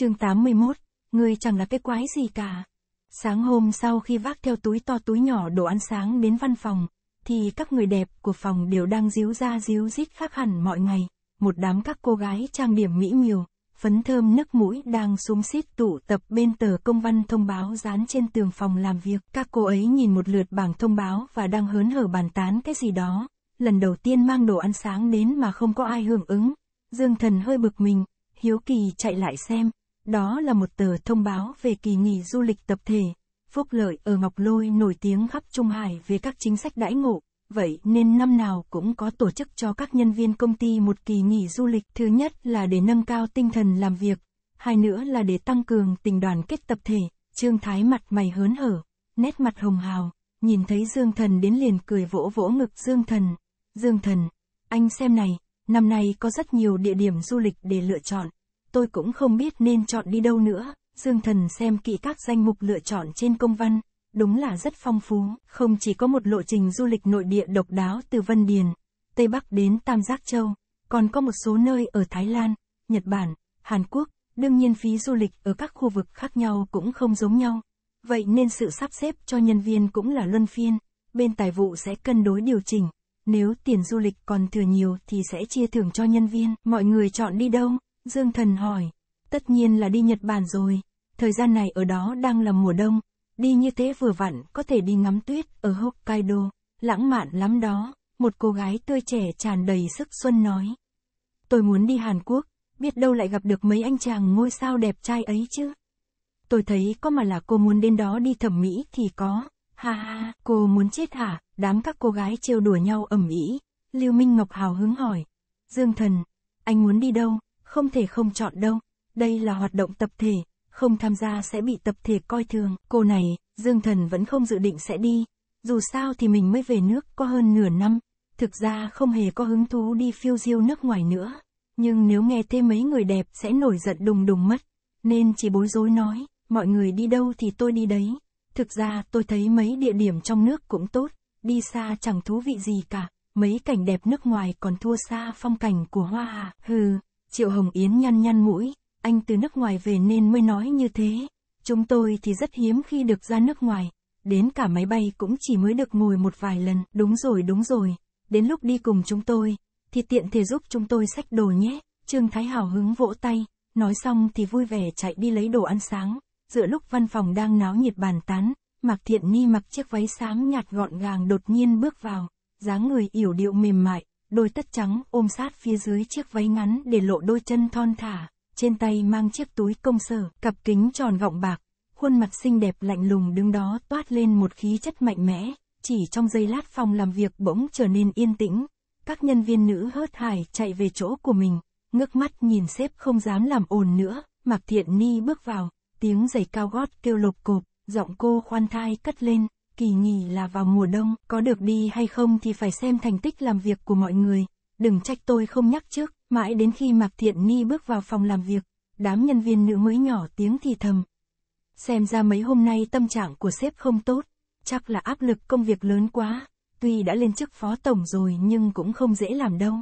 chương 81, ngươi chẳng là cái quái gì cả. Sáng hôm sau khi vác theo túi to túi nhỏ đồ ăn sáng đến văn phòng, thì các người đẹp của phòng đều đang díu ra díu dít khác hẳn mọi ngày. Một đám các cô gái trang điểm mỹ miều, phấn thơm nước mũi đang xúm xít tụ tập bên tờ công văn thông báo dán trên tường phòng làm việc. Các cô ấy nhìn một lượt bảng thông báo và đang hớn hở bàn tán cái gì đó. Lần đầu tiên mang đồ ăn sáng đến mà không có ai hưởng ứng. Dương thần hơi bực mình, hiếu kỳ chạy lại xem, đó là một tờ thông báo về kỳ nghỉ du lịch tập thể. Phúc lợi ở Ngọc Lôi nổi tiếng khắp Trung Hải về các chính sách đãi ngộ, vậy nên năm nào cũng có tổ chức cho các nhân viên công ty một kỳ nghỉ du lịch. Thứ nhất là để nâng cao tinh thần làm việc, hai nữa là để tăng cường tình đoàn kết tập thể. Trương Thái mặt mày hớn hở, nét mặt hồng hào, nhìn thấy Dương Thần đến liền cười vỗ vỗ ngực Dương Thần. Dương Thần, anh xem này, năm nay có rất nhiều địa điểm du lịch để lựa chọn tôi cũng không biết nên chọn đi đâu nữa. Dương Thần xem kỹ các danh mục lựa chọn trên công văn, đúng là rất phong phú, không chỉ có một lộ trình du lịch nội địa độc đáo từ Vân Điền, Tây Bắc đến Tam Giác Châu, còn có một số nơi ở Thái Lan, Nhật Bản, Hàn Quốc, đương nhiên phí du lịch ở các khu vực khác nhau cũng không giống nhau. Vậy nên sự sắp xếp cho nhân viên cũng là luân phiên, bên tài vụ sẽ cân đối điều chỉnh, nếu tiền du lịch còn thừa nhiều thì sẽ chia thưởng cho nhân viên, mọi người chọn đi đâu? Dương Thần hỏi. Tất nhiên là đi Nhật Bản rồi. Thời gian này ở đó đang là mùa đông. Đi như thế vừa vặn, có thể đi ngắm tuyết ở Hokkaido. Lãng mạn lắm đó. Một cô gái tươi trẻ tràn đầy sức xuân nói. Tôi muốn đi Hàn Quốc, biết đâu lại gặp được mấy anh chàng ngôi sao đẹp trai ấy chứ. Tôi thấy có mà là cô muốn đến đó đi thẩm mỹ thì có. Ha ha, cô muốn chết hả? Đám các cô gái trêu đùa nhau ầm ĩ. Lưu Minh Ngọc hào hứng hỏi. Dương Thần, anh muốn đi đâu? không thể không chọn đâu. Đây là hoạt động tập thể, không tham gia sẽ bị tập thể coi thường. Cô này, Dương Thần vẫn không dự định sẽ đi. Dù sao thì mình mới về nước có hơn nửa năm. Thực ra không hề có hứng thú đi phiêu diêu nước ngoài nữa. Nhưng nếu nghe thêm mấy người đẹp sẽ nổi giận đùng đùng mất. Nên chỉ bối rối nói, mọi người đi đâu thì tôi đi đấy. Thực ra tôi thấy mấy địa điểm trong nước cũng tốt, đi xa chẳng thú vị gì cả, mấy cảnh đẹp nước ngoài còn thua xa phong cảnh của Hoa Hà. Hừ, Triệu Hồng Yến nhăn nhăn mũi, anh từ nước ngoài về nên mới nói như thế. Chúng tôi thì rất hiếm khi được ra nước ngoài, đến cả máy bay cũng chỉ mới được ngồi một vài lần. Đúng rồi đúng rồi, đến lúc đi cùng chúng tôi, thì tiện thể giúp chúng tôi xách đồ nhé. Trương Thái Hảo hứng vỗ tay, nói xong thì vui vẻ chạy đi lấy đồ ăn sáng. Giữa lúc văn phòng đang náo nhiệt bàn tán, Mạc Thiện Ni mặc chiếc váy xám nhạt gọn gàng đột nhiên bước vào, dáng người yểu điệu mềm mại, đôi tất trắng ôm sát phía dưới chiếc váy ngắn để lộ đôi chân thon thả, trên tay mang chiếc túi công sở, cặp kính tròn gọng bạc, khuôn mặt xinh đẹp lạnh lùng đứng đó toát lên một khí chất mạnh mẽ, chỉ trong giây lát phòng làm việc bỗng trở nên yên tĩnh, các nhân viên nữ hớt hải chạy về chỗ của mình, ngước mắt nhìn xếp không dám làm ồn nữa, mặc Thiện Ni bước vào, tiếng giày cao gót kêu lộp cộp, giọng cô khoan thai cất lên kỳ nghỉ là vào mùa đông, có được đi hay không thì phải xem thành tích làm việc của mọi người. Đừng trách tôi không nhắc trước, mãi đến khi Mạc Thiện Ni bước vào phòng làm việc, đám nhân viên nữ mới nhỏ tiếng thì thầm. Xem ra mấy hôm nay tâm trạng của sếp không tốt, chắc là áp lực công việc lớn quá, tuy đã lên chức phó tổng rồi nhưng cũng không dễ làm đâu.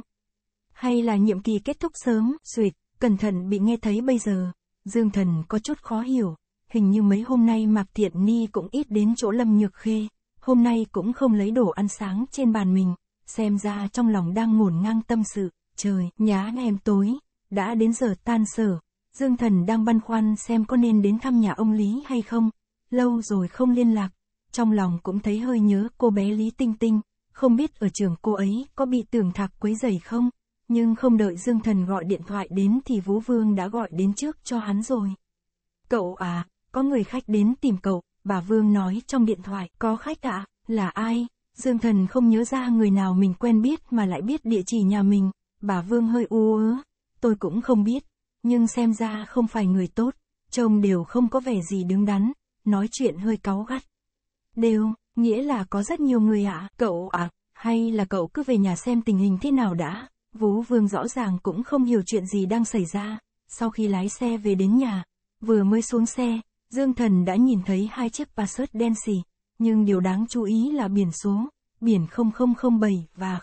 Hay là nhiệm kỳ kết thúc sớm, suyệt, cẩn thận bị nghe thấy bây giờ, Dương Thần có chút khó hiểu hình như mấy hôm nay Mạc Tiện Ni cũng ít đến chỗ Lâm Nhược Khê, hôm nay cũng không lấy đồ ăn sáng trên bàn mình, xem ra trong lòng đang ngổn ngang tâm sự, trời, nhá em tối, đã đến giờ tan sở, Dương Thần đang băn khoăn xem có nên đến thăm nhà ông Lý hay không, lâu rồi không liên lạc, trong lòng cũng thấy hơi nhớ cô bé Lý Tinh Tinh, không biết ở trường cô ấy có bị tưởng thạc quấy rầy không, nhưng không đợi Dương Thần gọi điện thoại đến thì Vũ Vương đã gọi đến trước cho hắn rồi. Cậu à, có người khách đến tìm cậu, bà Vương nói trong điện thoại, có khách ạ, là ai? Dương Thần không nhớ ra người nào mình quen biết mà lại biết địa chỉ nhà mình, bà Vương hơi u ớ, tôi cũng không biết, nhưng xem ra không phải người tốt, trông đều không có vẻ gì đứng đắn, nói chuyện hơi cáu gắt. Đều, nghĩa là có rất nhiều người ạ, cậu ạ, à? hay là cậu cứ về nhà xem tình hình thế nào đã, Vũ Vương rõ ràng cũng không hiểu chuyện gì đang xảy ra, sau khi lái xe về đến nhà, vừa mới xuống xe, Dương Thần đã nhìn thấy hai chiếc Passat đen xì, nhưng điều đáng chú ý là biển số, biển 0007 và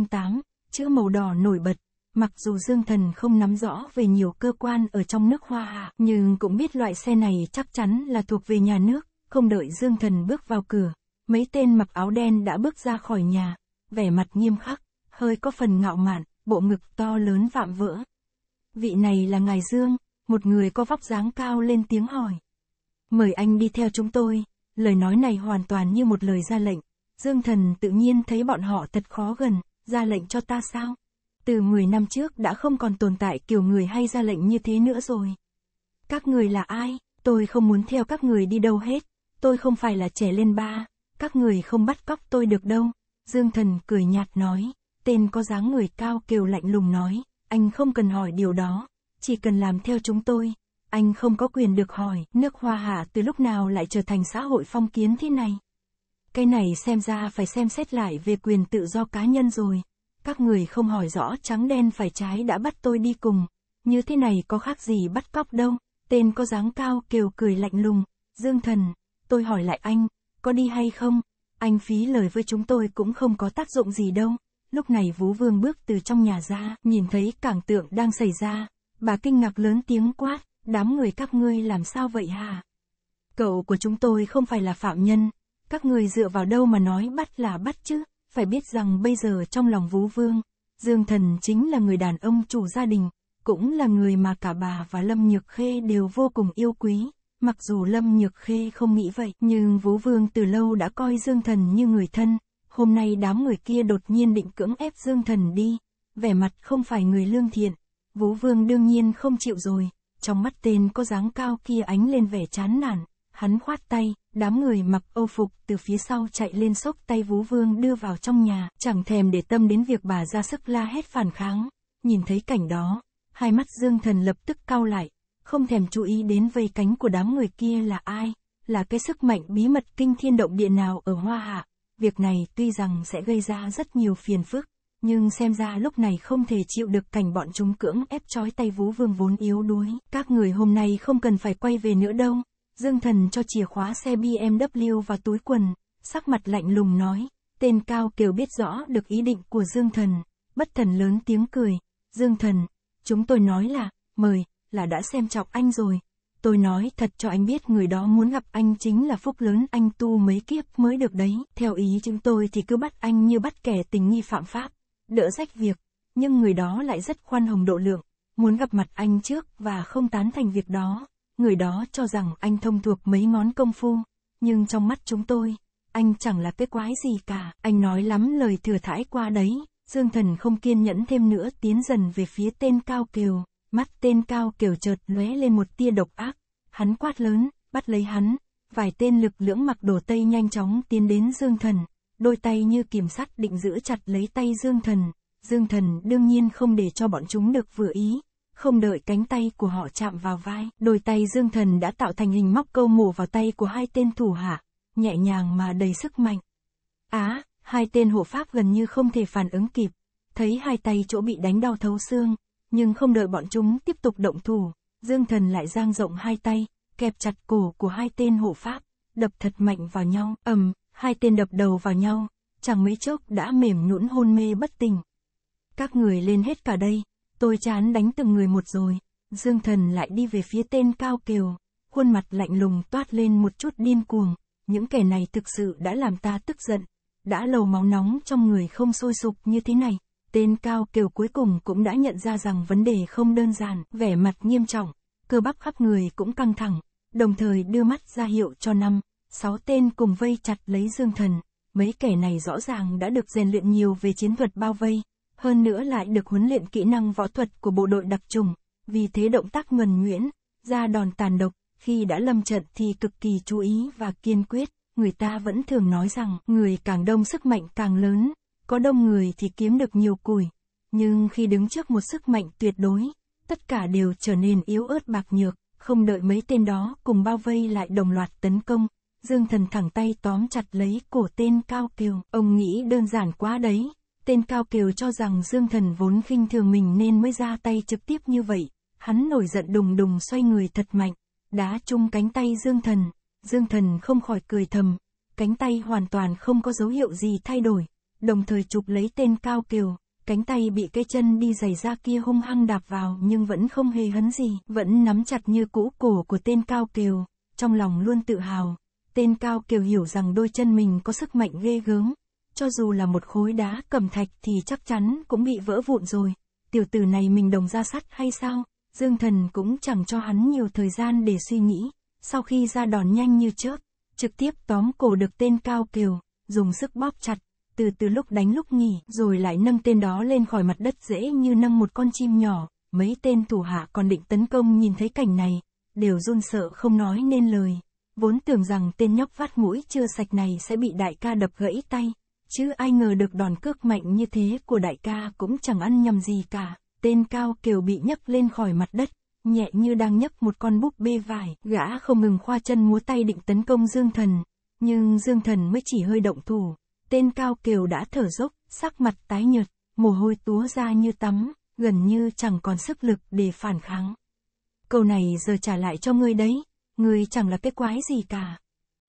0008, chữ màu đỏ nổi bật. Mặc dù Dương Thần không nắm rõ về nhiều cơ quan ở trong nước Hoa Hạ, nhưng cũng biết loại xe này chắc chắn là thuộc về nhà nước, không đợi Dương Thần bước vào cửa. Mấy tên mặc áo đen đã bước ra khỏi nhà, vẻ mặt nghiêm khắc, hơi có phần ngạo mạn, bộ ngực to lớn vạm vỡ. Vị này là Ngài Dương, một người có vóc dáng cao lên tiếng hỏi. Mời anh đi theo chúng tôi. Lời nói này hoàn toàn như một lời ra lệnh. Dương thần tự nhiên thấy bọn họ thật khó gần, ra lệnh cho ta sao? Từ 10 năm trước đã không còn tồn tại kiểu người hay ra lệnh như thế nữa rồi. Các người là ai? Tôi không muốn theo các người đi đâu hết. Tôi không phải là trẻ lên ba. Các người không bắt cóc tôi được đâu. Dương thần cười nhạt nói. Tên có dáng người cao kiều lạnh lùng nói. Anh không cần hỏi điều đó. Chỉ cần làm theo chúng tôi, anh không có quyền được hỏi, nước hoa hạ từ lúc nào lại trở thành xã hội phong kiến thế này. Cái này xem ra phải xem xét lại về quyền tự do cá nhân rồi. Các người không hỏi rõ trắng đen phải trái đã bắt tôi đi cùng. Như thế này có khác gì bắt cóc đâu. Tên có dáng cao kêu cười lạnh lùng. Dương thần, tôi hỏi lại anh, có đi hay không? Anh phí lời với chúng tôi cũng không có tác dụng gì đâu. Lúc này vũ Vương bước từ trong nhà ra, nhìn thấy cảng tượng đang xảy ra. Bà kinh ngạc lớn tiếng quát, Đám người các ngươi làm sao vậy hả? Cậu của chúng tôi không phải là phạm nhân, các người dựa vào đâu mà nói bắt là bắt chứ, phải biết rằng bây giờ trong lòng Vũ Vương, Dương Thần chính là người đàn ông chủ gia đình, cũng là người mà cả bà và Lâm Nhược Khê đều vô cùng yêu quý. Mặc dù Lâm Nhược Khê không nghĩ vậy, nhưng Vũ Vương từ lâu đã coi Dương Thần như người thân, hôm nay đám người kia đột nhiên định cưỡng ép Dương Thần đi, vẻ mặt không phải người lương thiện, Vũ Vương đương nhiên không chịu rồi, trong mắt tên có dáng cao kia ánh lên vẻ chán nản, hắn khoát tay, đám người mặc âu phục từ phía sau chạy lên xốc tay vú vương đưa vào trong nhà, chẳng thèm để tâm đến việc bà ra sức la hét phản kháng. Nhìn thấy cảnh đó, hai mắt Dương Thần lập tức cao lại, không thèm chú ý đến vây cánh của đám người kia là ai, là cái sức mạnh bí mật kinh thiên động địa nào ở Hoa Hạ. Việc này tuy rằng sẽ gây ra rất nhiều phiền phức, nhưng xem ra lúc này không thể chịu được cảnh bọn chúng cưỡng ép trói tay vú vương vốn yếu đuối. Các người hôm nay không cần phải quay về nữa đâu. Dương thần cho chìa khóa xe BMW vào túi quần, sắc mặt lạnh lùng nói. Tên Cao Kiều biết rõ được ý định của Dương thần, bất thần lớn tiếng cười. Dương thần, chúng tôi nói là, mời, là đã xem trọng anh rồi. Tôi nói thật cho anh biết người đó muốn gặp anh chính là phúc lớn anh tu mấy kiếp mới được đấy. Theo ý chúng tôi thì cứ bắt anh như bắt kẻ tình nghi phạm pháp đỡ rách việc, nhưng người đó lại rất khoan hồng độ lượng, muốn gặp mặt anh trước và không tán thành việc đó. Người đó cho rằng anh thông thuộc mấy món công phu, nhưng trong mắt chúng tôi, anh chẳng là cái quái gì cả, anh nói lắm lời thừa thãi qua đấy. Dương Thần không kiên nhẫn thêm nữa tiến dần về phía tên Cao Kiều, mắt tên Cao Kiều chợt lóe lên một tia độc ác, hắn quát lớn, bắt lấy hắn, vài tên lực lưỡng mặc đồ tây nhanh chóng tiến đến Dương Thần, đôi tay như kìm sắt định giữ chặt lấy tay Dương Thần. Dương Thần đương nhiên không để cho bọn chúng được vừa ý, không đợi cánh tay của họ chạm vào vai, đôi tay Dương Thần đã tạo thành hình móc câu mổ vào tay của hai tên thủ hạ, nhẹ nhàng mà đầy sức mạnh. Á, à, hai tên hộ pháp gần như không thể phản ứng kịp, thấy hai tay chỗ bị đánh đau thấu xương, nhưng không đợi bọn chúng tiếp tục động thủ, Dương Thần lại giang rộng hai tay, kẹp chặt cổ của hai tên hộ pháp, đập thật mạnh vào nhau, ầm, Hai tên đập đầu vào nhau, chẳng mấy chốc đã mềm nhũn hôn mê bất tỉnh. Các người lên hết cả đây, tôi chán đánh từng người một rồi. Dương thần lại đi về phía tên cao kiều, khuôn mặt lạnh lùng toát lên một chút điên cuồng. Những kẻ này thực sự đã làm ta tức giận, đã lầu máu nóng trong người không sôi sục như thế này. Tên cao kiều cuối cùng cũng đã nhận ra rằng vấn đề không đơn giản, vẻ mặt nghiêm trọng, cơ bắp khắp người cũng căng thẳng, đồng thời đưa mắt ra hiệu cho năm sáu tên cùng vây chặt lấy Dương Thần, mấy kẻ này rõ ràng đã được rèn luyện nhiều về chiến thuật bao vây, hơn nữa lại được huấn luyện kỹ năng võ thuật của bộ đội đặc trùng, vì thế động tác nhuần nguyễn, ra đòn tàn độc, khi đã lâm trận thì cực kỳ chú ý và kiên quyết, người ta vẫn thường nói rằng người càng đông sức mạnh càng lớn, có đông người thì kiếm được nhiều củi, nhưng khi đứng trước một sức mạnh tuyệt đối, tất cả đều trở nên yếu ớt bạc nhược, không đợi mấy tên đó cùng bao vây lại đồng loạt tấn công, Dương Thần thẳng tay tóm chặt lấy cổ tên Cao Kiều, ông nghĩ đơn giản quá đấy. Tên Cao Kiều cho rằng Dương Thần vốn khinh thường mình nên mới ra tay trực tiếp như vậy, hắn nổi giận đùng đùng xoay người thật mạnh, đá chung cánh tay Dương Thần, Dương Thần không khỏi cười thầm, cánh tay hoàn toàn không có dấu hiệu gì thay đổi, đồng thời chụp lấy tên Cao Kiều, cánh tay bị cái chân đi giày ra kia hung hăng đạp vào nhưng vẫn không hề hấn gì, vẫn nắm chặt như cũ cổ của tên Cao Kiều, trong lòng luôn tự hào, Tên Cao Kiều hiểu rằng đôi chân mình có sức mạnh ghê gớm, cho dù là một khối đá cầm thạch thì chắc chắn cũng bị vỡ vụn rồi. Tiểu tử này mình đồng ra sắt hay sao? Dương Thần cũng chẳng cho hắn nhiều thời gian để suy nghĩ, sau khi ra đòn nhanh như chớp, trực tiếp tóm cổ được tên Cao Kiều, dùng sức bóp chặt, từ từ lúc đánh lúc nghỉ, rồi lại nâng tên đó lên khỏi mặt đất dễ như nâng một con chim nhỏ, mấy tên thủ hạ còn định tấn công nhìn thấy cảnh này, đều run sợ không nói nên lời. Vốn tưởng rằng tên nhóc vắt mũi chưa sạch này sẽ bị đại ca đập gãy tay, chứ ai ngờ được đòn cước mạnh như thế của đại ca cũng chẳng ăn nhầm gì cả. Tên Cao Kiều bị nhấc lên khỏi mặt đất, nhẹ như đang nhấc một con búp bê vải, gã không ngừng khoa chân múa tay định tấn công Dương Thần, nhưng Dương Thần mới chỉ hơi động thủ. Tên Cao Kiều đã thở dốc, sắc mặt tái nhợt, mồ hôi túa ra như tắm, gần như chẳng còn sức lực để phản kháng. Câu này giờ trả lại cho ngươi đấy người chẳng là cái quái gì cả.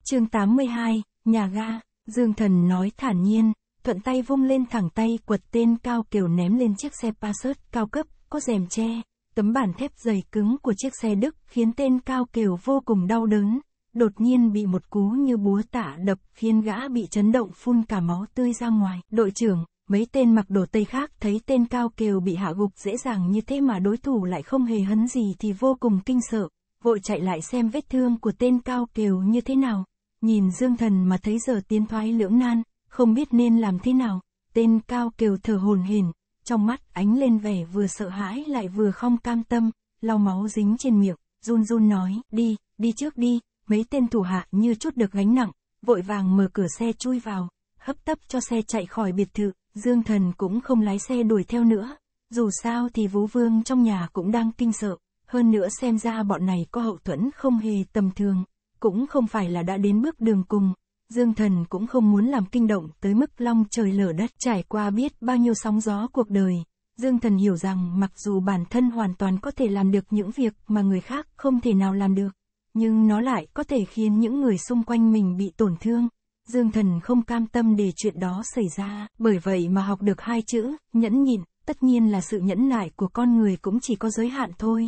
chương 82, nhà ga, Dương Thần nói thản nhiên, thuận tay vung lên thẳng tay quật tên Cao Kiều ném lên chiếc xe Passat cao cấp, có rèm che. Tấm bản thép dày cứng của chiếc xe Đức khiến tên Cao Kiều vô cùng đau đớn, đột nhiên bị một cú như búa tạ đập khiến gã bị chấn động phun cả máu tươi ra ngoài. Đội trưởng, mấy tên mặc đồ tây khác thấy tên Cao Kiều bị hạ gục dễ dàng như thế mà đối thủ lại không hề hấn gì thì vô cùng kinh sợ, vội chạy lại xem vết thương của tên Cao Kiều như thế nào. Nhìn Dương Thần mà thấy giờ tiến thoái lưỡng nan, không biết nên làm thế nào. Tên Cao Kiều thở hồn hển, trong mắt ánh lên vẻ vừa sợ hãi lại vừa không cam tâm, lau máu dính trên miệng, run run nói, đi, đi trước đi, mấy tên thủ hạ như chút được gánh nặng, vội vàng mở cửa xe chui vào, hấp tấp cho xe chạy khỏi biệt thự, Dương Thần cũng không lái xe đuổi theo nữa, dù sao thì Vũ Vương trong nhà cũng đang kinh sợ, hơn nữa xem ra bọn này có hậu thuẫn không hề tầm thường, cũng không phải là đã đến bước đường cùng. Dương thần cũng không muốn làm kinh động tới mức long trời lở đất trải qua biết bao nhiêu sóng gió cuộc đời. Dương thần hiểu rằng mặc dù bản thân hoàn toàn có thể làm được những việc mà người khác không thể nào làm được, nhưng nó lại có thể khiến những người xung quanh mình bị tổn thương. Dương thần không cam tâm để chuyện đó xảy ra, bởi vậy mà học được hai chữ, nhẫn nhịn, tất nhiên là sự nhẫn nại của con người cũng chỉ có giới hạn thôi.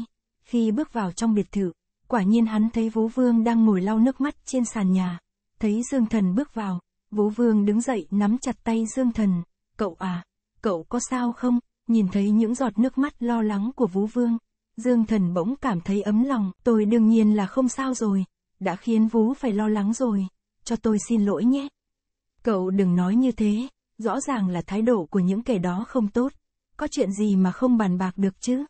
Khi bước vào trong biệt thự, quả nhiên hắn thấy Vố Vương đang ngồi lau nước mắt trên sàn nhà. Thấy Dương Thần bước vào, Vố Vương đứng dậy nắm chặt tay Dương Thần. Cậu à, cậu có sao không? Nhìn thấy những giọt nước mắt lo lắng của Vú Vương, Dương Thần bỗng cảm thấy ấm lòng. Tôi đương nhiên là không sao rồi, đã khiến Vú phải lo lắng rồi. Cho tôi xin lỗi nhé. Cậu đừng nói như thế, rõ ràng là thái độ của những kẻ đó không tốt. Có chuyện gì mà không bàn bạc được chứ?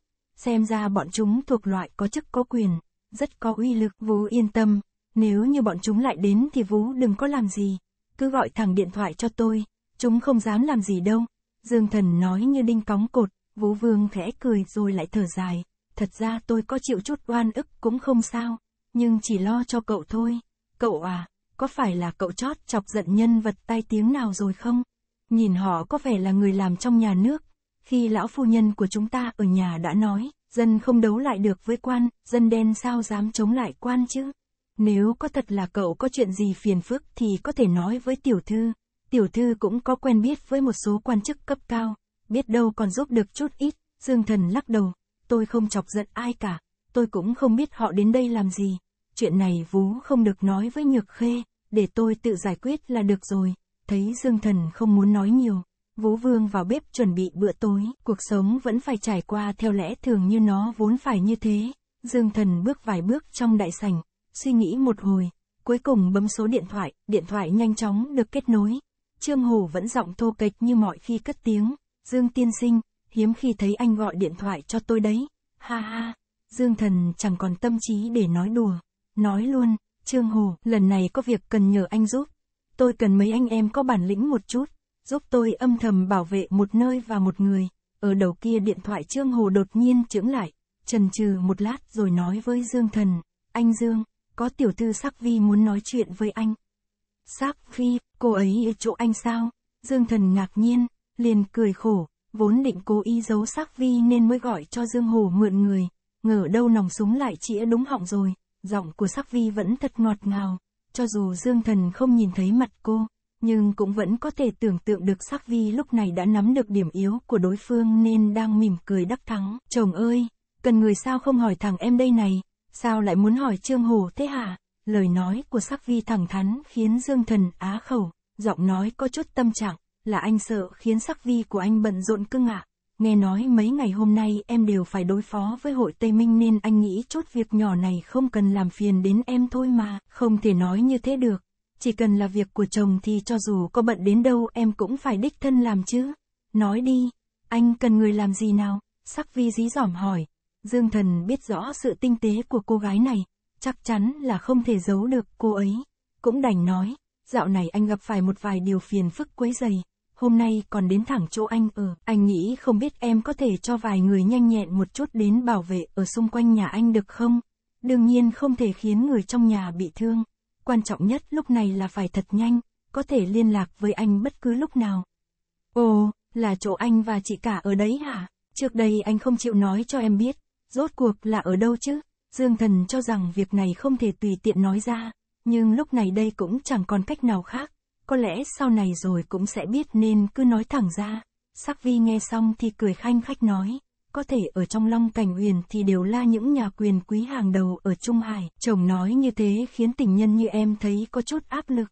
xem ra bọn chúng thuộc loại có chức có quyền, rất có uy lực. Vú yên tâm, nếu như bọn chúng lại đến thì Vú đừng có làm gì, cứ gọi thẳng điện thoại cho tôi, chúng không dám làm gì đâu. Dương thần nói như đinh cóng cột, Vú vương khẽ cười rồi lại thở dài, thật ra tôi có chịu chút oan ức cũng không sao, nhưng chỉ lo cho cậu thôi. Cậu à, có phải là cậu chót chọc giận nhân vật tai tiếng nào rồi không? Nhìn họ có vẻ là người làm trong nhà nước, khi lão phu nhân của chúng ta ở nhà đã nói, dân không đấu lại được với quan, dân đen sao dám chống lại quan chứ? Nếu có thật là cậu có chuyện gì phiền phức thì có thể nói với tiểu thư. Tiểu thư cũng có quen biết với một số quan chức cấp cao, biết đâu còn giúp được chút ít, Dương Thần lắc đầu, tôi không chọc giận ai cả, tôi cũng không biết họ đến đây làm gì. Chuyện này vú không được nói với Nhược Khê, để tôi tự giải quyết là được rồi. Thấy Dương Thần không muốn nói nhiều, Vú Vương vào bếp chuẩn bị bữa tối, cuộc sống vẫn phải trải qua theo lẽ thường như nó vốn phải như thế. Dương Thần bước vài bước trong đại sảnh, suy nghĩ một hồi, cuối cùng bấm số điện thoại, điện thoại nhanh chóng được kết nối. Trương Hồ vẫn giọng thô kịch như mọi khi cất tiếng, "Dương tiên sinh, hiếm khi thấy anh gọi điện thoại cho tôi đấy." Ha ha, Dương Thần chẳng còn tâm trí để nói đùa, nói luôn, "Trương Hồ, lần này có việc cần nhờ anh giúp. Tôi cần mấy anh em có bản lĩnh một chút." giúp tôi âm thầm bảo vệ một nơi và một người. Ở đầu kia điện thoại Trương Hồ đột nhiên chững lại, trần trừ một lát rồi nói với Dương Thần, anh Dương, có tiểu thư Sắc Vi muốn nói chuyện với anh. Sắc Vi, cô ấy ở chỗ anh sao? Dương Thần ngạc nhiên, liền cười khổ, vốn định cố ý giấu Sắc Vi nên mới gọi cho Dương Hồ mượn người, ngờ đâu nòng súng lại chĩa đúng họng rồi, giọng của Sắc Vi vẫn thật ngọt ngào, cho dù Dương Thần không nhìn thấy mặt cô nhưng cũng vẫn có thể tưởng tượng được Sắc Vi lúc này đã nắm được điểm yếu của đối phương nên đang mỉm cười đắc thắng. Chồng ơi, cần người sao không hỏi thằng em đây này, sao lại muốn hỏi Trương Hồ thế hả? Lời nói của Sắc Vi thẳng thắn khiến Dương Thần á khẩu, giọng nói có chút tâm trạng, là anh sợ khiến Sắc Vi của anh bận rộn cưng ạ. À. Nghe nói mấy ngày hôm nay em đều phải đối phó với hội Tây Minh nên anh nghĩ chốt việc nhỏ này không cần làm phiền đến em thôi mà, không thể nói như thế được. Chỉ cần là việc của chồng thì cho dù có bận đến đâu em cũng phải đích thân làm chứ. Nói đi, anh cần người làm gì nào? Sắc vi dí dỏm hỏi. Dương thần biết rõ sự tinh tế của cô gái này, chắc chắn là không thể giấu được cô ấy. Cũng đành nói, dạo này anh gặp phải một vài điều phiền phức quấy dày, hôm nay còn đến thẳng chỗ anh ở. anh nghĩ không biết em có thể cho vài người nhanh nhẹn một chút đến bảo vệ ở xung quanh nhà anh được không? Đương nhiên không thể khiến người trong nhà bị thương quan trọng nhất lúc này là phải thật nhanh, có thể liên lạc với anh bất cứ lúc nào. Ồ, là chỗ anh và chị cả ở đấy hả? Trước đây anh không chịu nói cho em biết, rốt cuộc là ở đâu chứ? Dương Thần cho rằng việc này không thể tùy tiện nói ra, nhưng lúc này đây cũng chẳng còn cách nào khác, có lẽ sau này rồi cũng sẽ biết nên cứ nói thẳng ra. Sắc Vi nghe xong thì cười khanh khách nói có thể ở trong Long Cảnh Huyền thì đều là những nhà quyền quý hàng đầu ở Trung Hải. Chồng nói như thế khiến tình nhân như em thấy có chút áp lực.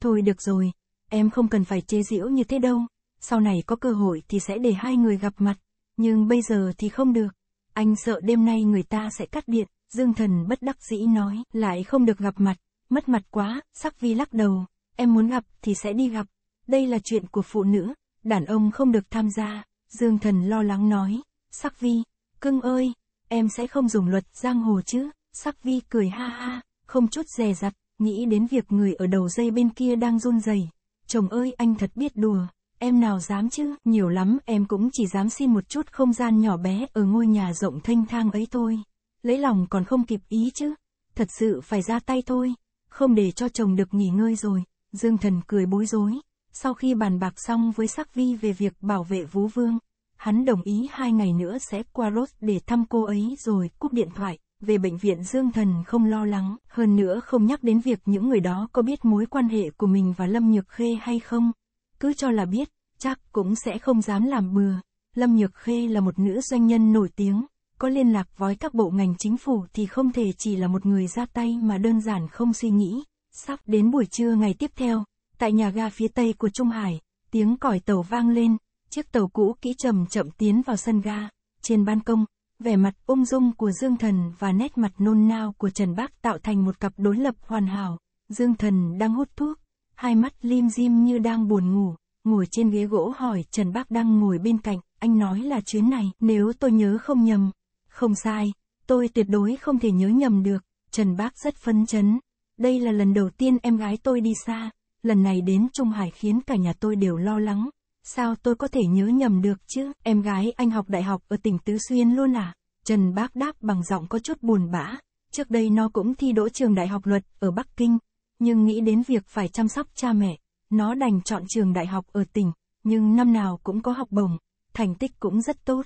Thôi được rồi, em không cần phải chế giễu như thế đâu. Sau này có cơ hội thì sẽ để hai người gặp mặt, nhưng bây giờ thì không được. Anh sợ đêm nay người ta sẽ cắt điện, Dương Thần bất đắc dĩ nói, lại không được gặp mặt, mất mặt quá, sắc vi lắc đầu, em muốn gặp thì sẽ đi gặp. Đây là chuyện của phụ nữ, đàn ông không được tham gia, Dương Thần lo lắng nói. Sắc vi, cưng ơi, em sẽ không dùng luật giang hồ chứ, sắc vi cười ha ha, không chút dè dặt, nghĩ đến việc người ở đầu dây bên kia đang run rẩy. Chồng ơi anh thật biết đùa, em nào dám chứ, nhiều lắm em cũng chỉ dám xin một chút không gian nhỏ bé ở ngôi nhà rộng thanh thang ấy thôi. Lấy lòng còn không kịp ý chứ, thật sự phải ra tay thôi, không để cho chồng được nghỉ ngơi rồi, Dương Thần cười bối rối. Sau khi bàn bạc xong với Sắc Vi về việc bảo vệ Vũ Vương, hắn đồng ý hai ngày nữa sẽ qua Rốt để thăm cô ấy rồi cúp điện thoại. Về bệnh viện Dương Thần không lo lắng, hơn nữa không nhắc đến việc những người đó có biết mối quan hệ của mình và Lâm Nhược Khê hay không. Cứ cho là biết, chắc cũng sẽ không dám làm bừa. Lâm Nhược Khê là một nữ doanh nhân nổi tiếng, có liên lạc với các bộ ngành chính phủ thì không thể chỉ là một người ra tay mà đơn giản không suy nghĩ. Sắp đến buổi trưa ngày tiếp theo, tại nhà ga phía tây của Trung Hải, tiếng còi tàu vang lên, chiếc tàu cũ kỹ chậm chậm tiến vào sân ga, trên ban công, vẻ mặt ung dung của Dương Thần và nét mặt nôn nao của Trần Bác tạo thành một cặp đối lập hoàn hảo, Dương Thần đang hút thuốc, hai mắt lim dim như đang buồn ngủ, ngồi trên ghế gỗ hỏi Trần Bác đang ngồi bên cạnh, anh nói là chuyến này, nếu tôi nhớ không nhầm, không sai, tôi tuyệt đối không thể nhớ nhầm được, Trần Bác rất phấn chấn, đây là lần đầu tiên em gái tôi đi xa, lần này đến Trung Hải khiến cả nhà tôi đều lo lắng, Sao tôi có thể nhớ nhầm được chứ, em gái anh học đại học ở tỉnh Tứ Xuyên luôn à? Trần Bác đáp bằng giọng có chút buồn bã. Trước đây nó cũng thi đỗ trường đại học luật ở Bắc Kinh, nhưng nghĩ đến việc phải chăm sóc cha mẹ, nó đành chọn trường đại học ở tỉnh, nhưng năm nào cũng có học bổng, thành tích cũng rất tốt.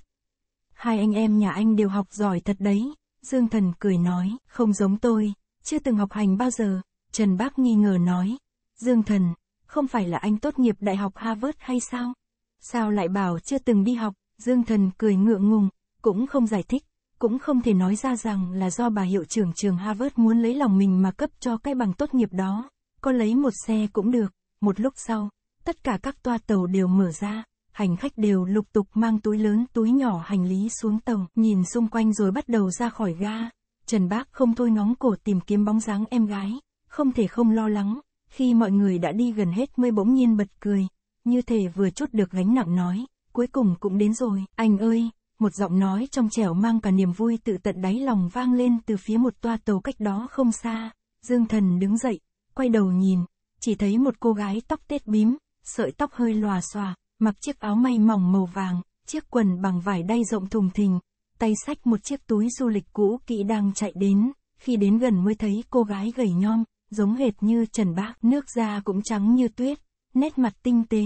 Hai anh em nhà anh đều học giỏi thật đấy, Dương Thần cười nói, không giống tôi, chưa từng học hành bao giờ, Trần Bác nghi ngờ nói. Dương Thần, không phải là anh tốt nghiệp Đại học Harvard hay sao? Sao lại bảo chưa từng đi học, Dương Thần cười ngượng ngùng, cũng không giải thích, cũng không thể nói ra rằng là do bà hiệu trưởng trường Harvard muốn lấy lòng mình mà cấp cho cái bằng tốt nghiệp đó, có lấy một xe cũng được, một lúc sau, tất cả các toa tàu đều mở ra, hành khách đều lục tục mang túi lớn túi nhỏ hành lý xuống tàu, nhìn xung quanh rồi bắt đầu ra khỏi ga, Trần Bác không thôi ngóng cổ tìm kiếm bóng dáng em gái, không thể không lo lắng, khi mọi người đã đi gần hết mới bỗng nhiên bật cười, như thể vừa chút được gánh nặng nói, cuối cùng cũng đến rồi, anh ơi, một giọng nói trong trẻo mang cả niềm vui tự tận đáy lòng vang lên từ phía một toa tàu cách đó không xa, Dương Thần đứng dậy, quay đầu nhìn, chỉ thấy một cô gái tóc tết bím, sợi tóc hơi lòa xòa, mặc chiếc áo may mỏng màu vàng, chiếc quần bằng vải đay rộng thùng thình, tay sách một chiếc túi du lịch cũ kỹ đang chạy đến, khi đến gần mới thấy cô gái gầy nhom, giống hệt như Trần Bác, nước da cũng trắng như tuyết, nét mặt tinh tế,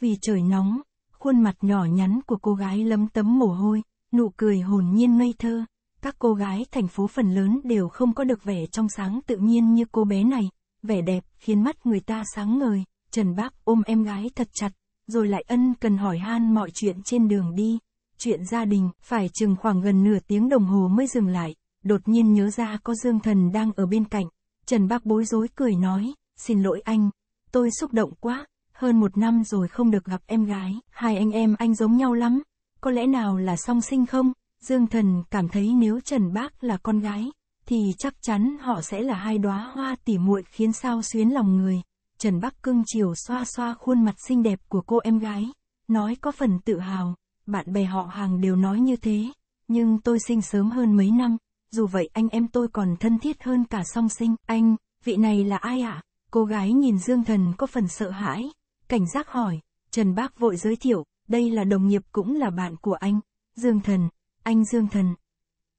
vì trời nóng, khuôn mặt nhỏ nhắn của cô gái lấm tấm mồ hôi, nụ cười hồn nhiên ngây thơ. Các cô gái thành phố phần lớn đều không có được vẻ trong sáng tự nhiên như cô bé này, vẻ đẹp khiến mắt người ta sáng ngời, Trần Bác ôm em gái thật chặt, rồi lại ân cần hỏi han mọi chuyện trên đường đi. Chuyện gia đình, phải chừng khoảng gần nửa tiếng đồng hồ mới dừng lại, đột nhiên nhớ ra có Dương Thần đang ở bên cạnh, Trần Bác bối rối cười nói, xin lỗi anh, tôi xúc động quá, hơn một năm rồi không được gặp em gái, hai anh em anh giống nhau lắm, có lẽ nào là song sinh không? Dương Thần cảm thấy nếu Trần Bác là con gái, thì chắc chắn họ sẽ là hai đóa hoa tỉ muội khiến sao xuyến lòng người. Trần Bắc cưng chiều xoa xoa khuôn mặt xinh đẹp của cô em gái, nói có phần tự hào, bạn bè họ hàng đều nói như thế, nhưng tôi sinh sớm hơn mấy năm, dù vậy anh em tôi còn thân thiết hơn cả song sinh, anh, vị này là ai ạ? À? Cô gái nhìn Dương Thần có phần sợ hãi, cảnh giác hỏi, Trần Bác vội giới thiệu, đây là đồng nghiệp cũng là bạn của anh, Dương Thần, anh Dương Thần.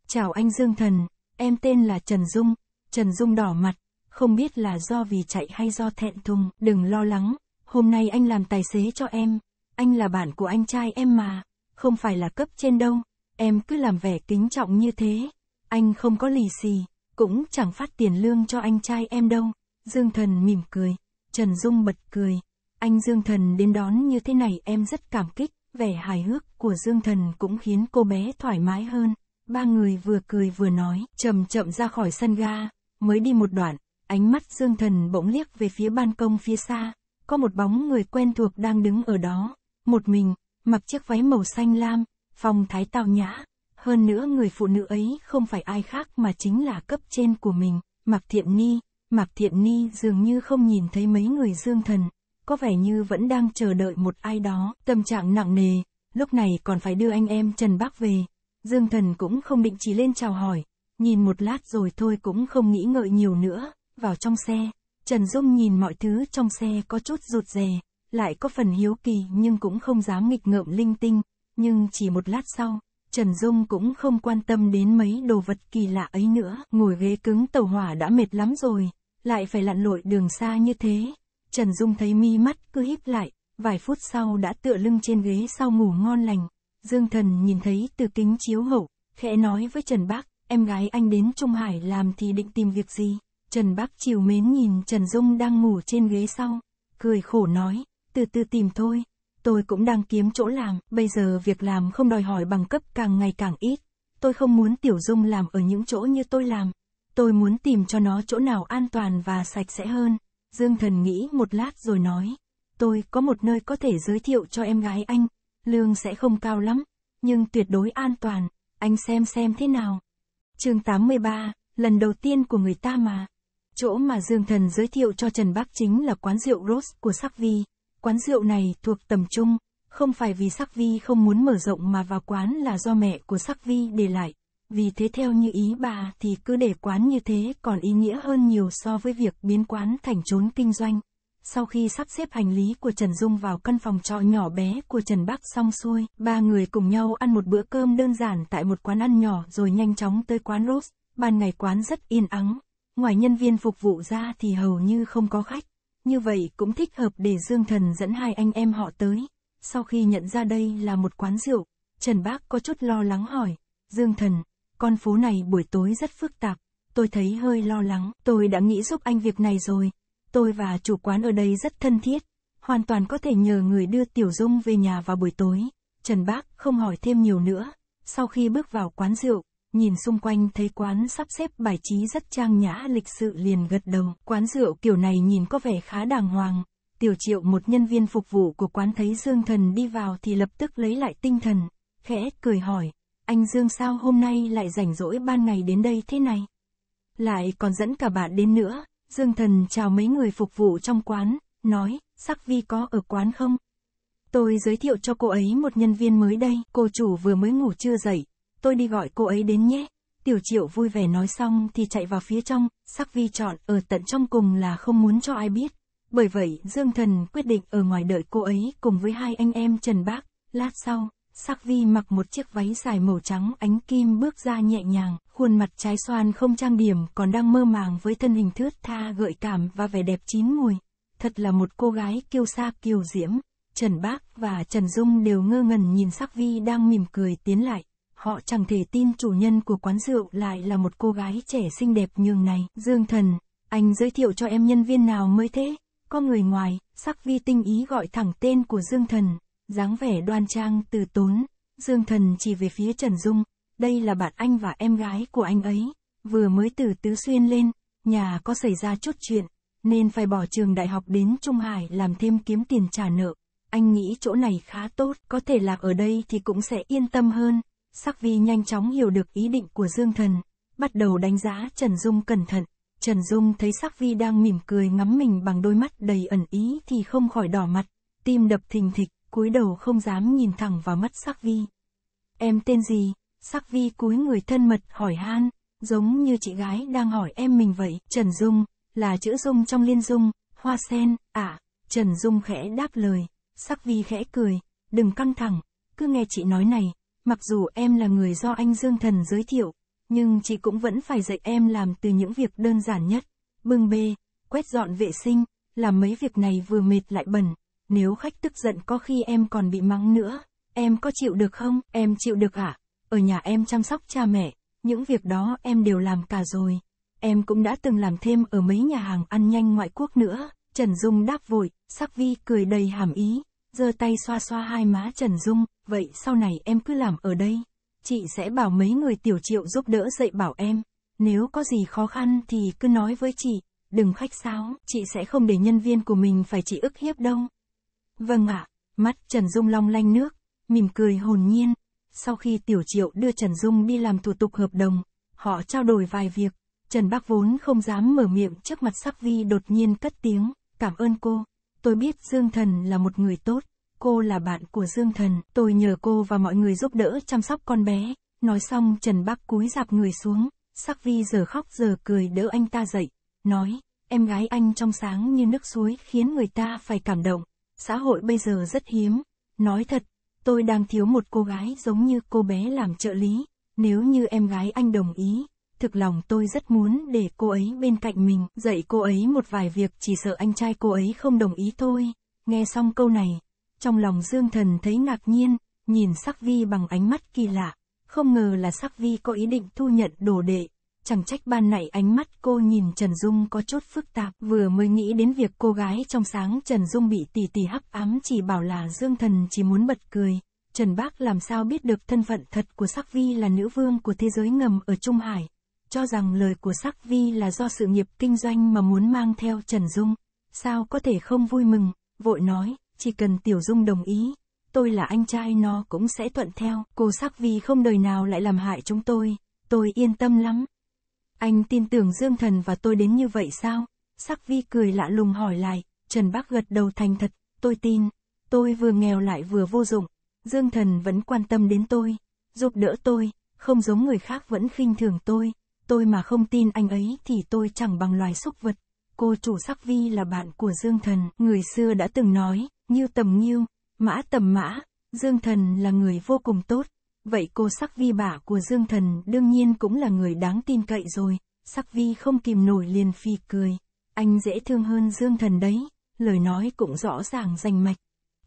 Chào anh Dương Thần, em tên là Trần Dung, Trần Dung đỏ mặt, không biết là do vì chạy hay do thẹn thùng, đừng lo lắng, hôm nay anh làm tài xế cho em, anh là bạn của anh trai em mà, không phải là cấp trên đâu, em cứ làm vẻ kính trọng như thế. Anh không có lì xì, cũng chẳng phát tiền lương cho anh trai em đâu. Dương Thần mỉm cười, Trần Dung bật cười. Anh Dương Thần đến đón như thế này em rất cảm kích, vẻ hài hước của Dương Thần cũng khiến cô bé thoải mái hơn. Ba người vừa cười vừa nói, chậm chậm ra khỏi sân ga, mới đi một đoạn, ánh mắt Dương Thần bỗng liếc về phía ban công phía xa, có một bóng người quen thuộc đang đứng ở đó, một mình, mặc chiếc váy màu xanh lam, phong thái tao nhã, hơn nữa người phụ nữ ấy không phải ai khác mà chính là cấp trên của mình, Mạc Thiện Ni. Mạc Thiện Ni dường như không nhìn thấy mấy người dương thần, có vẻ như vẫn đang chờ đợi một ai đó, tâm trạng nặng nề, lúc này còn phải đưa anh em Trần Bác về. Dương thần cũng không định chỉ lên chào hỏi, nhìn một lát rồi thôi cũng không nghĩ ngợi nhiều nữa, vào trong xe, Trần Dung nhìn mọi thứ trong xe có chút rụt rè, lại có phần hiếu kỳ nhưng cũng không dám nghịch ngợm linh tinh, nhưng chỉ một lát sau, Trần Dung cũng không quan tâm đến mấy đồ vật kỳ lạ ấy nữa, ngồi ghế cứng tàu hỏa đã mệt lắm rồi, lại phải lặn lội đường xa như thế. Trần Dung thấy mi mắt cứ híp lại, vài phút sau đã tựa lưng trên ghế sau ngủ ngon lành. Dương Thần nhìn thấy từ kính chiếu hậu, khẽ nói với Trần Bác, em gái anh đến Trung Hải làm thì định tìm việc gì? Trần Bác chiều mến nhìn Trần Dung đang ngủ trên ghế sau, cười khổ nói, từ từ tìm thôi, tôi cũng đang kiếm chỗ làm, bây giờ việc làm không đòi hỏi bằng cấp càng ngày càng ít. Tôi không muốn Tiểu Dung làm ở những chỗ như tôi làm. Tôi muốn tìm cho nó chỗ nào an toàn và sạch sẽ hơn. Dương Thần nghĩ một lát rồi nói. Tôi có một nơi có thể giới thiệu cho em gái anh. Lương sẽ không cao lắm, nhưng tuyệt đối an toàn. Anh xem xem thế nào. chương 83, lần đầu tiên của người ta mà. Chỗ mà Dương Thần giới thiệu cho Trần Bắc chính là quán rượu Rose của Sắc Vi. Quán rượu này thuộc tầm trung, không phải vì Sắc Vi không muốn mở rộng mà vào quán là do mẹ của Sắc Vi để lại. Vì thế theo như ý bà thì cứ để quán như thế còn ý nghĩa hơn nhiều so với việc biến quán thành trốn kinh doanh. Sau khi sắp xếp hành lý của Trần Dung vào căn phòng trọ nhỏ bé của Trần Bắc xong xuôi, ba người cùng nhau ăn một bữa cơm đơn giản tại một quán ăn nhỏ rồi nhanh chóng tới quán Rose. Ban ngày quán rất yên ắng, ngoài nhân viên phục vụ ra thì hầu như không có khách như vậy cũng thích hợp để Dương Thần dẫn hai anh em họ tới. Sau khi nhận ra đây là một quán rượu, Trần Bác có chút lo lắng hỏi, Dương Thần, con phố này buổi tối rất phức tạp, tôi thấy hơi lo lắng, tôi đã nghĩ giúp anh việc này rồi. Tôi và chủ quán ở đây rất thân thiết, hoàn toàn có thể nhờ người đưa Tiểu Dung về nhà vào buổi tối. Trần Bác không hỏi thêm nhiều nữa, sau khi bước vào quán rượu, nhìn xung quanh thấy quán sắp xếp bài trí rất trang nhã lịch sự liền gật đầu. Quán rượu kiểu này nhìn có vẻ khá đàng hoàng. Tiểu triệu một nhân viên phục vụ của quán thấy Dương Thần đi vào thì lập tức lấy lại tinh thần, khẽ cười hỏi, anh Dương sao hôm nay lại rảnh rỗi ban ngày đến đây thế này? Lại còn dẫn cả bạn đến nữa, Dương Thần chào mấy người phục vụ trong quán, nói, Sắc Vi có ở quán không? Tôi giới thiệu cho cô ấy một nhân viên mới đây, cô chủ vừa mới ngủ chưa dậy, tôi đi gọi cô ấy đến nhé. Tiểu triệu vui vẻ nói xong thì chạy vào phía trong, sắc vi chọn ở tận trong cùng là không muốn cho ai biết. Bởi vậy, Dương Thần quyết định ở ngoài đợi cô ấy cùng với hai anh em Trần Bác. Lát sau, Sắc Vi mặc một chiếc váy dài màu trắng ánh kim bước ra nhẹ nhàng, khuôn mặt trái xoan không trang điểm còn đang mơ màng với thân hình thướt tha gợi cảm và vẻ đẹp chín mùi. Thật là một cô gái kiêu sa kiều diễm. Trần Bác và Trần Dung đều ngơ ngẩn nhìn Sắc Vi đang mỉm cười tiến lại họ chẳng thể tin chủ nhân của quán rượu lại là một cô gái trẻ xinh đẹp nhường này. Dương thần, anh giới thiệu cho em nhân viên nào mới thế? Có người ngoài, sắc vi tinh ý gọi thẳng tên của Dương thần, dáng vẻ đoan trang từ tốn. Dương thần chỉ về phía Trần Dung, đây là bạn anh và em gái của anh ấy, vừa mới từ Tứ Xuyên lên, nhà có xảy ra chút chuyện, nên phải bỏ trường đại học đến Trung Hải làm thêm kiếm tiền trả nợ. Anh nghĩ chỗ này khá tốt, có thể lạc ở đây thì cũng sẽ yên tâm hơn. Sắc Vi nhanh chóng hiểu được ý định của Dương Thần, bắt đầu đánh giá Trần Dung cẩn thận. Trần Dung thấy Sắc Vi đang mỉm cười ngắm mình bằng đôi mắt đầy ẩn ý thì không khỏi đỏ mặt, tim đập thình thịch, cúi đầu không dám nhìn thẳng vào mắt Sắc Vi. Em tên gì? Sắc Vi cúi người thân mật hỏi han, giống như chị gái đang hỏi em mình vậy. Trần Dung, là chữ Dung trong liên Dung, hoa sen, à, Trần Dung khẽ đáp lời, Sắc Vi khẽ cười, đừng căng thẳng, cứ nghe chị nói này, Mặc dù em là người do anh Dương Thần giới thiệu, nhưng chị cũng vẫn phải dạy em làm từ những việc đơn giản nhất, bưng bê, quét dọn vệ sinh, làm mấy việc này vừa mệt lại bẩn, nếu khách tức giận có khi em còn bị mắng nữa, em có chịu được không? Em chịu được ạ. À? Ở nhà em chăm sóc cha mẹ, những việc đó em đều làm cả rồi. Em cũng đã từng làm thêm ở mấy nhà hàng ăn nhanh ngoại quốc nữa. Trần Dung đáp vội, Sắc Vi cười đầy hàm ý giơ tay xoa xoa hai má Trần Dung, vậy sau này em cứ làm ở đây. Chị sẽ bảo mấy người tiểu triệu giúp đỡ dạy bảo em. Nếu có gì khó khăn thì cứ nói với chị, đừng khách sáo, chị sẽ không để nhân viên của mình phải chị ức hiếp đâu. Vâng ạ, à, mắt Trần Dung long lanh nước, mỉm cười hồn nhiên. Sau khi Tiểu Triệu đưa Trần Dung đi làm thủ tục hợp đồng, họ trao đổi vài việc. Trần Bắc vốn không dám mở miệng trước mặt Sắc Vi đột nhiên cất tiếng, cảm ơn cô. Tôi biết Dương Thần là một người tốt, cô là bạn của Dương Thần, tôi nhờ cô và mọi người giúp đỡ chăm sóc con bé. Nói xong Trần Bắc cúi dạp người xuống, Sắc Vi giờ khóc giờ cười đỡ anh ta dậy, nói, em gái anh trong sáng như nước suối khiến người ta phải cảm động, xã hội bây giờ rất hiếm, nói thật, tôi đang thiếu một cô gái giống như cô bé làm trợ lý, nếu như em gái anh đồng ý, thực lòng tôi rất muốn để cô ấy bên cạnh mình, dạy cô ấy một vài việc chỉ sợ anh trai cô ấy không đồng ý thôi. Nghe xong câu này, trong lòng Dương Thần thấy ngạc nhiên, nhìn Sắc Vi bằng ánh mắt kỳ lạ, không ngờ là Sắc Vi có ý định thu nhận đồ đệ. Chẳng trách ban nãy ánh mắt cô nhìn Trần Dung có chút phức tạp, vừa mới nghĩ đến việc cô gái trong sáng Trần Dung bị tỷ tỷ hấp ám chỉ bảo là Dương Thần chỉ muốn bật cười. Trần Bác làm sao biết được thân phận thật của Sắc Vi là nữ vương của thế giới ngầm ở Trung Hải, cho rằng lời của Sắc Vi là do sự nghiệp kinh doanh mà muốn mang theo Trần Dung. Sao có thể không vui mừng, vội nói, chỉ cần Tiểu Dung đồng ý, tôi là anh trai nó cũng sẽ thuận theo. Cô Sắc Vi không đời nào lại làm hại chúng tôi, tôi yên tâm lắm. Anh tin tưởng Dương Thần và tôi đến như vậy sao? Sắc Vi cười lạ lùng hỏi lại, Trần Bác gật đầu thành thật, tôi tin, tôi vừa nghèo lại vừa vô dụng, Dương Thần vẫn quan tâm đến tôi, giúp đỡ tôi, không giống người khác vẫn khinh thường tôi, Tôi mà không tin anh ấy thì tôi chẳng bằng loài súc vật. Cô chủ sắc vi là bạn của Dương Thần, người xưa đã từng nói, như tầm nghiêu, mã tầm mã, Dương Thần là người vô cùng tốt. Vậy cô sắc vi bả của Dương Thần đương nhiên cũng là người đáng tin cậy rồi, sắc vi không kìm nổi liền phì cười. Anh dễ thương hơn Dương Thần đấy, lời nói cũng rõ ràng rành mạch.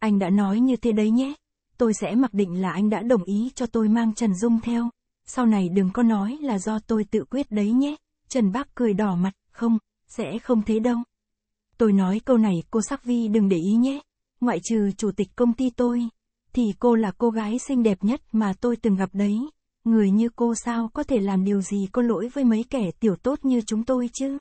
Anh đã nói như thế đấy nhé, tôi sẽ mặc định là anh đã đồng ý cho tôi mang Trần Dung theo sau này đừng có nói là do tôi tự quyết đấy nhé. Trần Bác cười đỏ mặt, không, sẽ không thế đâu. Tôi nói câu này cô Sắc Vi đừng để ý nhé. Ngoại trừ chủ tịch công ty tôi, thì cô là cô gái xinh đẹp nhất mà tôi từng gặp đấy. Người như cô sao có thể làm điều gì có lỗi với mấy kẻ tiểu tốt như chúng tôi chứ?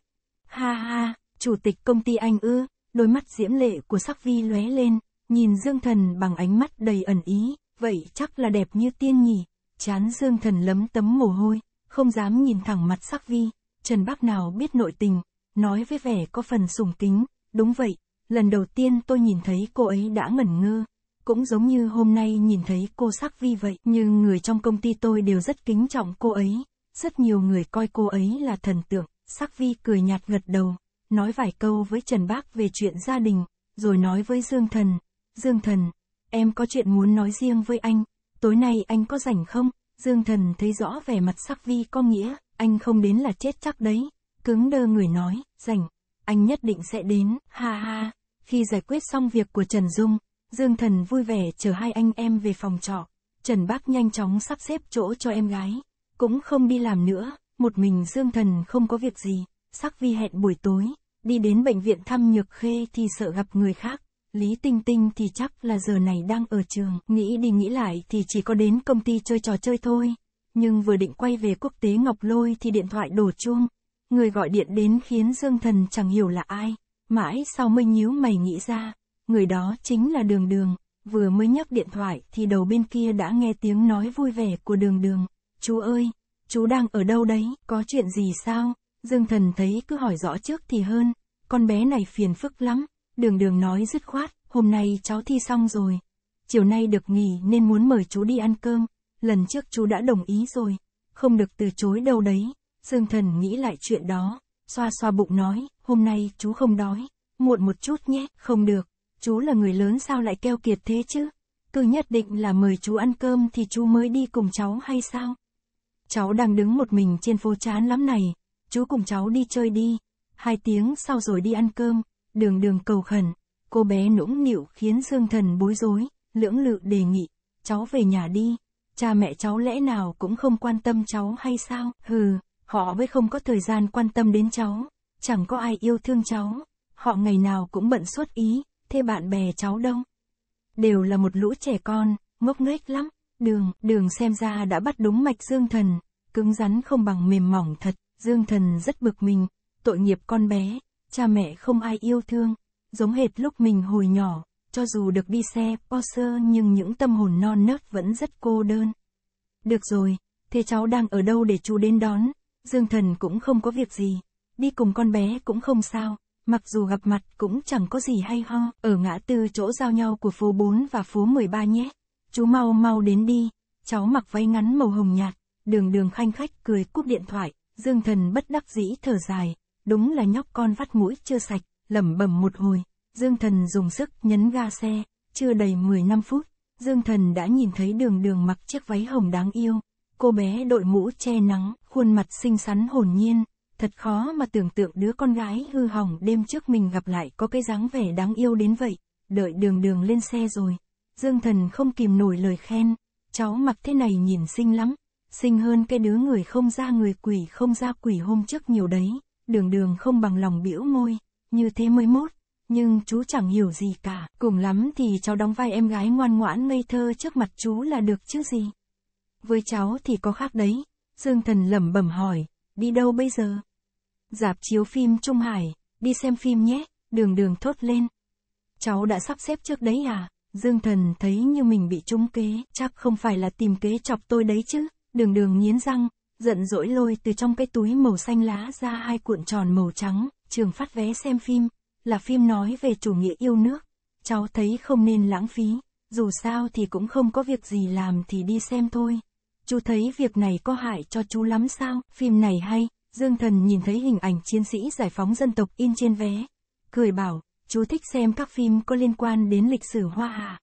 Ha ha, chủ tịch công ty anh ư, đôi mắt diễm lệ của Sắc Vi lóe lên, nhìn Dương Thần bằng ánh mắt đầy ẩn ý, vậy chắc là đẹp như tiên nhỉ chán Dương Thần lấm tấm mồ hôi, không dám nhìn thẳng mặt sắc vi, Trần Bác nào biết nội tình, nói với vẻ có phần sùng kính, đúng vậy, lần đầu tiên tôi nhìn thấy cô ấy đã ngẩn ngơ, cũng giống như hôm nay nhìn thấy cô sắc vi vậy, nhưng người trong công ty tôi đều rất kính trọng cô ấy, rất nhiều người coi cô ấy là thần tượng, sắc vi cười nhạt gật đầu, nói vài câu với Trần Bác về chuyện gia đình, rồi nói với Dương Thần, Dương Thần, em có chuyện muốn nói riêng với anh, tối nay anh có rảnh không? Dương thần thấy rõ vẻ mặt sắc vi có nghĩa, anh không đến là chết chắc đấy. Cứng đơ người nói, rảnh, anh nhất định sẽ đến, ha ha. Khi giải quyết xong việc của Trần Dung, Dương thần vui vẻ chờ hai anh em về phòng trọ. Trần Bác nhanh chóng sắp xếp chỗ cho em gái. Cũng không đi làm nữa, một mình Dương thần không có việc gì. Sắc vi hẹn buổi tối, đi đến bệnh viện thăm Nhược Khê thì sợ gặp người khác. Lý Tinh Tinh thì chắc là giờ này đang ở trường, nghĩ đi nghĩ lại thì chỉ có đến công ty chơi trò chơi thôi. Nhưng vừa định quay về quốc tế Ngọc Lôi thì điện thoại đổ chuông. Người gọi điện đến khiến Dương Thần chẳng hiểu là ai. Mãi sau mới nhíu mày nghĩ ra, người đó chính là Đường Đường. Vừa mới nhấc điện thoại thì đầu bên kia đã nghe tiếng nói vui vẻ của Đường Đường. Chú ơi, chú đang ở đâu đấy, có chuyện gì sao? Dương Thần thấy cứ hỏi rõ trước thì hơn, con bé này phiền phức lắm Đường đường nói dứt khoát, hôm nay cháu thi xong rồi. Chiều nay được nghỉ nên muốn mời chú đi ăn cơm. Lần trước chú đã đồng ý rồi. Không được từ chối đâu đấy. Dương thần nghĩ lại chuyện đó. Xoa xoa bụng nói, hôm nay chú không đói. Muộn một chút nhé, không được. Chú là người lớn sao lại keo kiệt thế chứ? Cứ nhất định là mời chú ăn cơm thì chú mới đi cùng cháu hay sao? Cháu đang đứng một mình trên phố chán lắm này. Chú cùng cháu đi chơi đi. Hai tiếng sau rồi đi ăn cơm đường đường cầu khẩn, cô bé nũng nịu khiến Dương Thần bối rối, lưỡng lự đề nghị, cháu về nhà đi, cha mẹ cháu lẽ nào cũng không quan tâm cháu hay sao, hừ, họ mới không có thời gian quan tâm đến cháu, chẳng có ai yêu thương cháu, họ ngày nào cũng bận suốt ý, thế bạn bè cháu đâu. Đều là một lũ trẻ con, ngốc nghếch lắm, đường, đường xem ra đã bắt đúng mạch Dương Thần, cứng rắn không bằng mềm mỏng thật, Dương Thần rất bực mình, tội nghiệp con bé, cha mẹ không ai yêu thương, giống hệt lúc mình hồi nhỏ, cho dù được đi xe Porsche nhưng những tâm hồn non nớt vẫn rất cô đơn. Được rồi, thế cháu đang ở đâu để chú đến đón, Dương Thần cũng không có việc gì, đi cùng con bé cũng không sao, mặc dù gặp mặt cũng chẳng có gì hay ho, ở ngã tư chỗ giao nhau của phố 4 và phố 13 nhé, chú mau mau đến đi, cháu mặc váy ngắn màu hồng nhạt, đường đường khanh khách cười cúp điện thoại, Dương Thần bất đắc dĩ thở dài, Đúng là nhóc con vắt mũi chưa sạch, lẩm bẩm một hồi, Dương Thần dùng sức nhấn ga xe, chưa đầy 15 phút, Dương Thần đã nhìn thấy đường đường mặc chiếc váy hồng đáng yêu. Cô bé đội mũ che nắng, khuôn mặt xinh xắn hồn nhiên, thật khó mà tưởng tượng đứa con gái hư hỏng đêm trước mình gặp lại có cái dáng vẻ đáng yêu đến vậy. Đợi đường đường lên xe rồi, Dương Thần không kìm nổi lời khen, cháu mặc thế này nhìn xinh lắm, xinh hơn cái đứa người không ra người quỷ không ra quỷ hôm trước nhiều đấy đường đường không bằng lòng biểu môi, như thế mới mốt, nhưng chú chẳng hiểu gì cả, cùng lắm thì cháu đóng vai em gái ngoan ngoãn ngây thơ trước mặt chú là được chứ gì. Với cháu thì có khác đấy, Dương Thần lẩm bẩm hỏi, đi đâu bây giờ? Dạp chiếu phim Trung Hải, đi xem phim nhé, đường đường thốt lên. Cháu đã sắp xếp trước đấy à? Dương Thần thấy như mình bị trúng kế, chắc không phải là tìm kế chọc tôi đấy chứ, đường đường nghiến răng, Giận dỗi lôi từ trong cái túi màu xanh lá ra hai cuộn tròn màu trắng, trường phát vé xem phim, là phim nói về chủ nghĩa yêu nước. Cháu thấy không nên lãng phí, dù sao thì cũng không có việc gì làm thì đi xem thôi. Chú thấy việc này có hại cho chú lắm sao, phim này hay, Dương Thần nhìn thấy hình ảnh chiến sĩ giải phóng dân tộc in trên vé. Cười bảo, chú thích xem các phim có liên quan đến lịch sử hoa hạ.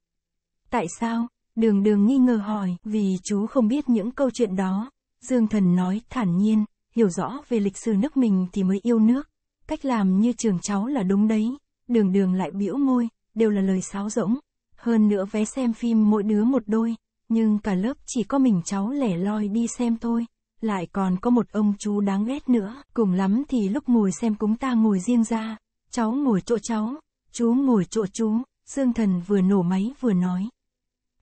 Tại sao? Đường đường nghi ngờ hỏi, vì chú không biết những câu chuyện đó. Dương Thần nói thản nhiên, hiểu rõ về lịch sử nước mình thì mới yêu nước. Cách làm như trường cháu là đúng đấy, đường đường lại biểu môi, đều là lời sáo rỗng. Hơn nữa vé xem phim mỗi đứa một đôi, nhưng cả lớp chỉ có mình cháu lẻ loi đi xem thôi. Lại còn có một ông chú đáng ghét nữa, cùng lắm thì lúc ngồi xem cúng ta ngồi riêng ra, cháu ngồi chỗ cháu, chú ngồi chỗ chú, Dương Thần vừa nổ máy vừa nói.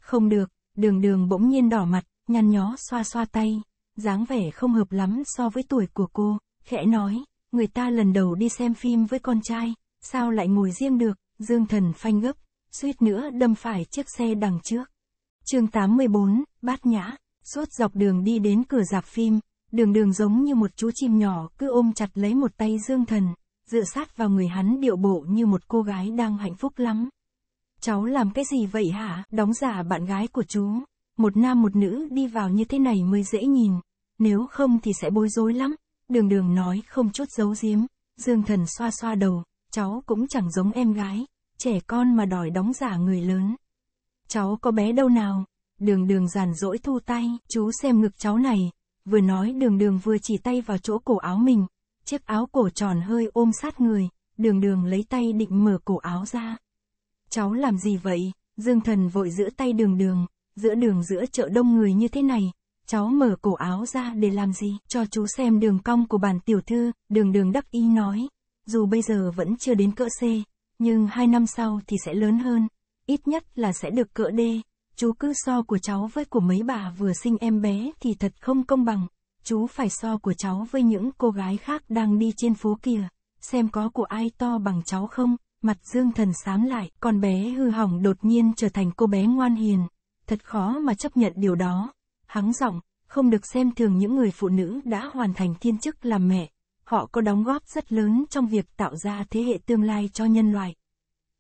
Không được, đường đường bỗng nhiên đỏ mặt, nhăn nhó xoa xoa tay, dáng vẻ không hợp lắm so với tuổi của cô, khẽ nói, người ta lần đầu đi xem phim với con trai, sao lại ngồi riêng được, Dương Thần phanh gấp, suýt nữa đâm phải chiếc xe đằng trước. chương 84, Bát Nhã, suốt dọc đường đi đến cửa dạp phim, đường đường giống như một chú chim nhỏ cứ ôm chặt lấy một tay Dương Thần, dựa sát vào người hắn điệu bộ như một cô gái đang hạnh phúc lắm. Cháu làm cái gì vậy hả, đóng giả bạn gái của chú, một nam một nữ đi vào như thế này mới dễ nhìn, nếu không thì sẽ bối rối lắm. Đường đường nói không chút giấu giếm, Dương Thần xoa xoa đầu, cháu cũng chẳng giống em gái, trẻ con mà đòi đóng giả người lớn. Cháu có bé đâu nào? Đường đường giàn dỗi thu tay, chú xem ngực cháu này. Vừa nói đường đường vừa chỉ tay vào chỗ cổ áo mình, chiếc áo cổ tròn hơi ôm sát người, đường đường lấy tay định mở cổ áo ra. Cháu làm gì vậy? Dương thần vội giữ tay đường đường, giữa đường giữa chợ đông người như thế này, Cháu mở cổ áo ra để làm gì? Cho chú xem đường cong của bản tiểu thư, đường đường đắc ý nói. Dù bây giờ vẫn chưa đến cỡ C, nhưng hai năm sau thì sẽ lớn hơn. Ít nhất là sẽ được cỡ D. Chú cứ so của cháu với của mấy bà vừa sinh em bé thì thật không công bằng. Chú phải so của cháu với những cô gái khác đang đi trên phố kìa. Xem có của ai to bằng cháu không? Mặt dương thần sám lại, con bé hư hỏng đột nhiên trở thành cô bé ngoan hiền. Thật khó mà chấp nhận điều đó hắng giọng, không được xem thường những người phụ nữ đã hoàn thành thiên chức làm mẹ. Họ có đóng góp rất lớn trong việc tạo ra thế hệ tương lai cho nhân loại.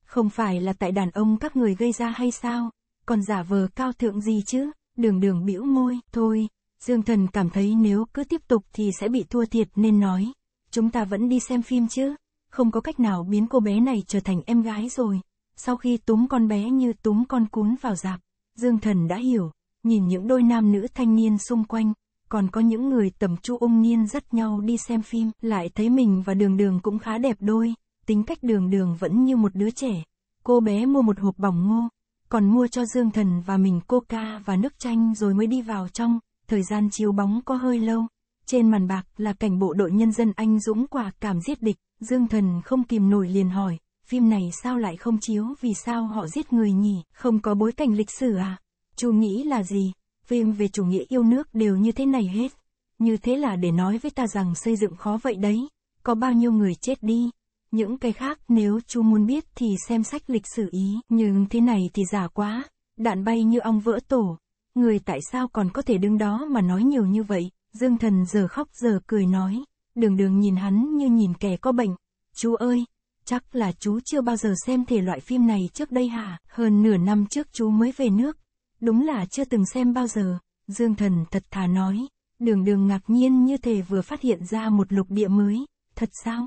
Không phải là tại đàn ông các người gây ra hay sao, còn giả vờ cao thượng gì chứ, đường đường bĩu môi, thôi, Dương Thần cảm thấy nếu cứ tiếp tục thì sẽ bị thua thiệt nên nói, chúng ta vẫn đi xem phim chứ, không có cách nào biến cô bé này trở thành em gái rồi. Sau khi túm con bé như túm con cún vào dạp, Dương Thần đã hiểu, nhìn những đôi nam nữ thanh niên xung quanh, còn có những người tầm chu ung niên dắt nhau đi xem phim, lại thấy mình và đường đường cũng khá đẹp đôi, tính cách đường đường vẫn như một đứa trẻ. Cô bé mua một hộp bỏng ngô, còn mua cho Dương Thần và mình coca và nước chanh rồi mới đi vào trong, thời gian chiếu bóng có hơi lâu. Trên màn bạc là cảnh bộ đội nhân dân anh dũng quả cảm giết địch, Dương Thần không kìm nổi liền hỏi, phim này sao lại không chiếu vì sao họ giết người nhỉ, không có bối cảnh lịch sử à? Chu nghĩ là gì? Phim về chủ nghĩa yêu nước đều như thế này hết. Như thế là để nói với ta rằng xây dựng khó vậy đấy. Có bao nhiêu người chết đi. Những cái khác nếu chú muốn biết thì xem sách lịch sử Ý. Nhưng thế này thì giả quá. Đạn bay như ong vỡ tổ. Người tại sao còn có thể đứng đó mà nói nhiều như vậy? Dương thần giờ khóc giờ cười nói. Đường đường nhìn hắn như nhìn kẻ có bệnh. Chú ơi, chắc là chú chưa bao giờ xem thể loại phim này trước đây hả? Hơn nửa năm trước chú mới về nước, đúng là chưa từng xem bao giờ, Dương Thần thật thà nói, đường đường ngạc nhiên như thể vừa phát hiện ra một lục địa mới, thật sao?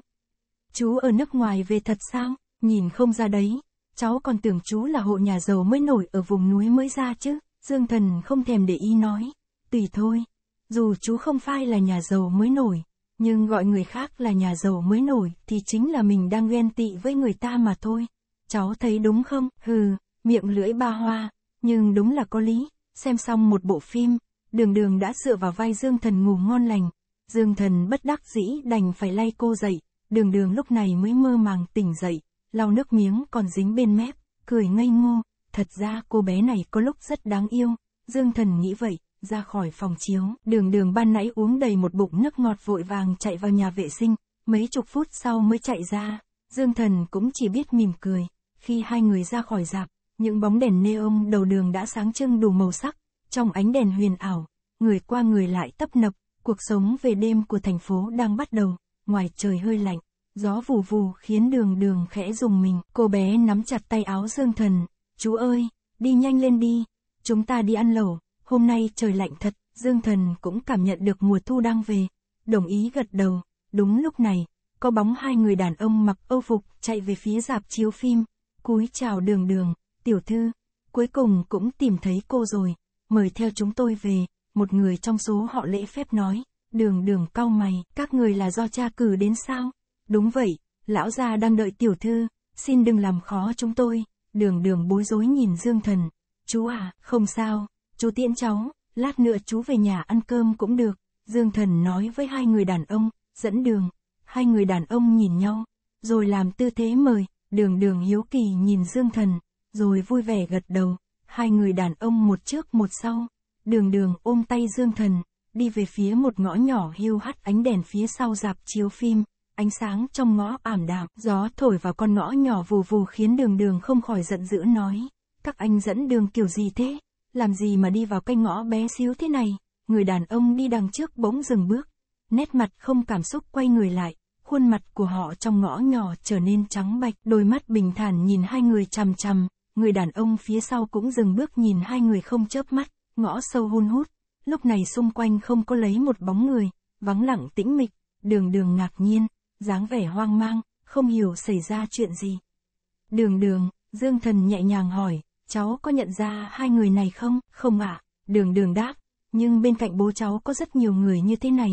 Chú ở nước ngoài về thật sao, nhìn không ra đấy, cháu còn tưởng chú là hộ nhà giàu mới nổi ở vùng núi mới ra chứ, Dương Thần không thèm để ý nói, tùy thôi, dù chú không phải là nhà giàu mới nổi, nhưng gọi người khác là nhà giàu mới nổi thì chính là mình đang ghen tị với người ta mà thôi. Cháu thấy đúng không? Hừ, miệng lưỡi ba hoa, nhưng đúng là có lý, xem xong một bộ phim, đường đường đã dựa vào vai Dương Thần ngủ ngon lành, Dương Thần bất đắc dĩ đành phải lay cô dậy, đường đường lúc này mới mơ màng tỉnh dậy, lau nước miếng còn dính bên mép, cười ngây ngô, thật ra cô bé này có lúc rất đáng yêu, Dương Thần nghĩ vậy, ra khỏi phòng chiếu, đường đường ban nãy uống đầy một bụng nước ngọt vội vàng chạy vào nhà vệ sinh, mấy chục phút sau mới chạy ra, Dương Thần cũng chỉ biết mỉm cười, khi hai người ra khỏi dạp, những bóng đèn neon đầu đường đã sáng trưng đủ màu sắc, trong ánh đèn huyền ảo, người qua người lại tấp nập, cuộc sống về đêm của thành phố đang bắt đầu, ngoài trời hơi lạnh, gió vù vù khiến đường đường khẽ dùng mình, cô bé nắm chặt tay áo Dương Thần, chú ơi, đi nhanh lên đi, chúng ta đi ăn lẩu, hôm nay trời lạnh thật, Dương Thần cũng cảm nhận được mùa thu đang về, đồng ý gật đầu, đúng lúc này, có bóng hai người đàn ông mặc âu phục chạy về phía dạp chiếu phim, cúi chào đường đường, tiểu thư, cuối cùng cũng tìm thấy cô rồi, mời theo chúng tôi về, một người trong số họ lễ phép nói, đường đường cau mày, các người là do cha cử đến sao? Đúng vậy, lão gia đang đợi tiểu thư, xin đừng làm khó chúng tôi, đường đường bối rối nhìn Dương Thần, chú à, không sao, chú tiễn cháu, lát nữa chú về nhà ăn cơm cũng được, Dương Thần nói với hai người đàn ông, dẫn đường, hai người đàn ông nhìn nhau, rồi làm tư thế mời, đường đường hiếu kỳ nhìn Dương Thần rồi vui vẻ gật đầu, hai người đàn ông một trước một sau, đường đường ôm tay Dương Thần, đi về phía một ngõ nhỏ hiu hắt ánh đèn phía sau dạp chiếu phim, ánh sáng trong ngõ ảm đạm, gió thổi vào con ngõ nhỏ vù vù khiến đường đường không khỏi giận dữ nói, các anh dẫn đường kiểu gì thế, làm gì mà đi vào canh ngõ bé xíu thế này, người đàn ông đi đằng trước bỗng dừng bước, nét mặt không cảm xúc quay người lại, khuôn mặt của họ trong ngõ nhỏ trở nên trắng bạch, đôi mắt bình thản nhìn hai người chằm chằm, người đàn ông phía sau cũng dừng bước nhìn hai người không chớp mắt, ngõ sâu hun hút. Lúc này xung quanh không có lấy một bóng người, vắng lặng tĩnh mịch, đường đường ngạc nhiên, dáng vẻ hoang mang, không hiểu xảy ra chuyện gì. Đường đường, Dương Thần nhẹ nhàng hỏi, cháu có nhận ra hai người này không? Không ạ, à? đường đường đáp, nhưng bên cạnh bố cháu có rất nhiều người như thế này,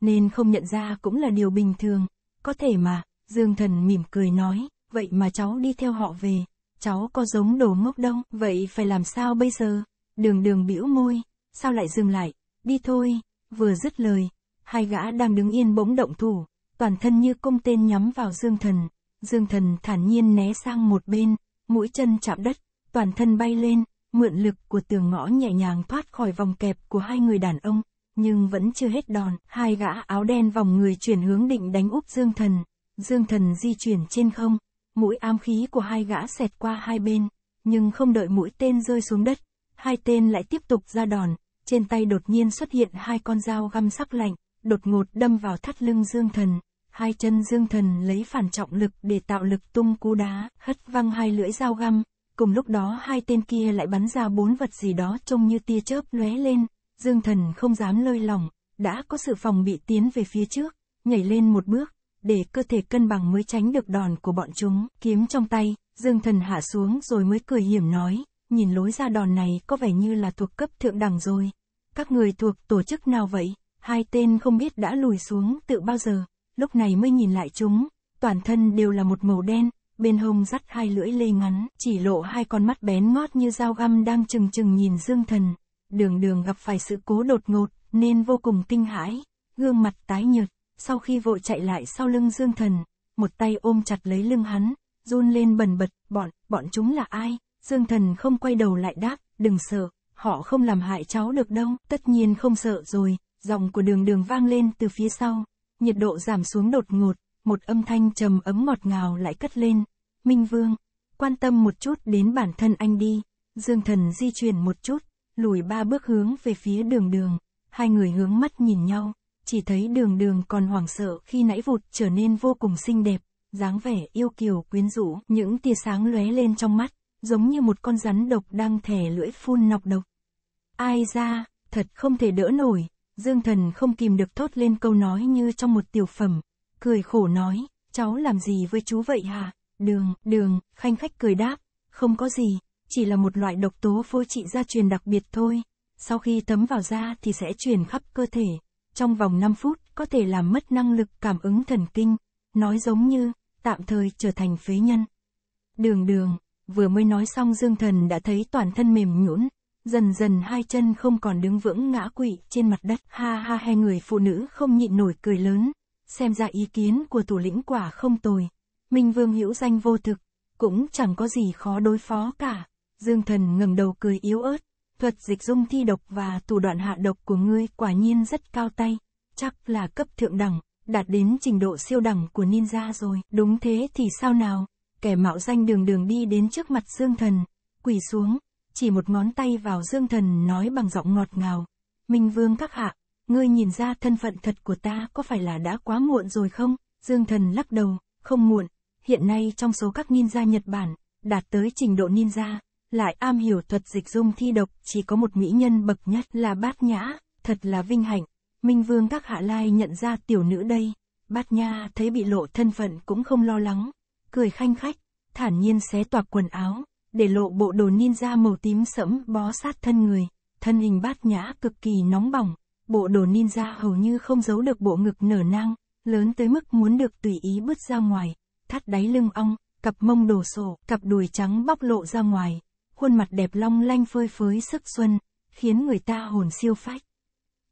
nên không nhận ra cũng là điều bình thường, có thể mà, Dương Thần mỉm cười nói, vậy mà cháu đi theo họ về, cháu có giống đồ ngốc đông, vậy phải làm sao bây giờ? Đường đường bĩu môi, sao lại dừng lại, đi thôi, vừa dứt lời, hai gã đang đứng yên bỗng động thủ, toàn thân như cung tên nhắm vào Dương Thần, Dương Thần thản nhiên né sang một bên, mũi chân chạm đất, toàn thân bay lên, mượn lực của tường ngõ nhẹ nhàng thoát khỏi vòng kẹp của hai người đàn ông, nhưng vẫn chưa hết đòn, hai gã áo đen vòng người chuyển hướng định đánh úp Dương Thần, Dương Thần di chuyển trên không, mũi am khí của hai gã xẹt qua hai bên, nhưng không đợi mũi tên rơi xuống đất, hai tên lại tiếp tục ra đòn, trên tay đột nhiên xuất hiện hai con dao găm sắc lạnh, đột ngột đâm vào thắt lưng Dương Thần, hai chân Dương Thần lấy phản trọng lực để tạo lực tung cú đá, hất văng hai lưỡi dao găm, cùng lúc đó hai tên kia lại bắn ra bốn vật gì đó trông như tia chớp lóe lên, Dương Thần không dám lơi lỏng, đã có sự phòng bị tiến về phía trước, nhảy lên một bước, để cơ thể cân bằng mới tránh được đòn của bọn chúng, kiếm trong tay, dương thần hạ xuống rồi mới cười hiểm nói, nhìn lối ra đòn này có vẻ như là thuộc cấp thượng đẳng rồi. Các người thuộc tổ chức nào vậy? Hai tên không biết đã lùi xuống tự bao giờ, lúc này mới nhìn lại chúng, toàn thân đều là một màu đen, bên hông dắt hai lưỡi lê ngắn, chỉ lộ hai con mắt bén ngót như dao găm đang chừng chừng nhìn Dương Thần. Đường đường gặp phải sự cố đột ngột, nên vô cùng kinh hãi, gương mặt tái nhợt, sau khi vội chạy lại sau lưng Dương Thần, một tay ôm chặt lấy lưng hắn, run lên bần bật, bọn, bọn chúng là ai? Dương Thần không quay đầu lại đáp, đừng sợ, họ không làm hại cháu được đâu, tất nhiên không sợ rồi, giọng của đường đường vang lên từ phía sau, nhiệt độ giảm xuống đột ngột, một âm thanh trầm ấm ngọt ngào lại cất lên, Minh Vương, quan tâm một chút đến bản thân anh đi, Dương Thần di chuyển một chút, lùi ba bước hướng về phía đường đường, hai người hướng mắt nhìn nhau, chỉ thấy đường đường còn hoảng sợ khi nãy vụt trở nên vô cùng xinh đẹp, dáng vẻ yêu kiều quyến rũ, những tia sáng lóe lên trong mắt, giống như một con rắn độc đang thè lưỡi phun nọc độc. Ai ra, thật không thể đỡ nổi, Dương Thần không kìm được thốt lên câu nói như trong một tiểu phẩm, cười khổ nói, cháu làm gì với chú vậy hả? Đường, đường, khanh khách cười đáp, không có gì, chỉ là một loại độc tố vô trị gia truyền đặc biệt thôi, sau khi thấm vào da thì sẽ truyền khắp cơ thể, trong vòng 5 phút có thể làm mất năng lực cảm ứng thần kinh, nói giống như tạm thời trở thành phế nhân. Đường đường, vừa mới nói xong Dương Thần đã thấy toàn thân mềm nhũn, dần dần hai chân không còn đứng vững ngã quỵ trên mặt đất. Ha ha hai người phụ nữ không nhịn nổi cười lớn, xem ra ý kiến của thủ lĩnh quả không tồi. Minh Vương hữu danh vô thực, cũng chẳng có gì khó đối phó cả. Dương Thần ngẩng đầu cười yếu ớt, Thuật dịch dung thi độc và thủ đoạn hạ độc của ngươi quả nhiên rất cao tay, chắc là cấp thượng đẳng, đạt đến trình độ siêu đẳng của ninja rồi. Đúng thế thì sao nào, kẻ mạo danh đường đường đi đến trước mặt Dương Thần, quỳ xuống, chỉ một ngón tay vào Dương Thần nói bằng giọng ngọt ngào. Minh Vương các hạ, ngươi nhìn ra thân phận thật của ta có phải là đã quá muộn rồi không? Dương Thần lắc đầu, không muộn, hiện nay trong số các ninja Nhật Bản, đạt tới trình độ ninja, lại am hiểu thuật dịch dung thi độc, chỉ có một mỹ nhân bậc nhất là Bát Nhã, thật là vinh hạnh. Minh Vương các hạ lai nhận ra tiểu nữ đây, Bát Nhã thấy bị lộ thân phận cũng không lo lắng, cười khanh khách, thản nhiên xé toạc quần áo, để lộ bộ đồ ninja màu tím sẫm bó sát thân người, thân hình Bát Nhã cực kỳ nóng bỏng, bộ đồ ninja hầu như không giấu được bộ ngực nở nang, lớn tới mức muốn được tùy ý bứt ra ngoài, thắt đáy lưng ong, cặp mông đồ sổ, cặp đùi trắng bóc lộ ra ngoài, khuôn mặt đẹp long lanh phơi phới sức xuân, khiến người ta hồn siêu phách.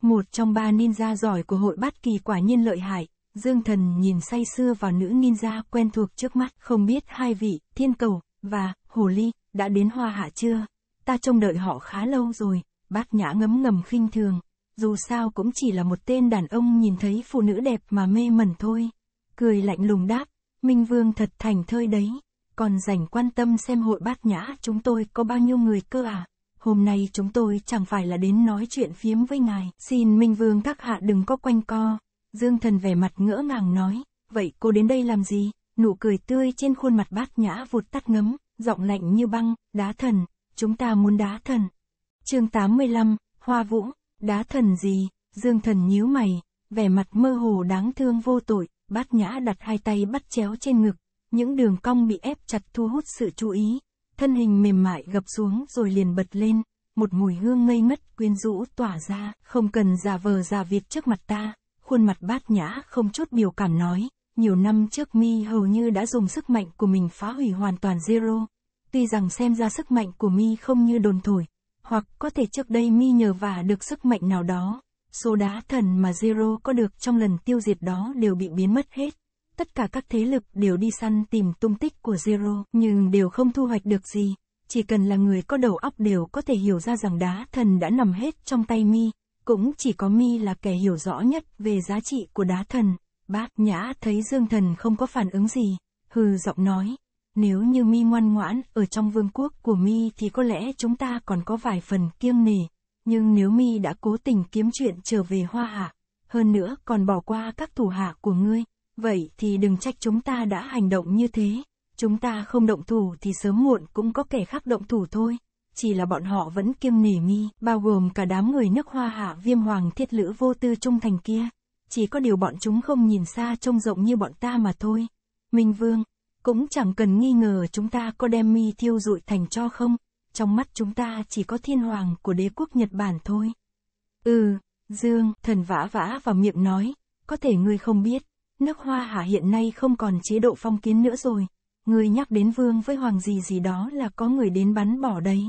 Một trong ba ninja giỏi của hội bát kỳ quả nhiên lợi hại, Dương Thần nhìn say sưa vào nữ ninja quen thuộc trước mắt, không biết hai vị, thiên cầu, và, hồ ly, đã đến hoa hạ chưa? Ta trông đợi họ khá lâu rồi, bác nhã ngấm ngầm khinh thường, dù sao cũng chỉ là một tên đàn ông nhìn thấy phụ nữ đẹp mà mê mẩn thôi. Cười lạnh lùng đáp, Minh Vương thật thành thơi đấy còn dành quan tâm xem hội bát nhã chúng tôi có bao nhiêu người cơ à. Hôm nay chúng tôi chẳng phải là đến nói chuyện phiếm với ngài, xin Minh Vương các hạ đừng có quanh co. Dương thần vẻ mặt ngỡ ngàng nói, vậy cô đến đây làm gì? Nụ cười tươi trên khuôn mặt bát nhã vụt tắt ngấm, giọng lạnh như băng, đá thần, chúng ta muốn đá thần. chương 85, Hoa Vũ, đá thần gì? Dương thần nhíu mày, vẻ mặt mơ hồ đáng thương vô tội, bát nhã đặt hai tay bắt chéo trên ngực, những đường cong bị ép chặt thu hút sự chú ý, thân hình mềm mại gập xuống rồi liền bật lên, một mùi hương ngây ngất quyến rũ tỏa ra, không cần giả vờ giả việc trước mặt ta, khuôn mặt bát nhã không chút biểu cảm nói, nhiều năm trước mi hầu như đã dùng sức mạnh của mình phá hủy hoàn toàn zero, tuy rằng xem ra sức mạnh của mi không như đồn thổi, hoặc có thể trước đây mi nhờ vả được sức mạnh nào đó, số đá thần mà zero có được trong lần tiêu diệt đó đều bị biến mất hết tất cả các thế lực đều đi săn tìm tung tích của Zero, nhưng đều không thu hoạch được gì. Chỉ cần là người có đầu óc đều có thể hiểu ra rằng đá thần đã nằm hết trong tay Mi, cũng chỉ có Mi là kẻ hiểu rõ nhất về giá trị của đá thần. Bác Nhã thấy Dương Thần không có phản ứng gì, hừ giọng nói, nếu như Mi ngoan ngoãn ở trong vương quốc của Mi thì có lẽ chúng ta còn có vài phần kiêng nể, nhưng nếu Mi đã cố tình kiếm chuyện trở về Hoa Hạ, hơn nữa còn bỏ qua các thủ hạ của ngươi, Vậy thì đừng trách chúng ta đã hành động như thế. Chúng ta không động thủ thì sớm muộn cũng có kẻ khác động thủ thôi. Chỉ là bọn họ vẫn kiêng nể mi, bao gồm cả đám người nước hoa hạ viêm hoàng thiết lữ vô tư trung thành kia. Chỉ có điều bọn chúng không nhìn xa trông rộng như bọn ta mà thôi. Minh Vương, cũng chẳng cần nghi ngờ chúng ta có đem mi thiêu rụi thành cho không. Trong mắt chúng ta chỉ có thiên hoàng của đế quốc Nhật Bản thôi. Ừ, Dương, thần vã vã vào miệng nói, có thể ngươi không biết, Nước Hoa Hạ hiện nay không còn chế độ phong kiến nữa rồi. Người nhắc đến vương với hoàng gì gì đó là có người đến bắn bỏ đấy.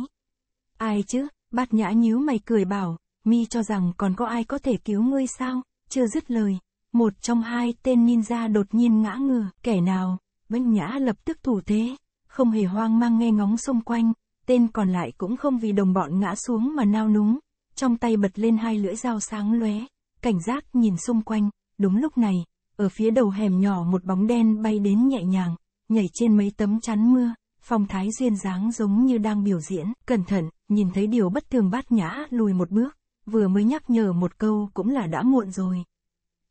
Ai chứ, bát nhã nhíu mày cười bảo, mi cho rằng còn có ai có thể cứu ngươi sao, chưa dứt lời. Một trong hai tên ninja đột nhiên ngã ngửa, kẻ nào, bát nhã lập tức thủ thế, không hề hoang mang nghe ngóng xung quanh, tên còn lại cũng không vì đồng bọn ngã xuống mà nao núng, trong tay bật lên hai lưỡi dao sáng lóe, cảnh giác nhìn xung quanh, đúng lúc này, ở phía đầu hẻm nhỏ một bóng đen bay đến nhẹ nhàng, nhảy trên mấy tấm chắn mưa, phong thái duyên dáng giống như đang biểu diễn, cẩn thận, nhìn thấy điều bất thường bát nhã lùi một bước, vừa mới nhắc nhở một câu cũng là đã muộn rồi.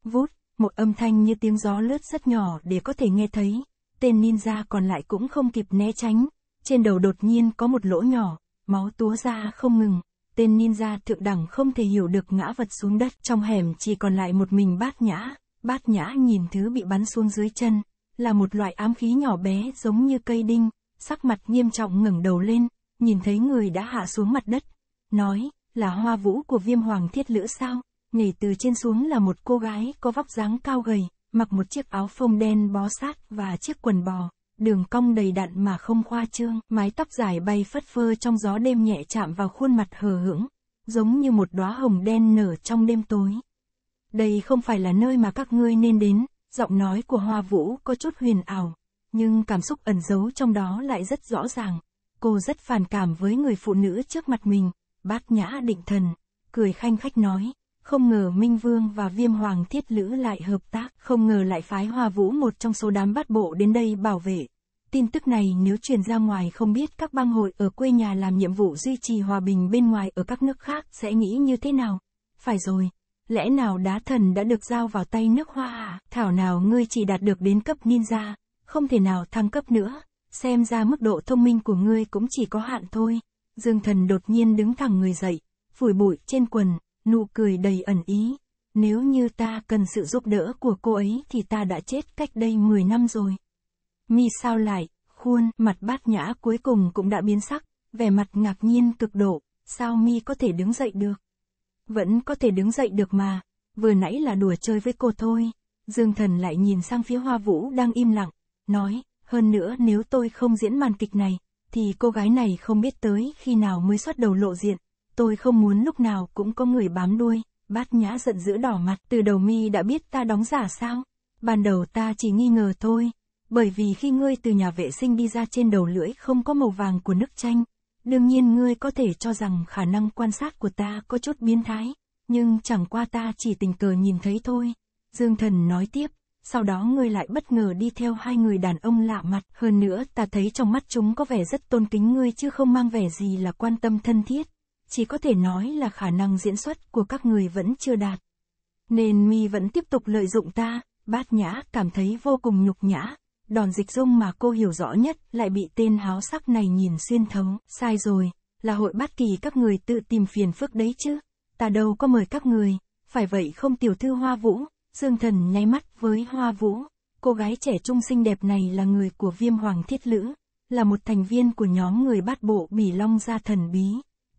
Vút, một âm thanh như tiếng gió lướt rất nhỏ để có thể nghe thấy, tên ninja còn lại cũng không kịp né tránh, trên đầu đột nhiên có một lỗ nhỏ, máu túa ra không ngừng, tên ninja thượng đẳng không thể hiểu được ngã vật xuống đất, trong hẻm chỉ còn lại một mình bát nhã. Bát nhã nhìn thứ bị bắn xuống dưới chân, là một loại ám khí nhỏ bé giống như cây đinh, sắc mặt nghiêm trọng ngẩng đầu lên, nhìn thấy người đã hạ xuống mặt đất, nói, là hoa vũ của viêm hoàng thiết lữ sao, nhảy từ trên xuống là một cô gái có vóc dáng cao gầy, mặc một chiếc áo phông đen bó sát và chiếc quần bò, đường cong đầy đặn mà không khoa trương, mái tóc dài bay phất phơ trong gió đêm nhẹ chạm vào khuôn mặt hờ hững, giống như một đóa hồng đen nở trong đêm tối. Đây không phải là nơi mà các ngươi nên đến, giọng nói của Hoa Vũ có chút huyền ảo, nhưng cảm xúc ẩn giấu trong đó lại rất rõ ràng. Cô rất phản cảm với người phụ nữ trước mặt mình, bát nhã định thần, cười khanh khách nói, không ngờ Minh Vương và Viêm Hoàng Thiết Lữ lại hợp tác, không ngờ lại phái Hoa Vũ một trong số đám bát bộ đến đây bảo vệ. Tin tức này nếu truyền ra ngoài không biết các bang hội ở quê nhà làm nhiệm vụ duy trì hòa bình bên ngoài ở các nước khác sẽ nghĩ như thế nào. Phải rồi, lẽ nào đá thần đã được giao vào tay nước hoa à? Thảo nào ngươi chỉ đạt được đến cấp ninja, không thể nào thăng cấp nữa, xem ra mức độ thông minh của ngươi cũng chỉ có hạn thôi. Dương thần đột nhiên đứng thẳng người dậy, phủi bụi trên quần, nụ cười đầy ẩn ý. Nếu như ta cần sự giúp đỡ của cô ấy thì ta đã chết cách đây 10 năm rồi. Mi sao lại, khuôn, mặt bát nhã cuối cùng cũng đã biến sắc, vẻ mặt ngạc nhiên cực độ, sao Mi có thể đứng dậy được. Vẫn có thể đứng dậy được mà, vừa nãy là đùa chơi với cô thôi. Dương thần lại nhìn sang phía hoa vũ đang im lặng, nói, hơn nữa nếu tôi không diễn màn kịch này, thì cô gái này không biết tới khi nào mới xuất đầu lộ diện. Tôi không muốn lúc nào cũng có người bám đuôi, bát nhã giận dữ đỏ mặt từ đầu mi đã biết ta đóng giả sao. Ban đầu ta chỉ nghi ngờ thôi, bởi vì khi ngươi từ nhà vệ sinh đi ra trên đầu lưỡi không có màu vàng của nước chanh, Đương nhiên ngươi có thể cho rằng khả năng quan sát của ta có chút biến thái, nhưng chẳng qua ta chỉ tình cờ nhìn thấy thôi. Dương thần nói tiếp, sau đó ngươi lại bất ngờ đi theo hai người đàn ông lạ mặt. Hơn nữa ta thấy trong mắt chúng có vẻ rất tôn kính ngươi chứ không mang vẻ gì là quan tâm thân thiết. Chỉ có thể nói là khả năng diễn xuất của các người vẫn chưa đạt. Nên mi vẫn tiếp tục lợi dụng ta, bát nhã cảm thấy vô cùng nhục nhã, đòn dịch dung mà cô hiểu rõ nhất lại bị tên háo sắc này nhìn xuyên thấu, sai rồi, là hội bát kỳ các người tự tìm phiền phức đấy chứ, ta đâu có mời các người, phải vậy không tiểu thư hoa vũ, dương thần nháy mắt với hoa vũ, cô gái trẻ trung xinh đẹp này là người của viêm hoàng thiết lữ, là một thành viên của nhóm người bát bộ bỉ long gia thần bí,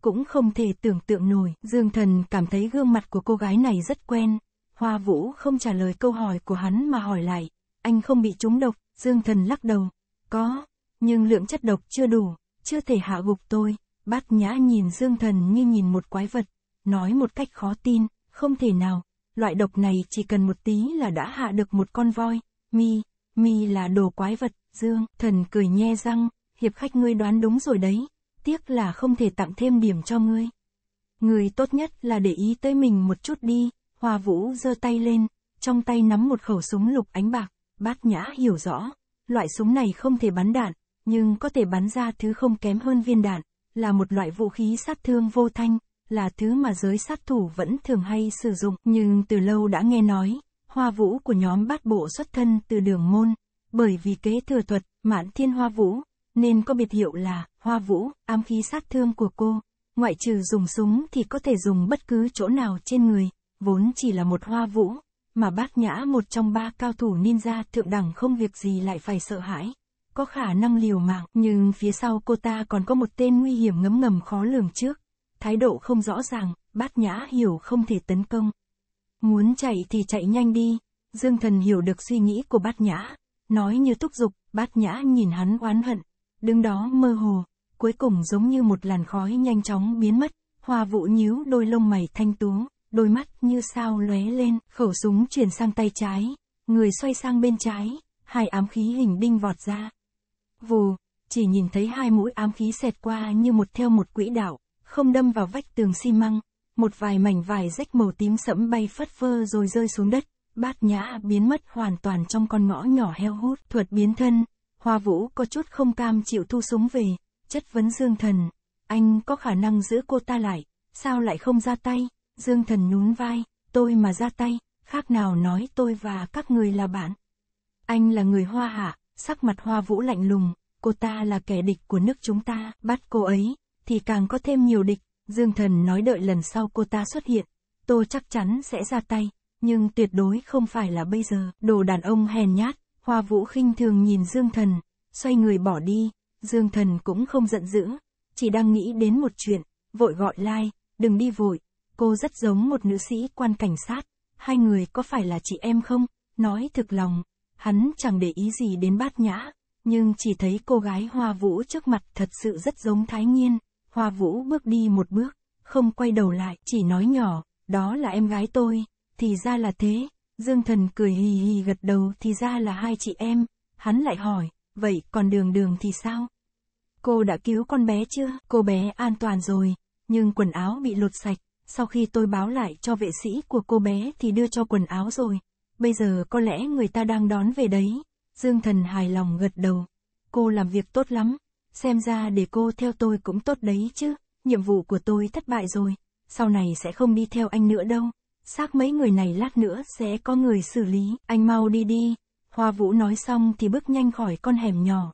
cũng không thể tưởng tượng nổi, dương thần cảm thấy gương mặt của cô gái này rất quen, hoa vũ không trả lời câu hỏi của hắn mà hỏi lại, anh không bị trúng độc, Dương thần lắc đầu, có, nhưng lượng chất độc chưa đủ, chưa thể hạ gục tôi. Bát nhã nhìn Dương thần như nhìn một quái vật, nói một cách khó tin, không thể nào, loại độc này chỉ cần một tí là đã hạ được một con voi, mi, mi là đồ quái vật, Dương thần cười nhe răng, hiệp khách ngươi đoán đúng rồi đấy, tiếc là không thể tặng thêm điểm cho ngươi. Người tốt nhất là để ý tới mình một chút đi, Hòa Vũ giơ tay lên, trong tay nắm một khẩu súng lục ánh bạc. Bác Nhã hiểu rõ, loại súng này không thể bắn đạn, nhưng có thể bắn ra thứ không kém hơn viên đạn, là một loại vũ khí sát thương vô thanh, là thứ mà giới sát thủ vẫn thường hay sử dụng, nhưng từ lâu đã nghe nói, hoa vũ của nhóm bát bộ xuất thân từ đường môn, bởi vì kế thừa thuật, mãn thiên hoa vũ, nên có biệt hiệu là, hoa vũ, ám khí sát thương của cô, ngoại trừ dùng súng thì có thể dùng bất cứ chỗ nào trên người, vốn chỉ là một hoa vũ, mà bát nhã một trong ba cao thủ ninja thượng đẳng không việc gì lại phải sợ hãi. Có khả năng liều mạng, nhưng phía sau cô ta còn có một tên nguy hiểm ngấm ngầm khó lường trước. Thái độ không rõ ràng, bát nhã hiểu không thể tấn công. Muốn chạy thì chạy nhanh đi, Dương Thần hiểu được suy nghĩ của bát nhã. Nói như thúc giục, bát nhã nhìn hắn oán hận, đứng đó mơ hồ, cuối cùng giống như một làn khói nhanh chóng biến mất, hoa vũ nhíu đôi lông mày thanh tú đôi mắt như sao lóe lên, khẩu súng chuyển sang tay trái, người xoay sang bên trái, hai ám khí hình đinh vọt ra. Vù, chỉ nhìn thấy hai mũi ám khí xẹt qua như một theo một quỹ đạo, không đâm vào vách tường xi măng, một vài mảnh vải rách màu tím sẫm bay phất phơ rồi rơi xuống đất, bát nhã biến mất hoàn toàn trong con ngõ nhỏ heo hút, thuật biến thân, hoa vũ có chút không cam chịu thu súng về, chất vấn dương thần, anh có khả năng giữ cô ta lại, sao lại không ra tay? Dương Thần nhún vai, tôi mà ra tay, khác nào nói tôi và các người là bạn. Anh là người hoa hạ, sắc mặt hoa vũ lạnh lùng, cô ta là kẻ địch của nước chúng ta, bắt cô ấy, thì càng có thêm nhiều địch, Dương Thần nói đợi lần sau cô ta xuất hiện, tôi chắc chắn sẽ ra tay, nhưng tuyệt đối không phải là bây giờ, đồ đàn ông hèn nhát, hoa vũ khinh thường nhìn Dương Thần, xoay người bỏ đi, Dương Thần cũng không giận dữ, chỉ đang nghĩ đến một chuyện, vội gọi lai, like, đừng đi vội, Cô rất giống một nữ sĩ quan cảnh sát, hai người có phải là chị em không? Nói thực lòng, hắn chẳng để ý gì đến bát nhã, nhưng chỉ thấy cô gái hoa vũ trước mặt thật sự rất giống thái nhiên. Hoa vũ bước đi một bước, không quay đầu lại, chỉ nói nhỏ, đó là em gái tôi, thì ra là thế. Dương thần cười hì hì gật đầu thì ra là hai chị em, hắn lại hỏi, vậy còn đường đường thì sao? Cô đã cứu con bé chưa? Cô bé an toàn rồi, nhưng quần áo bị lột sạch, sau khi tôi báo lại cho vệ sĩ của cô bé thì đưa cho quần áo rồi. Bây giờ có lẽ người ta đang đón về đấy. Dương Thần hài lòng gật đầu. Cô làm việc tốt lắm. Xem ra để cô theo tôi cũng tốt đấy chứ. Nhiệm vụ của tôi thất bại rồi. Sau này sẽ không đi theo anh nữa đâu. Xác mấy người này lát nữa sẽ có người xử lý. Anh mau đi đi. Hoa Vũ nói xong thì bước nhanh khỏi con hẻm nhỏ.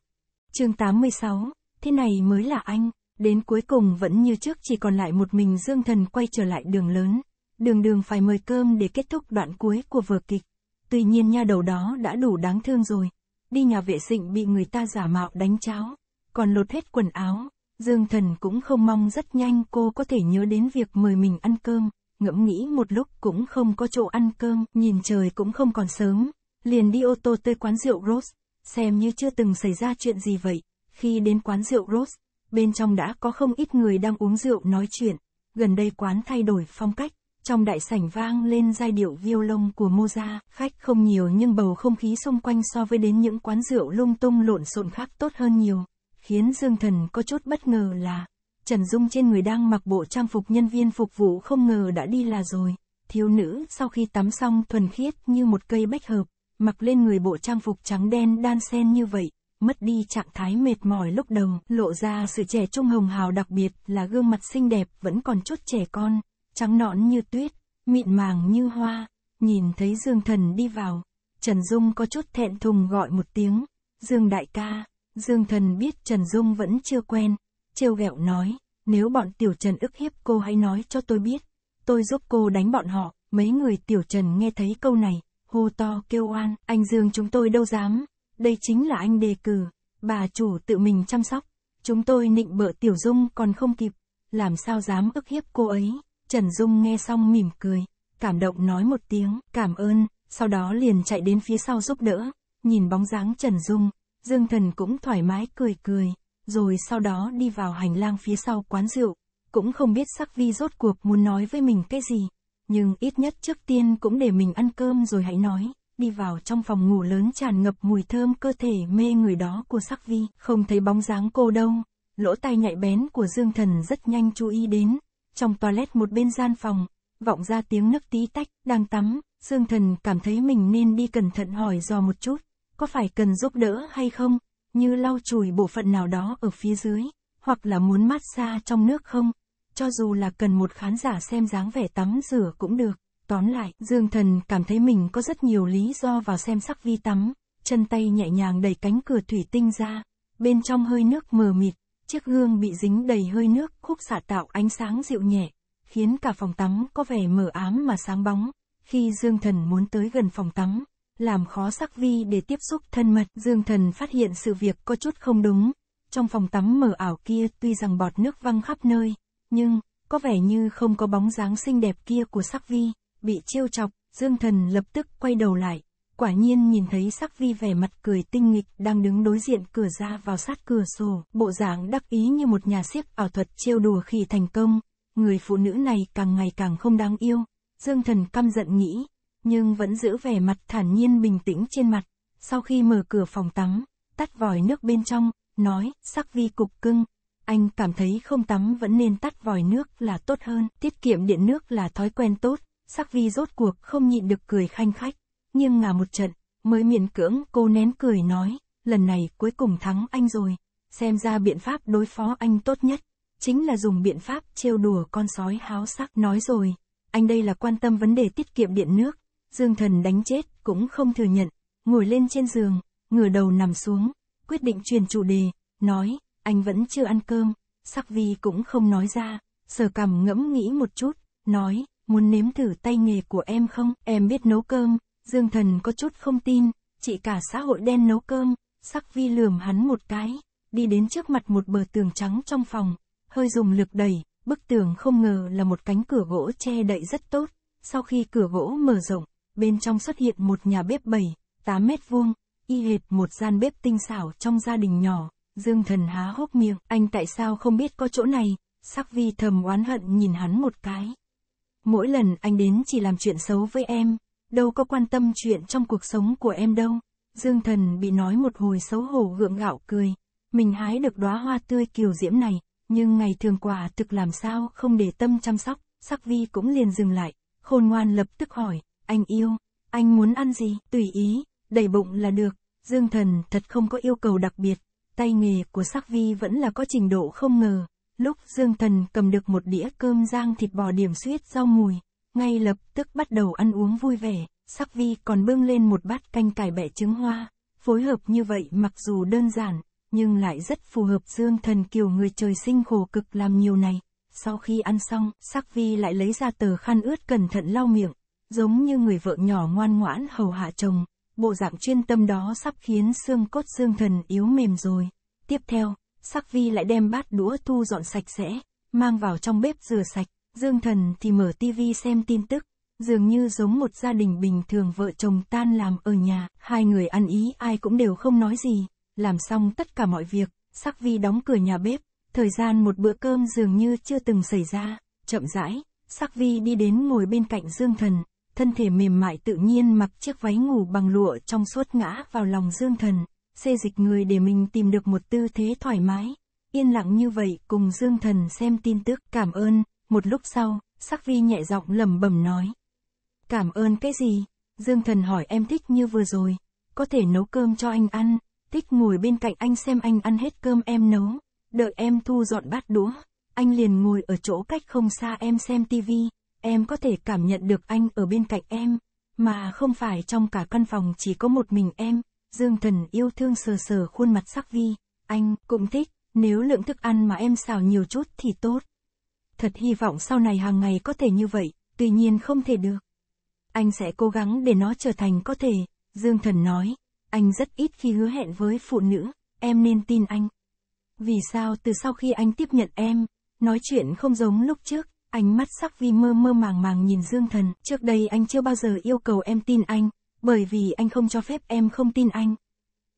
chương 86, thế này mới là anh. Đến cuối cùng vẫn như trước chỉ còn lại một mình Dương Thần quay trở lại đường lớn. Đường đường phải mời cơm để kết thúc đoạn cuối của vở kịch. Tuy nhiên nha đầu đó đã đủ đáng thương rồi. Đi nhà vệ sinh bị người ta giả mạo đánh cháo. Còn lột hết quần áo. Dương Thần cũng không mong rất nhanh cô có thể nhớ đến việc mời mình ăn cơm. Ngẫm nghĩ một lúc cũng không có chỗ ăn cơm. Nhìn trời cũng không còn sớm. Liền đi ô tô tới quán rượu Rose. Xem như chưa từng xảy ra chuyện gì vậy. Khi đến quán rượu Rose bên trong đã có không ít người đang uống rượu nói chuyện, gần đây quán thay đổi phong cách, trong đại sảnh vang lên giai điệu violon của Moza, khách không nhiều nhưng bầu không khí xung quanh so với đến những quán rượu lung tung lộn xộn khác tốt hơn nhiều, khiến Dương Thần có chút bất ngờ là, Trần Dung trên người đang mặc bộ trang phục nhân viên phục vụ không ngờ đã đi là rồi, thiếu nữ sau khi tắm xong thuần khiết như một cây bách hợp, mặc lên người bộ trang phục trắng đen đan sen như vậy, mất đi trạng thái mệt mỏi lúc đầu, lộ ra sự trẻ trung hồng hào đặc biệt là gương mặt xinh đẹp vẫn còn chút trẻ con, trắng nõn như tuyết, mịn màng như hoa, nhìn thấy Dương Thần đi vào, Trần Dung có chút thẹn thùng gọi một tiếng, Dương đại ca, Dương Thần biết Trần Dung vẫn chưa quen, trêu ghẹo nói, nếu bọn tiểu Trần ức hiếp cô hãy nói cho tôi biết, tôi giúp cô đánh bọn họ, mấy người tiểu Trần nghe thấy câu này, hô to kêu oan, anh Dương chúng tôi đâu dám, đây chính là anh đề cử, bà chủ tự mình chăm sóc, chúng tôi nịnh bợ Tiểu Dung còn không kịp, làm sao dám ức hiếp cô ấy. Trần Dung nghe xong mỉm cười, cảm động nói một tiếng, cảm ơn, sau đó liền chạy đến phía sau giúp đỡ, nhìn bóng dáng Trần Dung, Dương Thần cũng thoải mái cười cười, rồi sau đó đi vào hành lang phía sau quán rượu, cũng không biết Sắc Vi rốt cuộc muốn nói với mình cái gì, nhưng ít nhất trước tiên cũng để mình ăn cơm rồi hãy nói đi vào trong phòng ngủ lớn tràn ngập mùi thơm cơ thể mê người đó của sắc vi. Không thấy bóng dáng cô đâu, lỗ tai nhạy bén của Dương Thần rất nhanh chú ý đến. Trong toilet một bên gian phòng, vọng ra tiếng nước tí tách, đang tắm, Dương Thần cảm thấy mình nên đi cẩn thận hỏi dò một chút, có phải cần giúp đỡ hay không, như lau chùi bộ phận nào đó ở phía dưới, hoặc là muốn mát xa trong nước không, cho dù là cần một khán giả xem dáng vẻ tắm rửa cũng được. Tóm lại, Dương Thần cảm thấy mình có rất nhiều lý do vào xem sắc vi tắm, chân tay nhẹ nhàng đẩy cánh cửa thủy tinh ra, bên trong hơi nước mờ mịt, chiếc gương bị dính đầy hơi nước khúc xạ tạo ánh sáng dịu nhẹ, khiến cả phòng tắm có vẻ mờ ám mà sáng bóng. Khi Dương Thần muốn tới gần phòng tắm, làm khó sắc vi để tiếp xúc thân mật, Dương Thần phát hiện sự việc có chút không đúng. Trong phòng tắm mờ ảo kia tuy rằng bọt nước văng khắp nơi, nhưng, có vẻ như không có bóng dáng xinh đẹp kia của sắc vi. Bị trêu chọc, Dương Thần lập tức quay đầu lại, quả nhiên nhìn thấy sắc vi vẻ mặt cười tinh nghịch đang đứng đối diện cửa ra vào sát cửa sổ, bộ dạng đắc ý như một nhà siếc ảo thuật trêu đùa khi thành công. Người phụ nữ này càng ngày càng không đáng yêu, Dương Thần căm giận nghĩ, nhưng vẫn giữ vẻ mặt thản nhiên bình tĩnh trên mặt. Sau khi mở cửa phòng tắm, tắt vòi nước bên trong, nói, sắc vi cục cưng, anh cảm thấy không tắm vẫn nên tắt vòi nước là tốt hơn, tiết kiệm điện nước là thói quen tốt, sắc vi rốt cuộc không nhịn được cười khanh khách, nghiêng ngả một trận, mới miễn cưỡng cô nén cười nói, lần này cuối cùng thắng anh rồi, xem ra biện pháp đối phó anh tốt nhất, chính là dùng biện pháp trêu đùa con sói háo sắc nói rồi, anh đây là quan tâm vấn đề tiết kiệm điện nước, Dương Thần đánh chết cũng không thừa nhận, ngồi lên trên giường, ngửa đầu nằm xuống, quyết định truyền chủ đề, nói, anh vẫn chưa ăn cơm, sắc vi cũng không nói ra, sở cằm ngẫm nghĩ một chút, nói, muốn nếm thử tay nghề của em không? Em biết nấu cơm, Dương Thần có chút không tin, chị cả xã hội đen nấu cơm, sắc vi lườm hắn một cái, đi đến trước mặt một bờ tường trắng trong phòng, hơi dùng lực đẩy, bức tường không ngờ là một cánh cửa gỗ che đậy rất tốt, sau khi cửa gỗ mở rộng, bên trong xuất hiện một nhà bếp 7, 8 mét vuông, y hệt một gian bếp tinh xảo trong gia đình nhỏ, Dương Thần há hốc miệng, anh tại sao không biết có chỗ này, sắc vi thầm oán hận nhìn hắn một cái. Mỗi lần anh đến chỉ làm chuyện xấu với em, đâu có quan tâm chuyện trong cuộc sống của em đâu. Dương Thần bị nói một hồi xấu hổ gượng gạo cười. Mình hái được đóa hoa tươi kiều diễm này, nhưng ngày thường quả thực làm sao không để tâm chăm sóc, sắc vi cũng liền dừng lại, khôn ngoan lập tức hỏi, anh yêu, anh muốn ăn gì, tùy ý, đầy bụng là được, Dương Thần thật không có yêu cầu đặc biệt, tay nghề của sắc vi vẫn là có trình độ không ngờ, Lúc Dương Thần cầm được một đĩa cơm rang thịt bò điểm suyết rau mùi, ngay lập tức bắt đầu ăn uống vui vẻ, Sắc Vi còn bưng lên một bát canh cải bẹ trứng hoa, phối hợp như vậy mặc dù đơn giản, nhưng lại rất phù hợp Dương Thần kiểu người trời sinh khổ cực làm nhiều này. Sau khi ăn xong, Sắc Vi lại lấy ra tờ khăn ướt cẩn thận lau miệng, giống như người vợ nhỏ ngoan ngoãn hầu hạ chồng, bộ dạng chuyên tâm đó sắp khiến xương cốt dương thần yếu mềm rồi. Tiếp theo, Sắc Vi lại đem bát đũa thu dọn sạch sẽ, mang vào trong bếp rửa sạch, Dương Thần thì mở tivi xem tin tức, dường như giống một gia đình bình thường vợ chồng tan làm ở nhà, hai người ăn ý ai cũng đều không nói gì, làm xong tất cả mọi việc, Sắc Vi đóng cửa nhà bếp, thời gian một bữa cơm dường như chưa từng xảy ra, chậm rãi, Sắc Vi đi đến ngồi bên cạnh Dương Thần, thân thể mềm mại tự nhiên mặc chiếc váy ngủ bằng lụa trong suốt ngã vào lòng Dương Thần, xê dịch người để mình tìm được một tư thế thoải mái. Yên lặng như vậy, cùng Dương Thần xem tin tức, cảm ơn, một lúc sau, Sắc Vi nhẹ giọng lẩm bẩm nói. Cảm ơn cái gì? Dương Thần hỏi em thích như vừa rồi, có thể nấu cơm cho anh ăn, thích ngồi bên cạnh anh xem anh ăn hết cơm em nấu, đợi em thu dọn bát đũa, anh liền ngồi ở chỗ cách không xa em xem tivi, em có thể cảm nhận được anh ở bên cạnh em, mà không phải trong cả căn phòng chỉ có một mình em. Dương Thần yêu thương sờ sờ khuôn mặt sắc vi, anh cũng thích, nếu lượng thức ăn mà em xào nhiều chút thì tốt. Thật hy vọng sau này hàng ngày có thể như vậy, tuy nhiên không thể được. Anh sẽ cố gắng để nó trở thành có thể, Dương Thần nói, anh rất ít khi hứa hẹn với phụ nữ, em nên tin anh. Vì sao từ sau khi anh tiếp nhận em, nói chuyện không giống lúc trước, ánh mắt sắc vi mơ mơ màng màng nhìn Dương Thần, trước đây anh chưa bao giờ yêu cầu em tin anh, bởi vì anh không cho phép em không tin anh.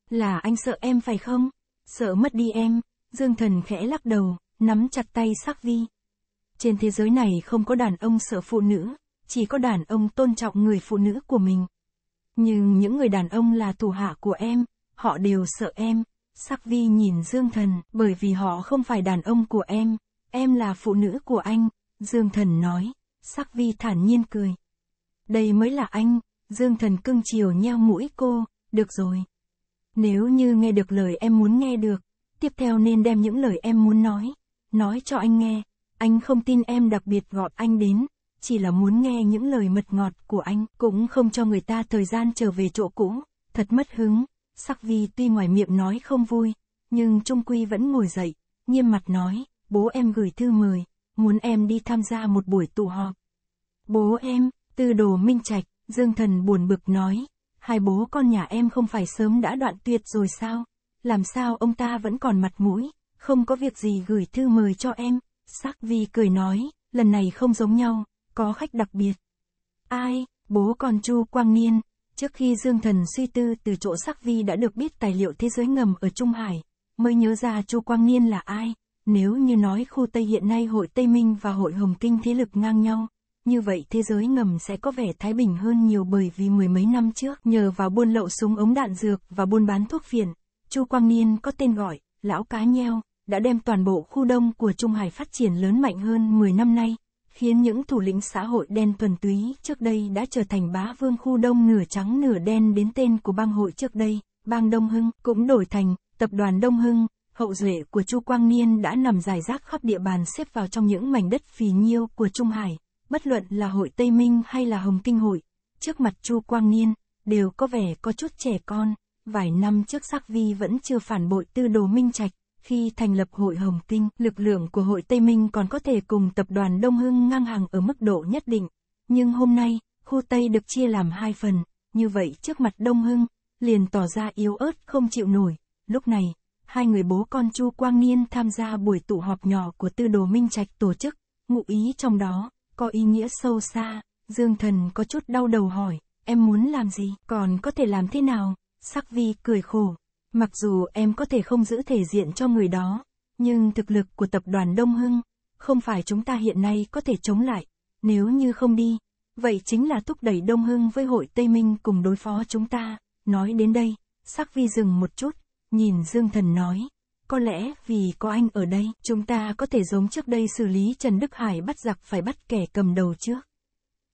Là anh sợ em phải không? Sợ mất đi em, Dương Thần khẽ lắc đầu, nắm chặt tay sắc vi. Trên thế giới này không có đàn ông sợ phụ nữ, chỉ có đàn ông tôn trọng người phụ nữ của mình. Nhưng những người đàn ông là thủ hạ của em, họ đều sợ em. Sắc vi nhìn Dương Thần, bởi vì họ không phải đàn ông của em, em là phụ nữ của anh, Dương Thần nói. Sắc vi thản nhiên cười. Đây mới là anh, Dương thần cưng chiều nheo mũi cô, được rồi. Nếu như nghe được lời em muốn nghe được, tiếp theo nên đem những lời em muốn nói, nói cho anh nghe. Anh không tin em đặc biệt gọi anh đến, chỉ là muốn nghe những lời mật ngọt của anh, cũng không cho người ta thời gian trở về chỗ cũ, thật mất hứng. Sắc vi tuy ngoài miệng nói không vui, nhưng Trung Quy vẫn ngồi dậy, nghiêm mặt nói, bố em gửi thư mời, muốn em đi tham gia một buổi tụ họp. Bố em, Tư đồ minh trạch, Dương thần buồn bực nói, hai bố con nhà em không phải sớm đã đoạn tuyệt rồi sao? Làm sao ông ta vẫn còn mặt mũi, không có việc gì gửi thư mời cho em? Sắc vi cười nói, lần này không giống nhau, có khách đặc biệt. Ai, bố con Chu Quang Niên, trước khi Dương Thần suy tư từ chỗ Sắc Vi đã được biết tài liệu thế giới ngầm ở Trung Hải, mới nhớ ra Chu Quang Niên là ai, nếu như nói khu Tây hiện nay hội Tây Minh và hội Hồng Kinh thế lực ngang nhau, như vậy thế giới ngầm sẽ có vẻ thái bình hơn nhiều bởi vì mười mấy năm trước, nhờ vào buôn lậu súng ống đạn dược và buôn bán thuốc phiện, Chu Quang Niên có tên gọi, lão cá nheo, đã đem toàn bộ khu đông của Trung Hải phát triển lớn mạnh hơn 10 năm nay, khiến những thủ lĩnh xã hội đen thuần túy trước đây đã trở thành bá vương khu đông nửa trắng nửa đen đến tên của bang hội trước đây, bang Đông Hưng cũng đổi thành tập đoàn Đông Hưng, hậu duệ của Chu Quang Niên đã nằm dài rác khắp địa bàn xếp vào trong những mảnh đất phì nhiêu của Trung Hải bất luận là hội Tây Minh hay là Hồng Kinh hội, trước mặt Chu Quang Niên, đều có vẻ có chút trẻ con, vài năm trước Sắc Vi vẫn chưa phản bội tư đồ Minh Trạch, khi thành lập hội Hồng Kinh, lực lượng của hội Tây Minh còn có thể cùng tập đoàn Đông Hưng ngang hàng ở mức độ nhất định, nhưng hôm nay, khu Tây được chia làm hai phần, như vậy trước mặt Đông Hưng, liền tỏ ra yếu ớt không chịu nổi, lúc này, hai người bố con Chu Quang Niên tham gia buổi tụ họp nhỏ của tư đồ Minh Trạch tổ chức, ngụ ý trong đó, có ý nghĩa sâu xa, Dương Thần có chút đau đầu hỏi, em muốn làm gì, còn có thể làm thế nào, Sắc Vi cười khổ, mặc dù em có thể không giữ thể diện cho người đó, nhưng thực lực của tập đoàn Đông Hưng, không phải chúng ta hiện nay có thể chống lại, nếu như không đi, vậy chính là thúc đẩy Đông Hưng với hội Tây Minh cùng đối phó chúng ta, nói đến đây, Sắc Vi dừng một chút, nhìn Dương Thần nói, có lẽ vì có anh ở đây, chúng ta có thể giống trước đây xử lý Trần Đức Hải bắt giặc phải bắt kẻ cầm đầu trước.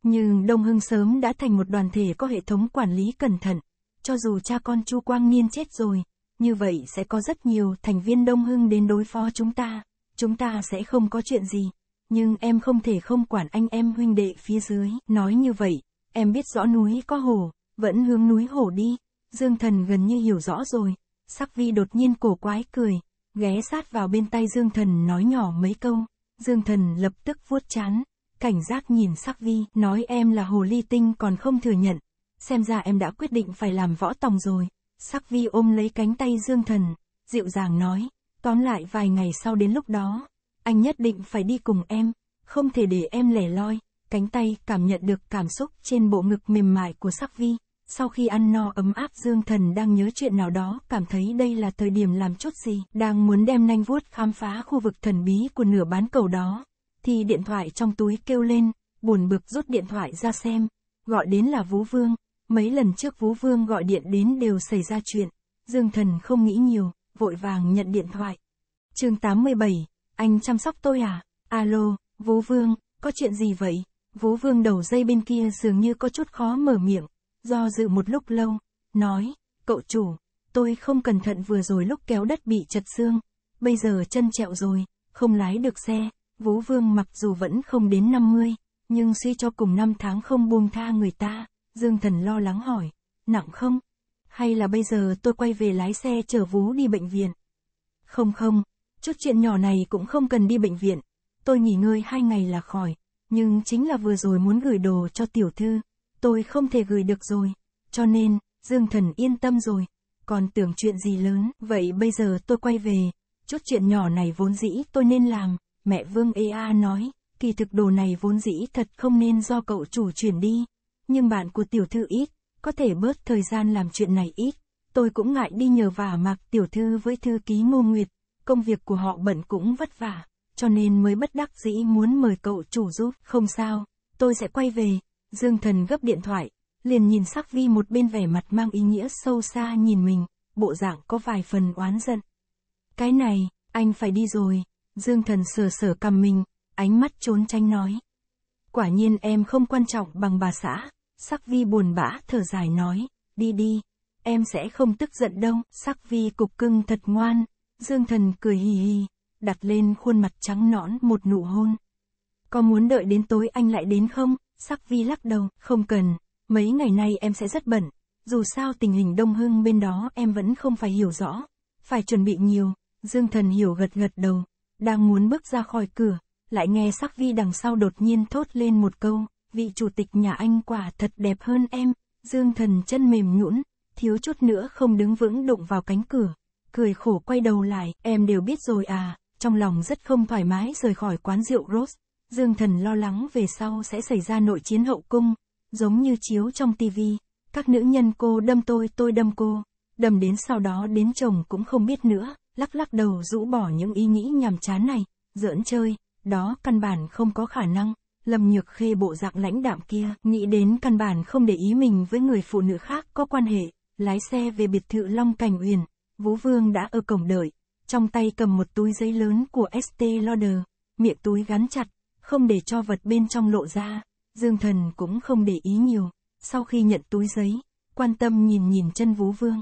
Nhưng Đông Hưng sớm đã thành một đoàn thể có hệ thống quản lý cẩn thận. Cho dù cha con Chu Quang Nghiên chết rồi, như vậy sẽ có rất nhiều thành viên Đông Hưng đến đối phó chúng ta. Chúng ta sẽ không có chuyện gì. Nhưng em không thể không quản anh em huynh đệ phía dưới. Nói như vậy, em biết rõ núi có hồ, vẫn hướng núi hồ đi. Dương Thần gần như hiểu rõ rồi, Sắc Vi đột nhiên cổ quái cười, ghé sát vào bên tay Dương Thần nói nhỏ mấy câu. Dương Thần lập tức vuốt chán, cảnh giác nhìn Sắc Vi, nói em là hồ ly tinh còn không thừa nhận. Xem ra em đã quyết định phải làm võ tòng rồi. Sắc Vi ôm lấy cánh tay Dương Thần, dịu dàng nói, tóm lại vài ngày sau đến lúc đó, anh nhất định phải đi cùng em, không thể để em lẻ loi. Cánh tay cảm nhận được cảm xúc trên bộ ngực mềm mại của Sắc Vi, sau khi ăn no ấm áp Dương Thần đang nhớ chuyện nào đó, cảm thấy đây là thời điểm làm chút gì, đang muốn đem nanh vuốt khám phá khu vực thần bí của nửa bán cầu đó, thì điện thoại trong túi kêu lên, buồn bực rút điện thoại ra xem, gọi đến là vũ Vương, mấy lần trước vũ Vương gọi điện đến đều xảy ra chuyện, Dương Thần không nghĩ nhiều, vội vàng nhận điện thoại. chương 87, anh chăm sóc tôi à? Alo, vũ Vương, có chuyện gì vậy? vũ Vương đầu dây bên kia dường như có chút khó mở miệng, Do dự một lúc lâu, nói, cậu chủ, tôi không cẩn thận vừa rồi lúc kéo đất bị chật xương, bây giờ chân trẹo rồi, không lái được xe, Vũ Vương mặc dù vẫn không đến 50, nhưng suy cho cùng năm tháng không buông tha người ta, Dương Thần lo lắng hỏi, nặng không? Hay là bây giờ tôi quay về lái xe chở Vũ đi bệnh viện? Không không, chút chuyện nhỏ này cũng không cần đi bệnh viện, tôi nghỉ ngơi hai ngày là khỏi, nhưng chính là vừa rồi muốn gửi đồ cho tiểu thư, tôi không thể gửi được rồi. Cho nên, Dương Thần yên tâm rồi. Còn tưởng chuyện gì lớn, vậy bây giờ tôi quay về. Chút chuyện nhỏ này vốn dĩ tôi nên làm, mẹ Vương EA nói, kỳ thực đồ này vốn dĩ thật không nên do cậu chủ chuyển đi. Nhưng bạn của tiểu thư ít, có thể bớt thời gian làm chuyện này ít. Tôi cũng ngại đi nhờ vả mạc tiểu thư với thư ký ngô nguyệt, công việc của họ bận cũng vất vả, cho nên mới bất đắc dĩ muốn mời cậu chủ giúp, không sao, tôi sẽ quay về. Dương Thần gấp điện thoại, liền nhìn Sắc Vi một bên vẻ mặt mang ý nghĩa sâu xa nhìn mình, bộ dạng có vài phần oán giận. Cái này, anh phải đi rồi, Dương Thần sờ sờ cầm mình, ánh mắt trốn tránh nói. Quả nhiên em không quan trọng bằng bà xã, Sắc Vi buồn bã thở dài nói, đi đi, em sẽ không tức giận đâu, Sắc Vi cục cưng thật ngoan, Dương Thần cười hì hì, đặt lên khuôn mặt trắng nõn một nụ hôn. Có muốn đợi đến tối anh lại đến không? Sắc Vi lắc đầu, không cần, mấy ngày nay em sẽ rất bận, dù sao tình hình đông hưng bên đó em vẫn không phải hiểu rõ, phải chuẩn bị nhiều, Dương Thần hiểu gật gật đầu, đang muốn bước ra khỏi cửa, lại nghe Sắc Vi đằng sau đột nhiên thốt lên một câu, vị chủ tịch nhà anh quả thật đẹp hơn em, Dương Thần chân mềm nhũn, thiếu chút nữa không đứng vững đụng vào cánh cửa, cười khổ quay đầu lại, em đều biết rồi à, trong lòng rất không thoải mái rời khỏi quán rượu Rose. Dương Thần lo lắng về sau sẽ xảy ra nội chiến hậu cung, giống như chiếu trong tivi, các nữ nhân cô đâm tôi tôi đâm cô, đâm đến sau đó đến chồng cũng không biết nữa, lắc lắc đầu rũ bỏ những ý nghĩ nhàm chán này, giỡn chơi, đó căn bản không có khả năng, lầm Nhược Khê bộ dạng lãnh đạm kia, nghĩ đến căn bản không để ý mình với người phụ nữ khác có quan hệ, lái xe về biệt thự Long Cảnh Uyển, Vũ Vương đã ở cổng đợi, trong tay cầm một túi giấy lớn của st Lauder, miệng túi gắn chặt, không để cho vật bên trong lộ ra, Dương Thần cũng không để ý nhiều, sau khi nhận túi giấy, quan tâm nhìn nhìn chân vú vương.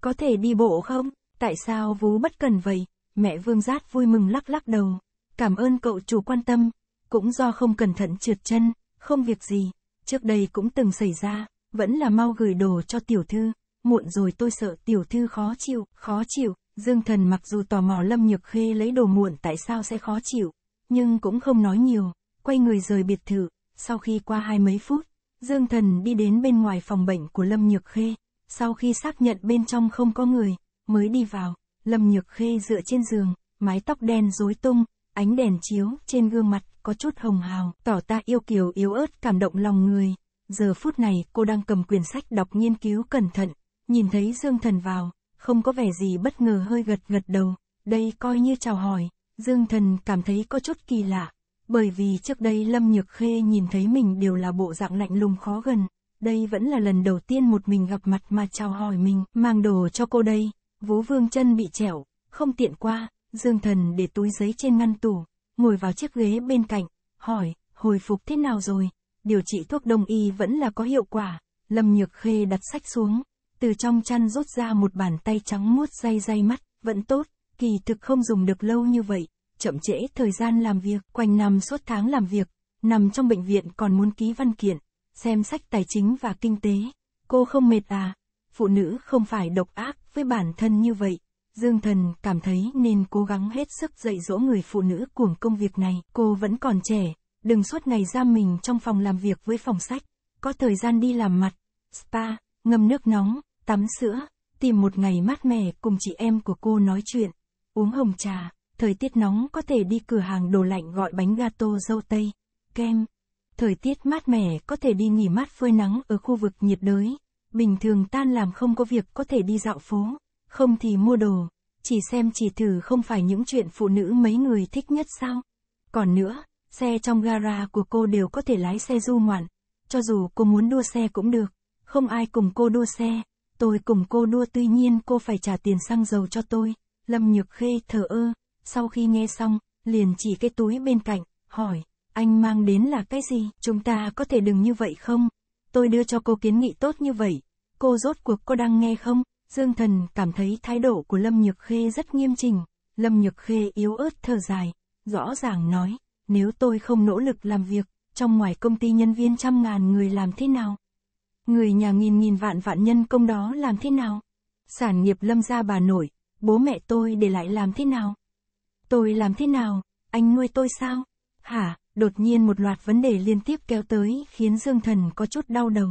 Có thể đi bộ không? Tại sao vú bất cần vậy? Mẹ vương giác vui mừng lắc lắc đầu. Cảm ơn cậu chủ quan tâm, cũng do không cẩn thận trượt chân, không việc gì, trước đây cũng từng xảy ra, vẫn là mau gửi đồ cho tiểu thư, muộn rồi tôi sợ tiểu thư khó chịu, khó chịu, Dương Thần mặc dù tò mò Lâm Nhược Khê lấy đồ muộn tại sao sẽ khó chịu, nhưng cũng không nói nhiều, quay người rời biệt thự, sau khi qua hai mấy phút, Dương Thần đi đến bên ngoài phòng bệnh của Lâm Nhược Khê, sau khi xác nhận bên trong không có người, mới đi vào, Lâm Nhược Khê dựa trên giường, mái tóc đen rối tung, ánh đèn chiếu trên gương mặt có chút hồng hào, tỏ ta yêu kiều yếu ớt cảm động lòng người. Giờ phút này cô đang cầm quyển sách đọc nghiên cứu cẩn thận, nhìn thấy Dương Thần vào, không có vẻ gì bất ngờ hơi gật gật đầu, đây coi như chào hỏi. Dương Thần cảm thấy có chút kỳ lạ, bởi vì trước đây Lâm Nhược Khê nhìn thấy mình đều là bộ dạng lạnh lùng khó gần, đây vẫn là lần đầu tiên một mình gặp mặt mà chào hỏi mình, mang đồ cho cô đây, vú vương chân bị trẻo, không tiện qua, Dương Thần để túi giấy trên ngăn tủ, ngồi vào chiếc ghế bên cạnh, hỏi, hồi phục thế nào rồi, điều trị thuốc đông y vẫn là có hiệu quả, Lâm Nhược Khê đặt sách xuống, từ trong chăn rút ra một bàn tay trắng muốt day day mắt, vẫn tốt, kỳ thực không dùng được lâu như vậy, chậm trễ thời gian làm việc, quanh năm suốt tháng làm việc, nằm trong bệnh viện còn muốn ký văn kiện, xem sách tài chính và kinh tế, cô không mệt à, phụ nữ không phải độc ác với bản thân như vậy. Dương Thần cảm thấy nên cố gắng hết sức dạy dỗ người phụ nữ cuồng công việc này, cô vẫn còn trẻ, đừng suốt ngày giam mình trong phòng làm việc với phòng sách, có thời gian đi làm mặt, spa, ngâm nước nóng, tắm sữa, tìm một ngày mát mẻ cùng chị em của cô nói chuyện uống hồng trà, thời tiết nóng có thể đi cửa hàng đồ lạnh gọi bánh gato dâu tây, kem. Thời tiết mát mẻ có thể đi nghỉ mát phơi nắng ở khu vực nhiệt đới. Bình thường tan làm không có việc có thể đi dạo phố, không thì mua đồ. Chỉ xem chỉ thử không phải những chuyện phụ nữ mấy người thích nhất sao. Còn nữa, xe trong gara của cô đều có thể lái xe du ngoạn. Cho dù cô muốn đua xe cũng được, không ai cùng cô đua xe. Tôi cùng cô đua tuy nhiên cô phải trả tiền xăng dầu cho tôi. Lâm Nhược Khê thở ơ, sau khi nghe xong, liền chỉ cái túi bên cạnh, hỏi, anh mang đến là cái gì, chúng ta có thể đừng như vậy không? Tôi đưa cho cô kiến nghị tốt như vậy, cô rốt cuộc cô đang nghe không? Dương Thần cảm thấy thái độ của Lâm Nhược Khê rất nghiêm chỉnh, Lâm Nhược Khê yếu ớt thở dài, rõ ràng nói, nếu tôi không nỗ lực làm việc, trong ngoài công ty nhân viên trăm ngàn người làm thế nào? Người nhà nghìn nghìn vạn vạn nhân công đó làm thế nào? Sản nghiệp lâm gia bà nội, bố mẹ tôi để lại làm thế nào? Tôi làm thế nào? Anh nuôi tôi sao? Hả? Đột nhiên một loạt vấn đề liên tiếp kéo tới khiến Dương Thần có chút đau đầu.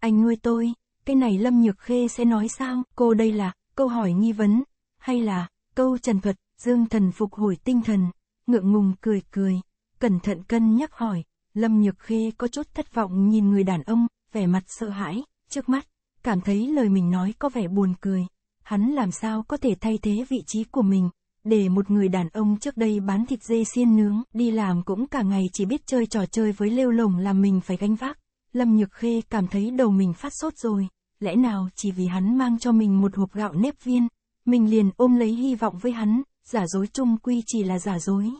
Anh nuôi tôi, cái này Lâm Nhược Khê sẽ nói sao? Cô đây là câu hỏi nghi vấn, hay là câu trần thuật? Dương Thần phục hồi tinh thần, ngượng ngùng cười cười, cẩn thận cân nhắc hỏi. Lâm Nhược Khê có chút thất vọng nhìn người đàn ông, vẻ mặt sợ hãi, trước mắt, cảm thấy lời mình nói có vẻ buồn cười hắn làm sao có thể thay thế vị trí của mình, để một người đàn ông trước đây bán thịt dê xiên nướng, đi làm cũng cả ngày chỉ biết chơi trò chơi với lêu lồng làm mình phải gánh vác. Lâm Nhược Khê cảm thấy đầu mình phát sốt rồi, lẽ nào chỉ vì hắn mang cho mình một hộp gạo nếp viên, mình liền ôm lấy hy vọng với hắn, giả dối chung quy chỉ là giả dối.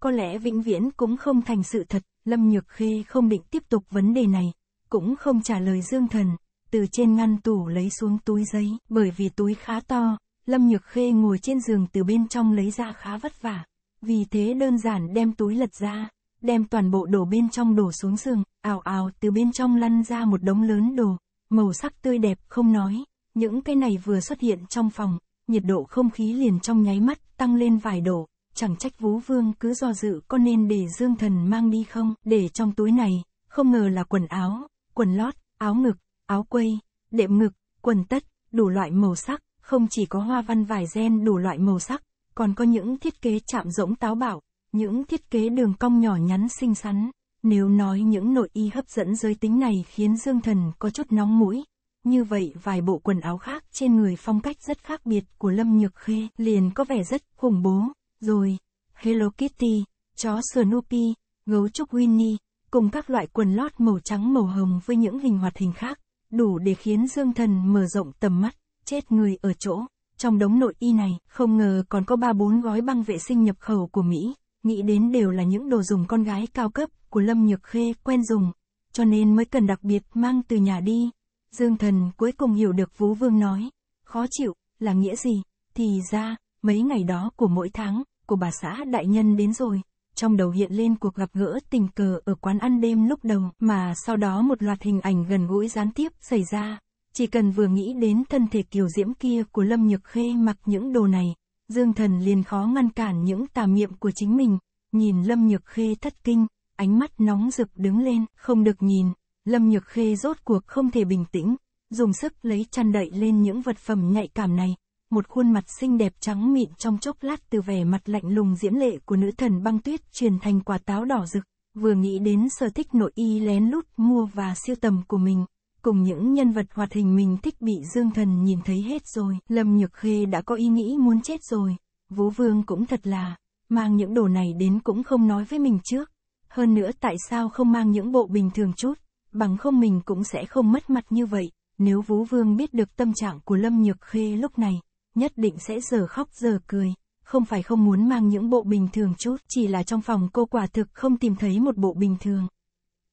Có lẽ vĩnh viễn cũng không thành sự thật, Lâm Nhược Khê không định tiếp tục vấn đề này, cũng không trả lời Dương Thần từ trên ngăn tủ lấy xuống túi giấy, bởi vì túi khá to, Lâm Nhược Khê ngồi trên giường từ bên trong lấy ra khá vất vả, vì thế đơn giản đem túi lật ra, đem toàn bộ đồ bên trong đổ xuống giường, ào ào từ bên trong lăn ra một đống lớn đồ, màu sắc tươi đẹp không nói, những cái này vừa xuất hiện trong phòng, nhiệt độ không khí liền trong nháy mắt tăng lên vài độ, chẳng trách vũ Vương cứ do dự có nên để Dương Thần mang đi không, để trong túi này, không ngờ là quần áo, quần lót, áo ngực, áo quây, đệm ngực, quần tất, đủ loại màu sắc, không chỉ có hoa văn vải gen đủ loại màu sắc, còn có những thiết kế chạm rỗng táo bạo, những thiết kế đường cong nhỏ nhắn xinh xắn. Nếu nói những nội y hấp dẫn giới tính này khiến Dương Thần có chút nóng mũi, như vậy vài bộ quần áo khác trên người phong cách rất khác biệt của Lâm Nhược Khê liền có vẻ rất khủng bố, rồi Hello Kitty, chó Snoopy, gấu trúc Winnie, cùng các loại quần lót màu trắng màu hồng với những hình hoạt hình khác, đủ để khiến Dương Thần mở rộng tầm mắt, chết người ở chỗ. Trong đống nội y này, không ngờ còn có ba bốn gói băng vệ sinh nhập khẩu của Mỹ, nghĩ đến đều là những đồ dùng con gái cao cấp của Lâm Nhược Khê quen dùng, cho nên mới cần đặc biệt mang từ nhà đi. Dương Thần cuối cùng hiểu được Vũ Vương nói, khó chịu, là nghĩa gì, thì ra, mấy ngày đó của mỗi tháng, của bà xã đại nhân đến rồi, trong đầu hiện lên cuộc gặp gỡ tình cờ ở quán ăn đêm lúc đầu, mà sau đó một loạt hình ảnh gần gũi gián tiếp xảy ra. Chỉ cần vừa nghĩ đến thân thể kiều diễm kia của Lâm Nhược Khê mặc những đồ này, Dương Thần liền khó ngăn cản những tà niệm của chính mình, nhìn Lâm Nhược Khê thất kinh, ánh mắt nóng rực đứng lên, không được nhìn, Lâm Nhược Khê rốt cuộc không thể bình tĩnh, dùng sức lấy chăn đậy lên những vật phẩm nhạy cảm này, một khuôn mặt xinh đẹp trắng mịn trong chốc lát từ vẻ mặt lạnh lùng diễm lệ của nữ thần băng tuyết truyền thành quả táo đỏ rực, vừa nghĩ đến sở thích nội y lén lút mua và siêu tầm của mình, cùng những nhân vật hoạt hình mình thích bị Dương Thần nhìn thấy hết rồi. Lâm Nhược Khê đã có ý nghĩ muốn chết rồi, Vũ Vương cũng thật là, mang những đồ này đến cũng không nói với mình trước. Hơn nữa tại sao không mang những bộ bình thường chút, bằng không mình cũng sẽ không mất mặt như vậy, nếu Vũ Vương biết được tâm trạng của Lâm Nhược Khê lúc này nhất định sẽ giờ khóc giờ cười. Không phải không muốn mang những bộ bình thường chút, chỉ là trong phòng cô quả thực không tìm thấy một bộ bình thường.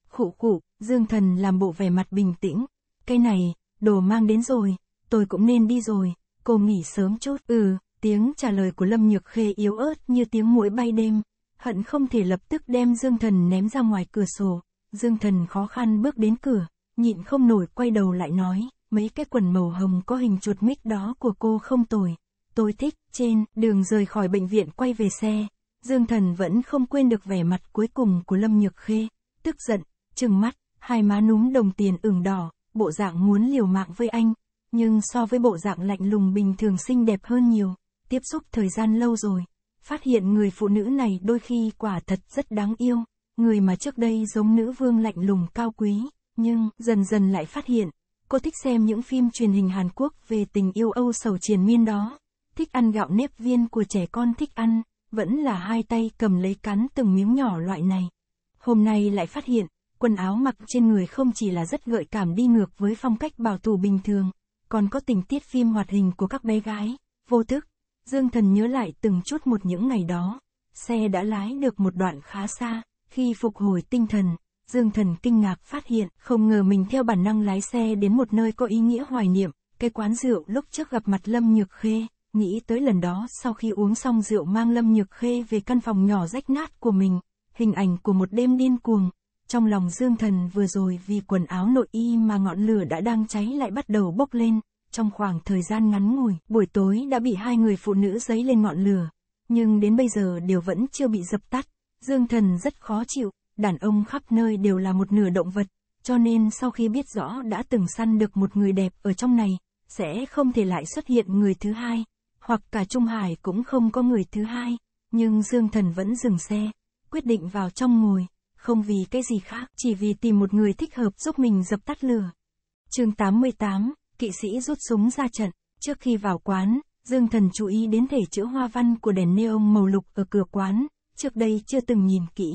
Khụ khụ, Dương Thần làm bộ vẻ mặt bình tĩnh. Cái này, đồ mang đến rồi, tôi cũng nên đi rồi, cô nghỉ sớm chút. Ừ, tiếng trả lời của Lâm Nhược Khê yếu ớt như tiếng muỗi bay đêm. Hận không thể lập tức đem Dương Thần ném ra ngoài cửa sổ. Dương Thần khó khăn bước đến cửa, nhịn không nổi quay đầu lại nói mấy cái quần màu hồng có hình chuột mít đó của cô không tồi. Tôi thích, trên, đường rời khỏi bệnh viện quay về xe, Dương Thần vẫn không quên được vẻ mặt cuối cùng của Lâm Nhược Khê, tức giận, trừng mắt, hai má núm đồng tiền ửng đỏ, bộ dạng muốn liều mạng với anh, nhưng so với bộ dạng lạnh lùng bình thường xinh đẹp hơn nhiều, tiếp xúc thời gian lâu rồi, phát hiện người phụ nữ này đôi khi quả thật rất đáng yêu, người mà trước đây giống nữ vương lạnh lùng cao quý, nhưng dần dần lại phát hiện, Cô thích xem những phim truyền hình Hàn Quốc về tình yêu âu sầu triền miên đó. Thích ăn gạo nếp viên của trẻ con thích ăn, vẫn là hai tay cầm lấy cắn từng miếng nhỏ loại này. Hôm nay lại phát hiện, quần áo mặc trên người không chỉ là rất gợi cảm đi ngược với phong cách bảo thủ bình thường, còn có tình tiết phim hoạt hình của các bé gái, vô thức. Dương Thần nhớ lại từng chút một những ngày đó, xe đã lái được một đoạn khá xa, khi phục hồi tinh thần, Dương Thần kinh ngạc phát hiện, không ngờ mình theo bản năng lái xe đến một nơi có ý nghĩa hoài niệm, cái quán rượu lúc trước gặp mặt Lâm Nhược Khê, nghĩ tới lần đó sau khi uống xong rượu mang Lâm Nhược Khê về căn phòng nhỏ rách nát của mình, hình ảnh của một đêm điên cuồng. Trong lòng Dương Thần vừa rồi vì quần áo nội y mà ngọn lửa đã đang cháy lại bắt đầu bốc lên, trong khoảng thời gian ngắn ngủi, buổi tối đã bị hai người phụ nữ giấy lên ngọn lửa, nhưng đến bây giờ đều vẫn chưa bị dập tắt. Dương Thần rất khó chịu, đàn ông khắp nơi đều là một nửa động vật, cho nên sau khi biết rõ đã từng săn được một người đẹp ở trong này, sẽ không thể lại xuất hiện người thứ hai, hoặc cả Trung Hải cũng không có người thứ hai, nhưng Dương Thần vẫn dừng xe, quyết định vào trong ngồi, không vì cái gì khác, chỉ vì tìm một người thích hợp giúp mình dập tắt lửa. chương 88, kỵ sĩ rút súng ra trận, trước khi vào quán, Dương Thần chú ý đến thể chữ hoa văn của đèn neon màu lục ở cửa quán, trước đây chưa từng nhìn kỹ,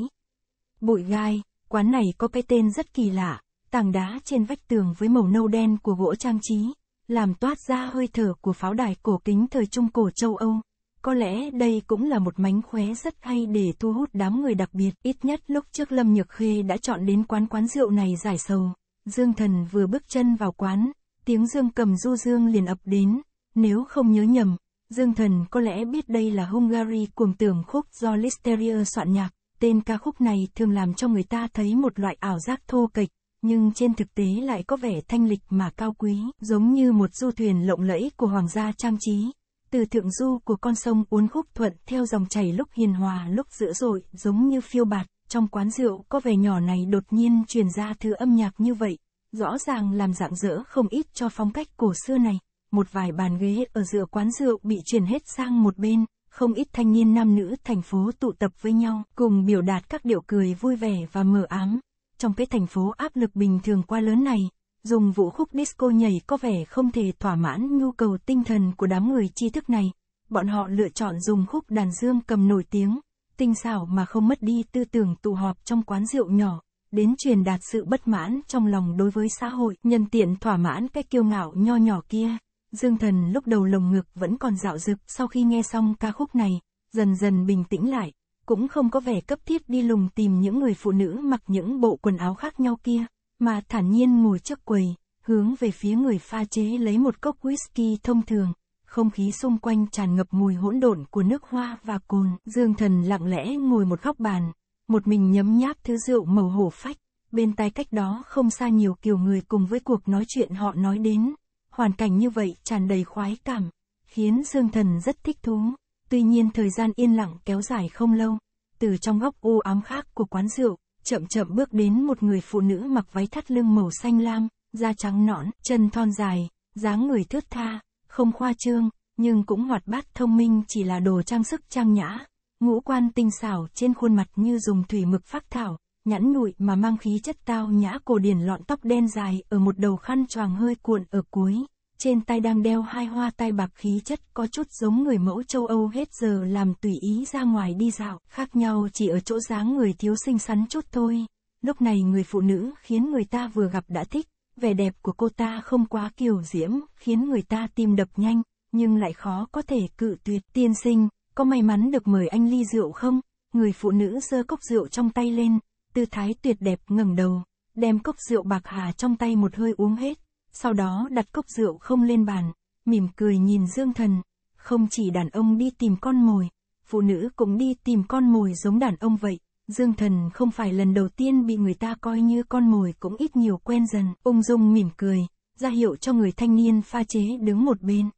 Bụi gai, quán này có cái tên rất kỳ lạ, tảng đá trên vách tường với màu nâu đen của gỗ trang trí, làm toát ra hơi thở của pháo đài cổ kính thời Trung Cổ châu Âu. Có lẽ đây cũng là một mánh khóe rất hay để thu hút đám người đặc biệt. Ít nhất lúc trước Lâm Nhược Khê đã chọn đến quán quán rượu này giải sầu. Dương Thần vừa bước chân vào quán, tiếng Dương cầm du dương liền ập đến. Nếu không nhớ nhầm, Dương Thần có lẽ biết đây là Hungary cuồng tưởng khúc do Listeria soạn nhạc. Tên ca khúc này thường làm cho người ta thấy một loại ảo giác thô kịch, nhưng trên thực tế lại có vẻ thanh lịch mà cao quý, giống như một du thuyền lộng lẫy của hoàng gia trang trí. Từ thượng du của con sông uốn khúc thuận theo dòng chảy lúc hiền hòa lúc dữ dội, giống như phiêu bạt, trong quán rượu có vẻ nhỏ này đột nhiên truyền ra thứ âm nhạc như vậy, rõ ràng làm dạng dỡ không ít cho phong cách cổ xưa này. Một vài bàn ghế ở giữa quán rượu bị chuyển hết sang một bên, không ít thanh niên nam nữ thành phố tụ tập với nhau, cùng biểu đạt các điệu cười vui vẻ và mờ ám. Trong cái thành phố áp lực bình thường quá lớn này, dùng vũ khúc disco nhảy có vẻ không thể thỏa mãn nhu cầu tinh thần của đám người tri thức này. Bọn họ lựa chọn dùng khúc đàn dương cầm nổi tiếng, tinh xảo mà không mất đi tư tưởng tụ họp trong quán rượu nhỏ, đến truyền đạt sự bất mãn trong lòng đối với xã hội, nhân tiện thỏa mãn cái kiêu ngạo nho nhỏ kia. Dương Thần lúc đầu lồng ngực vẫn còn dạo dực sau khi nghe xong ca khúc này, dần dần bình tĩnh lại, cũng không có vẻ cấp thiết đi lùng tìm những người phụ nữ mặc những bộ quần áo khác nhau kia, mà thản nhiên ngồi trước quầy, hướng về phía người pha chế lấy một cốc whisky thông thường. Không khí xung quanh tràn ngập mùi hỗn độn của nước hoa và cồn. Dương Thần lặng lẽ ngồi một góc bàn, một mình nhấm nháp thứ rượu màu hổ phách. Bên tai cách đó không xa nhiều kiểu người cùng với cuộc nói chuyện họ nói đến. Hoàn cảnh như vậy tràn đầy khoái cảm, khiến Dương Thần rất thích thú. Tuy nhiên thời gian yên lặng kéo dài không lâu, từ trong góc u ám khác của quán rượu, chậm chậm bước đến một người phụ nữ mặc váy thắt lưng màu xanh lam, da trắng nõn, chân thon dài, dáng người thướt tha, không khoa trương, nhưng cũng hoạt bát thông minh chỉ là đồ trang sức trang nhã, ngũ quan tinh xảo trên khuôn mặt như dùng thủy mực phác thảo, nhẵn nhụi mà mang khí chất tao nhã cổ điển lọn tóc đen dài ở một đầu khăn choàng hơi cuộn ở cuối. Trên tay đang đeo hai hoa tai bạc khí chất có chút giống người mẫu châu Âu hết giờ làm tùy ý ra ngoài đi dạo, khác nhau chỉ ở chỗ dáng người thiếu xinh xắn chút thôi. Lúc này người phụ nữ khiến người ta vừa gặp đã thích, vẻ đẹp của cô ta không quá kiều diễm, khiến người ta tim đập nhanh, nhưng lại khó có thể cự tuyệt tiên sinh, có may mắn được mời anh ly rượu không? Người phụ nữ giơ cốc rượu trong tay lên, tư thái tuyệt đẹp ngẩng đầu, đem cốc rượu bạc hà trong tay một hơi uống hết, sau đó đặt cốc rượu không lên bàn, mỉm cười nhìn Dương Thần, không chỉ đàn ông đi tìm con mồi, phụ nữ cũng đi tìm con mồi giống đàn ông vậy. Dương Thần không phải lần đầu tiên bị người ta coi như con mồi cũng ít nhiều quen dần, Ông dung mỉm cười, ra hiệu cho người thanh niên pha chế đứng một bên.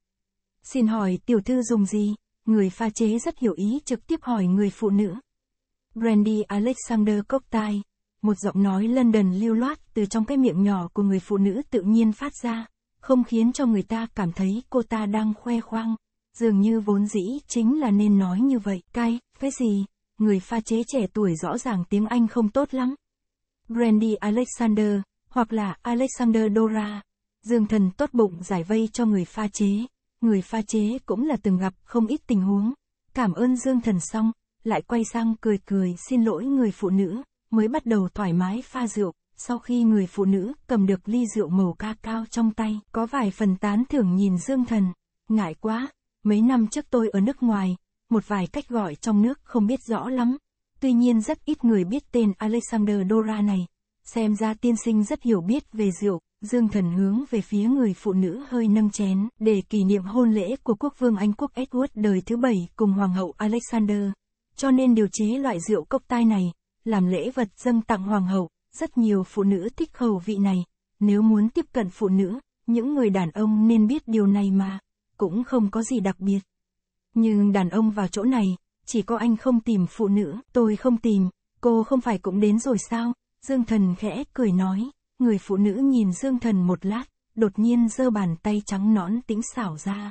Xin hỏi tiểu thư dùng gì? Người pha chế rất hiểu ý trực tiếp hỏi người phụ nữ, Brandy Alexander Cocktail, một giọng nói London lưu loát từ trong cái miệng nhỏ của người phụ nữ tự nhiên phát ra, không khiến cho người ta cảm thấy cô ta đang khoe khoang, dường như vốn dĩ chính là nên nói như vậy. Cái, cái gì, người pha chế trẻ tuổi rõ ràng tiếng Anh không tốt lắm. Brandy Alexander, hoặc là Alexander Dora, dương thần tốt bụng giải vây cho người pha chế, người pha chế cũng là từng gặp không ít tình huống. Cảm ơn dương thần xong, lại quay sang cười cười xin lỗi người phụ nữ, mới bắt đầu thoải mái pha rượu, sau khi người phụ nữ cầm được ly rượu màu ca cao trong tay, có vài phần tán thưởng nhìn Dương Thần, ngại quá, mấy năm trước tôi ở nước ngoài, một vài cách gọi trong nước không biết rõ lắm, tuy nhiên rất ít người biết tên Alexander Dora này, xem ra tiên sinh rất hiểu biết về rượu, Dương Thần hướng về phía người phụ nữ hơi nâng chén, để kỷ niệm hôn lễ của quốc vương Anh quốc Edward đời thứ bảy cùng hoàng hậu Alexander cho nên điều chế loại rượu cốc tai này, làm lễ vật dâng tặng hoàng hậu, rất nhiều phụ nữ thích khẩu vị này, nếu muốn tiếp cận phụ nữ, những người đàn ông nên biết điều này mà, cũng không có gì đặc biệt. Nhưng đàn ông vào chỗ này, chỉ có anh không tìm phụ nữ, tôi không tìm, cô không phải cũng đến rồi sao, Dương Thần khẽ cười nói, người phụ nữ nhìn Dương Thần một lát, đột nhiên giơ bàn tay trắng nõn tĩnh xảo ra.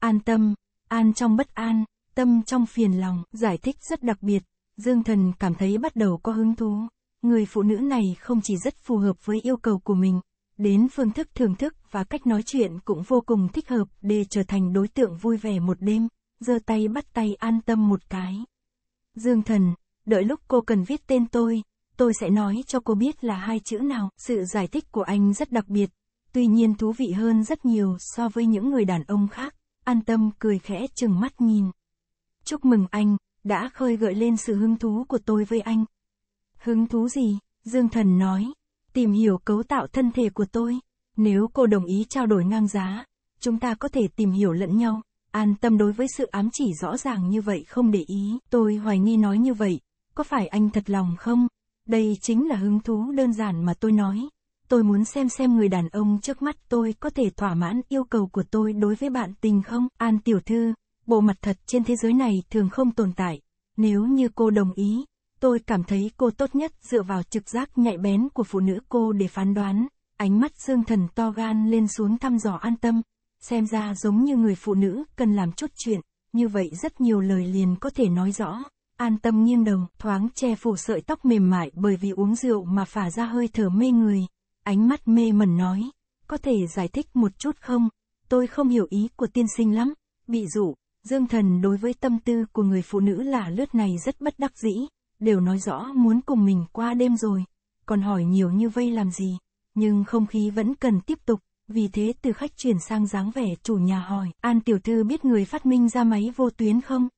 An tâm, an trong bất an, tâm trong phiền lòng, giải thích rất đặc biệt, Dương Thần cảm thấy bắt đầu có hứng thú. Người phụ nữ này không chỉ rất phù hợp với yêu cầu của mình, đến phương thức thưởng thức và cách nói chuyện cũng vô cùng thích hợp để trở thành đối tượng vui vẻ một đêm, giơ tay bắt tay an tâm một cái. Dương Thần, đợi lúc cô cần viết tên tôi, tôi sẽ nói cho cô biết là hai chữ nào. Sự giải thích của anh rất đặc biệt, tuy nhiên thú vị hơn rất nhiều so với những người đàn ông khác. An tâm cười khẽ chừng mắt nhìn. Chúc mừng anh, đã khơi gợi lên sự hứng thú của tôi với anh. Hứng thú gì? Dương Thần nói. Tìm hiểu cấu tạo thân thể của tôi. Nếu cô đồng ý trao đổi ngang giá, chúng ta có thể tìm hiểu lẫn nhau. An tâm đối với sự ám chỉ rõ ràng như vậy không để ý. Tôi hoài nghi nói như vậy. Có phải anh thật lòng không? Đây chính là hứng thú đơn giản mà tôi nói. Tôi muốn xem xem người đàn ông trước mắt tôi có thể thỏa mãn yêu cầu của tôi đối với bạn tình không? An tiểu thư, bộ mặt thật trên thế giới này thường không tồn tại. Nếu như cô đồng ý, tôi cảm thấy cô tốt nhất dựa vào trực giác nhạy bén của phụ nữ cô để phán đoán. Ánh mắt Dương Thần to gan lên xuống thăm dò an tâm, xem ra giống như người phụ nữ cần làm chút chuyện, như vậy rất nhiều lời liền có thể nói rõ. An tâm nghiêng đồng thoáng che phủ sợi tóc mềm mại bởi vì uống rượu mà phả ra hơi thở mê người. Ánh mắt mê mẩn nói, có thể giải thích một chút không? Tôi không hiểu ý của tiên sinh lắm, bị dụ, Dương Thần đối với tâm tư của người phụ nữ lả lướt này rất bất đắc dĩ, đều nói rõ muốn cùng mình qua đêm rồi, còn hỏi nhiều như vây làm gì, nhưng không khí vẫn cần tiếp tục, vì thế từ khách chuyển sang dáng vẻ chủ nhà hỏi, An tiểu thư biết người phát minh ra máy vô tuyến không?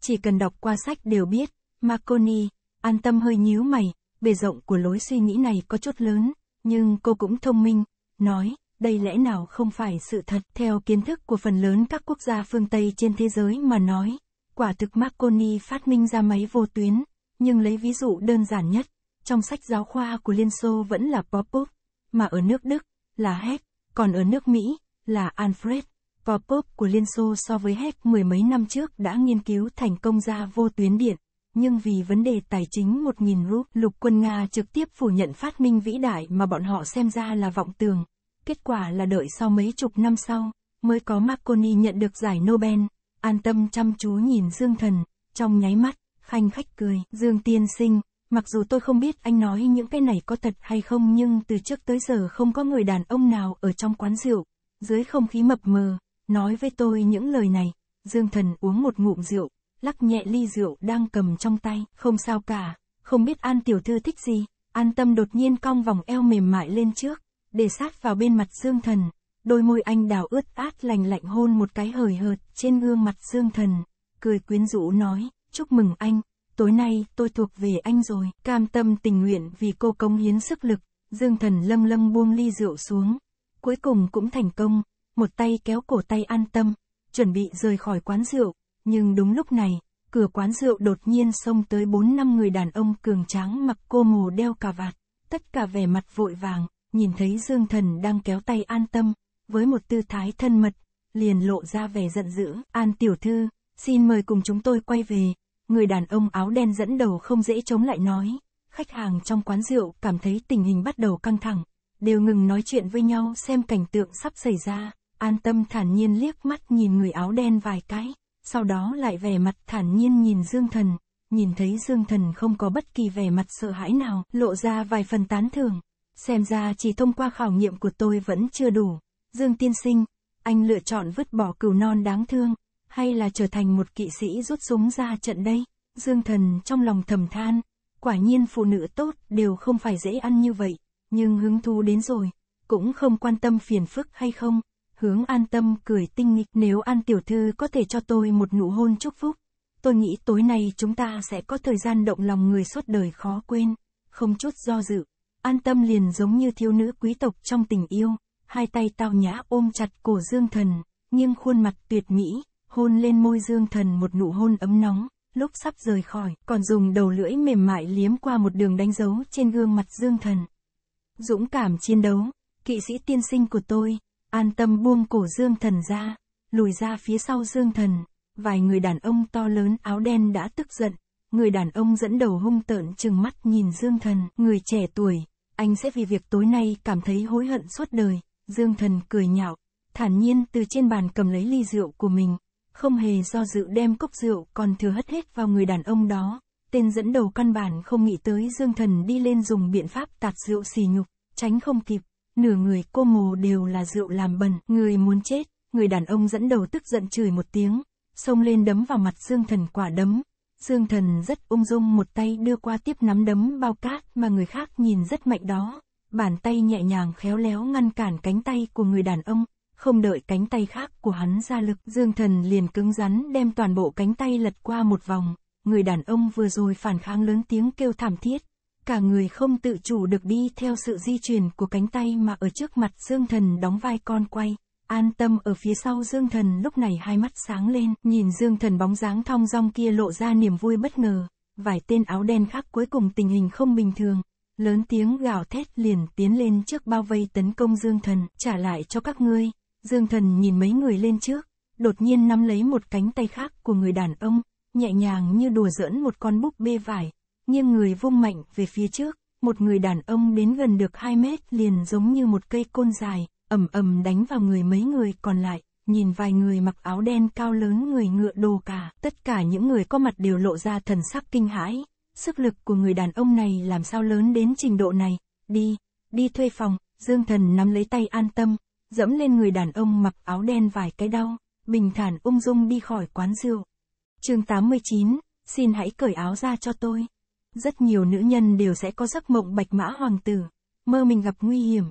Chỉ cần đọc qua sách đều biết, Marconi, an tâm hơi nhíu mày, bề rộng của lối suy nghĩ này có chút lớn, nhưng cô cũng thông minh, nói, đây lẽ nào không phải sự thật theo kiến thức của phần lớn các quốc gia phương Tây trên thế giới mà nói. Quả thực Marconi phát minh ra máy vô tuyến, nhưng lấy ví dụ đơn giản nhất, trong sách giáo khoa của Liên Xô vẫn là Popov, mà ở nước Đức là Heck, còn ở nước Mỹ là Alfred. Popov của Liên Xô so với Heck mười mấy năm trước đã nghiên cứu thành công ra vô tuyến điện, nhưng vì vấn đề tài chính 1.000 rúp, lục quân Nga trực tiếp phủ nhận phát minh vĩ đại mà bọn họ xem ra là vọng tường, Kết quả là đợi sau mấy chục năm sau, mới có Marconi nhận được giải Nobel. An tâm chăm chú nhìn Dương Thần, trong nháy mắt, khanh khách cười. Dương tiên sinh, mặc dù tôi không biết anh nói những cái này có thật hay không nhưng từ trước tới giờ không có người đàn ông nào ở trong quán rượu, dưới không khí mập mờ, nói với tôi những lời này. Dương Thần uống một ngụm rượu, lắc nhẹ ly rượu đang cầm trong tay, không sao cả, không biết An tiểu thư thích gì, an tâm đột nhiên cong vòng eo mềm mại lên trước, để sát vào bên mặt Dương Thần, đôi môi anh đào ướt át lành lạnh hôn một cái hời hợt trên gương mặt Dương Thần, cười quyến rũ nói, chúc mừng anh, tối nay tôi thuộc về anh rồi, cam tâm tình nguyện vì cô cống hiến sức lực, Dương Thần lâm lâm buông ly rượu xuống, cuối cùng cũng thành công, một tay kéo cổ tay an tâm, chuẩn bị rời khỏi quán rượu, nhưng đúng lúc này, cửa quán rượu đột nhiên xông tới bốn năm người đàn ông cường tráng mặc cô mồ đeo cà vạt, tất cả vẻ mặt vội vàng, nhìn thấy Dương Thần đang kéo tay an tâm, với một tư thái thân mật, liền lộ ra vẻ giận dữ. An tiểu thư, xin mời cùng chúng tôi quay về. Người đàn ông áo đen dẫn đầu không dễ chống lại nói. Khách hàng trong quán rượu cảm thấy tình hình bắt đầu căng thẳng, đều ngừng nói chuyện với nhau xem cảnh tượng sắp xảy ra. An tâm thản nhiên liếc mắt nhìn người áo đen vài cái, sau đó lại vẻ mặt thản nhiên nhìn Dương Thần, nhìn thấy Dương Thần không có bất kỳ vẻ mặt sợ hãi nào, lộ ra vài phần tán thưởng xem ra chỉ thông qua khảo nghiệm của tôi vẫn chưa đủ. Dương tiên sinh, anh lựa chọn vứt bỏ cừu non đáng thương, hay là trở thành một kỵ sĩ rút súng ra trận đây? Dương thần trong lòng thầm than, quả nhiên phụ nữ tốt đều không phải dễ ăn như vậy, nhưng hứng thú đến rồi, cũng không quan tâm phiền phức hay không. Hướng an tâm cười tinh nghịch nếu an tiểu thư có thể cho tôi một nụ hôn chúc phúc. Tôi nghĩ tối nay chúng ta sẽ có thời gian động lòng người suốt đời khó quên, không chút do dự. An tâm liền giống như thiếu nữ quý tộc trong tình yêu, hai tay tao nhã ôm chặt cổ Dương Thần, nghiêng khuôn mặt tuyệt mỹ, hôn lên môi Dương Thần một nụ hôn ấm nóng, lúc sắp rời khỏi, còn dùng đầu lưỡi mềm mại liếm qua một đường đánh dấu trên gương mặt Dương Thần. Dũng cảm chiến đấu, kỵ sĩ tiên sinh của tôi, an tâm buông cổ Dương Thần ra, lùi ra phía sau Dương Thần, vài người đàn ông to lớn áo đen đã tức giận, người đàn ông dẫn đầu hung tợn chừng mắt nhìn Dương Thần, người trẻ tuổi, anh sẽ vì việc tối nay cảm thấy hối hận suốt đời. Dương Thần cười nhạo, thản nhiên từ trên bàn cầm lấy ly rượu của mình, không hề do dự đem cốc rượu còn thừa hất hết vào người đàn ông đó. Tên dẫn đầu căn bản không nghĩ tới Dương Thần đi lên dùng biện pháp tạt rượu xì nhục, tránh không kịp, nửa người cô mồ đều là rượu làm bẩn, người muốn chết, người đàn ông dẫn đầu tức giận chửi một tiếng, xông lên đấm vào mặt Dương Thần quả đấm, Dương Thần rất ung dung một tay đưa qua tiếp nắm đấm bao cát mà người khác nhìn rất mạnh đó, bàn tay nhẹ nhàng khéo léo ngăn cản cánh tay của người đàn ông, không đợi cánh tay khác của hắn ra lực, Dương Thần liền cứng rắn đem toàn bộ cánh tay lật qua một vòng, người đàn ông vừa rồi phản kháng lớn tiếng kêu thảm thiết, cả người không tự chủ được đi theo sự di chuyển của cánh tay mà ở trước mặt Dương Thần đóng vai con quay. An tâm ở phía sau Dương Thần lúc này hai mắt sáng lên, nhìn Dương Thần bóng dáng thong dong kia lộ ra niềm vui bất ngờ. Vài tên áo đen khác cuối cùng tình hình không bình thường, lớn tiếng gào thét liền tiến lên trước bao vây tấn công Dương Thần, trả lại cho các ngươi. Dương Thần nhìn mấy người lên trước, đột nhiên nắm lấy một cánh tay khác của người đàn ông, nhẹ nhàng như đùa giỡn một con búp bê vải, nghiêng người vung mạnh về phía trước, một người đàn ông đến gần được 2 mét liền giống như một cây côn dài, ầm ầm đánh vào người mấy người còn lại, nhìn vài người mặc áo đen cao lớn người ngựa đồ cả. Tất cả những người có mặt đều lộ ra thần sắc kinh hãi. Sức lực của người đàn ông này làm sao lớn đến trình độ này, đi, đi thuê phòng, Dương Thần nắm lấy tay an tâm, dẫm lên người đàn ông mặc áo đen vài cái đau, bình thản ung dung đi khỏi quán rượu. chương 89, xin hãy cởi áo ra cho tôi. Rất nhiều nữ nhân đều sẽ có giấc mộng bạch mã hoàng tử, mơ mình gặp nguy hiểm,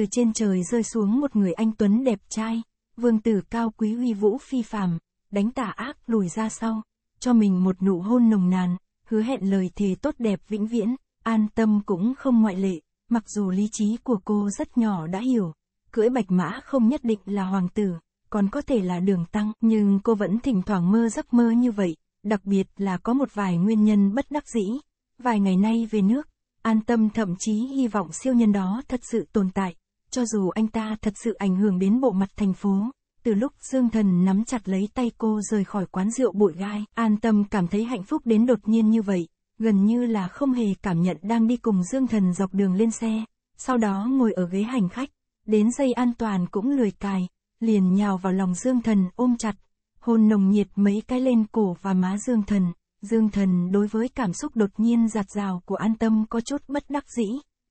từ trên trời rơi xuống một người anh tuấn đẹp trai, vương tử cao quý uy vũ phi phàm, đánh tà ác lùi ra sau, cho mình một nụ hôn nồng nàn, hứa hẹn lời thề tốt đẹp vĩnh viễn, an tâm cũng không ngoại lệ, mặc dù lý trí của cô rất nhỏ đã hiểu, cưỡi bạch mã không nhất định là hoàng tử, còn có thể là đường tăng, nhưng cô vẫn thỉnh thoảng mơ giấc mơ như vậy, đặc biệt là có một vài nguyên nhân bất đắc dĩ. Vài ngày nay về nước, an tâm thậm chí hy vọng siêu nhân đó thật sự tồn tại, cho dù anh ta thật sự ảnh hưởng đến bộ mặt thành phố. Từ lúc Dương Thần nắm chặt lấy tay cô rời khỏi quán rượu bụi gai, an tâm cảm thấy hạnh phúc đến đột nhiên như vậy, gần như là không hề cảm nhận đang đi cùng Dương Thần dọc đường lên xe, sau đó ngồi ở ghế hành khách, đến dây an toàn cũng lười cài, liền nhào vào lòng Dương Thần ôm chặt, hôn nồng nhiệt mấy cái lên cổ và má Dương Thần. Dương Thần đối với cảm xúc đột nhiên giạt rào của an tâm có chút bất đắc dĩ,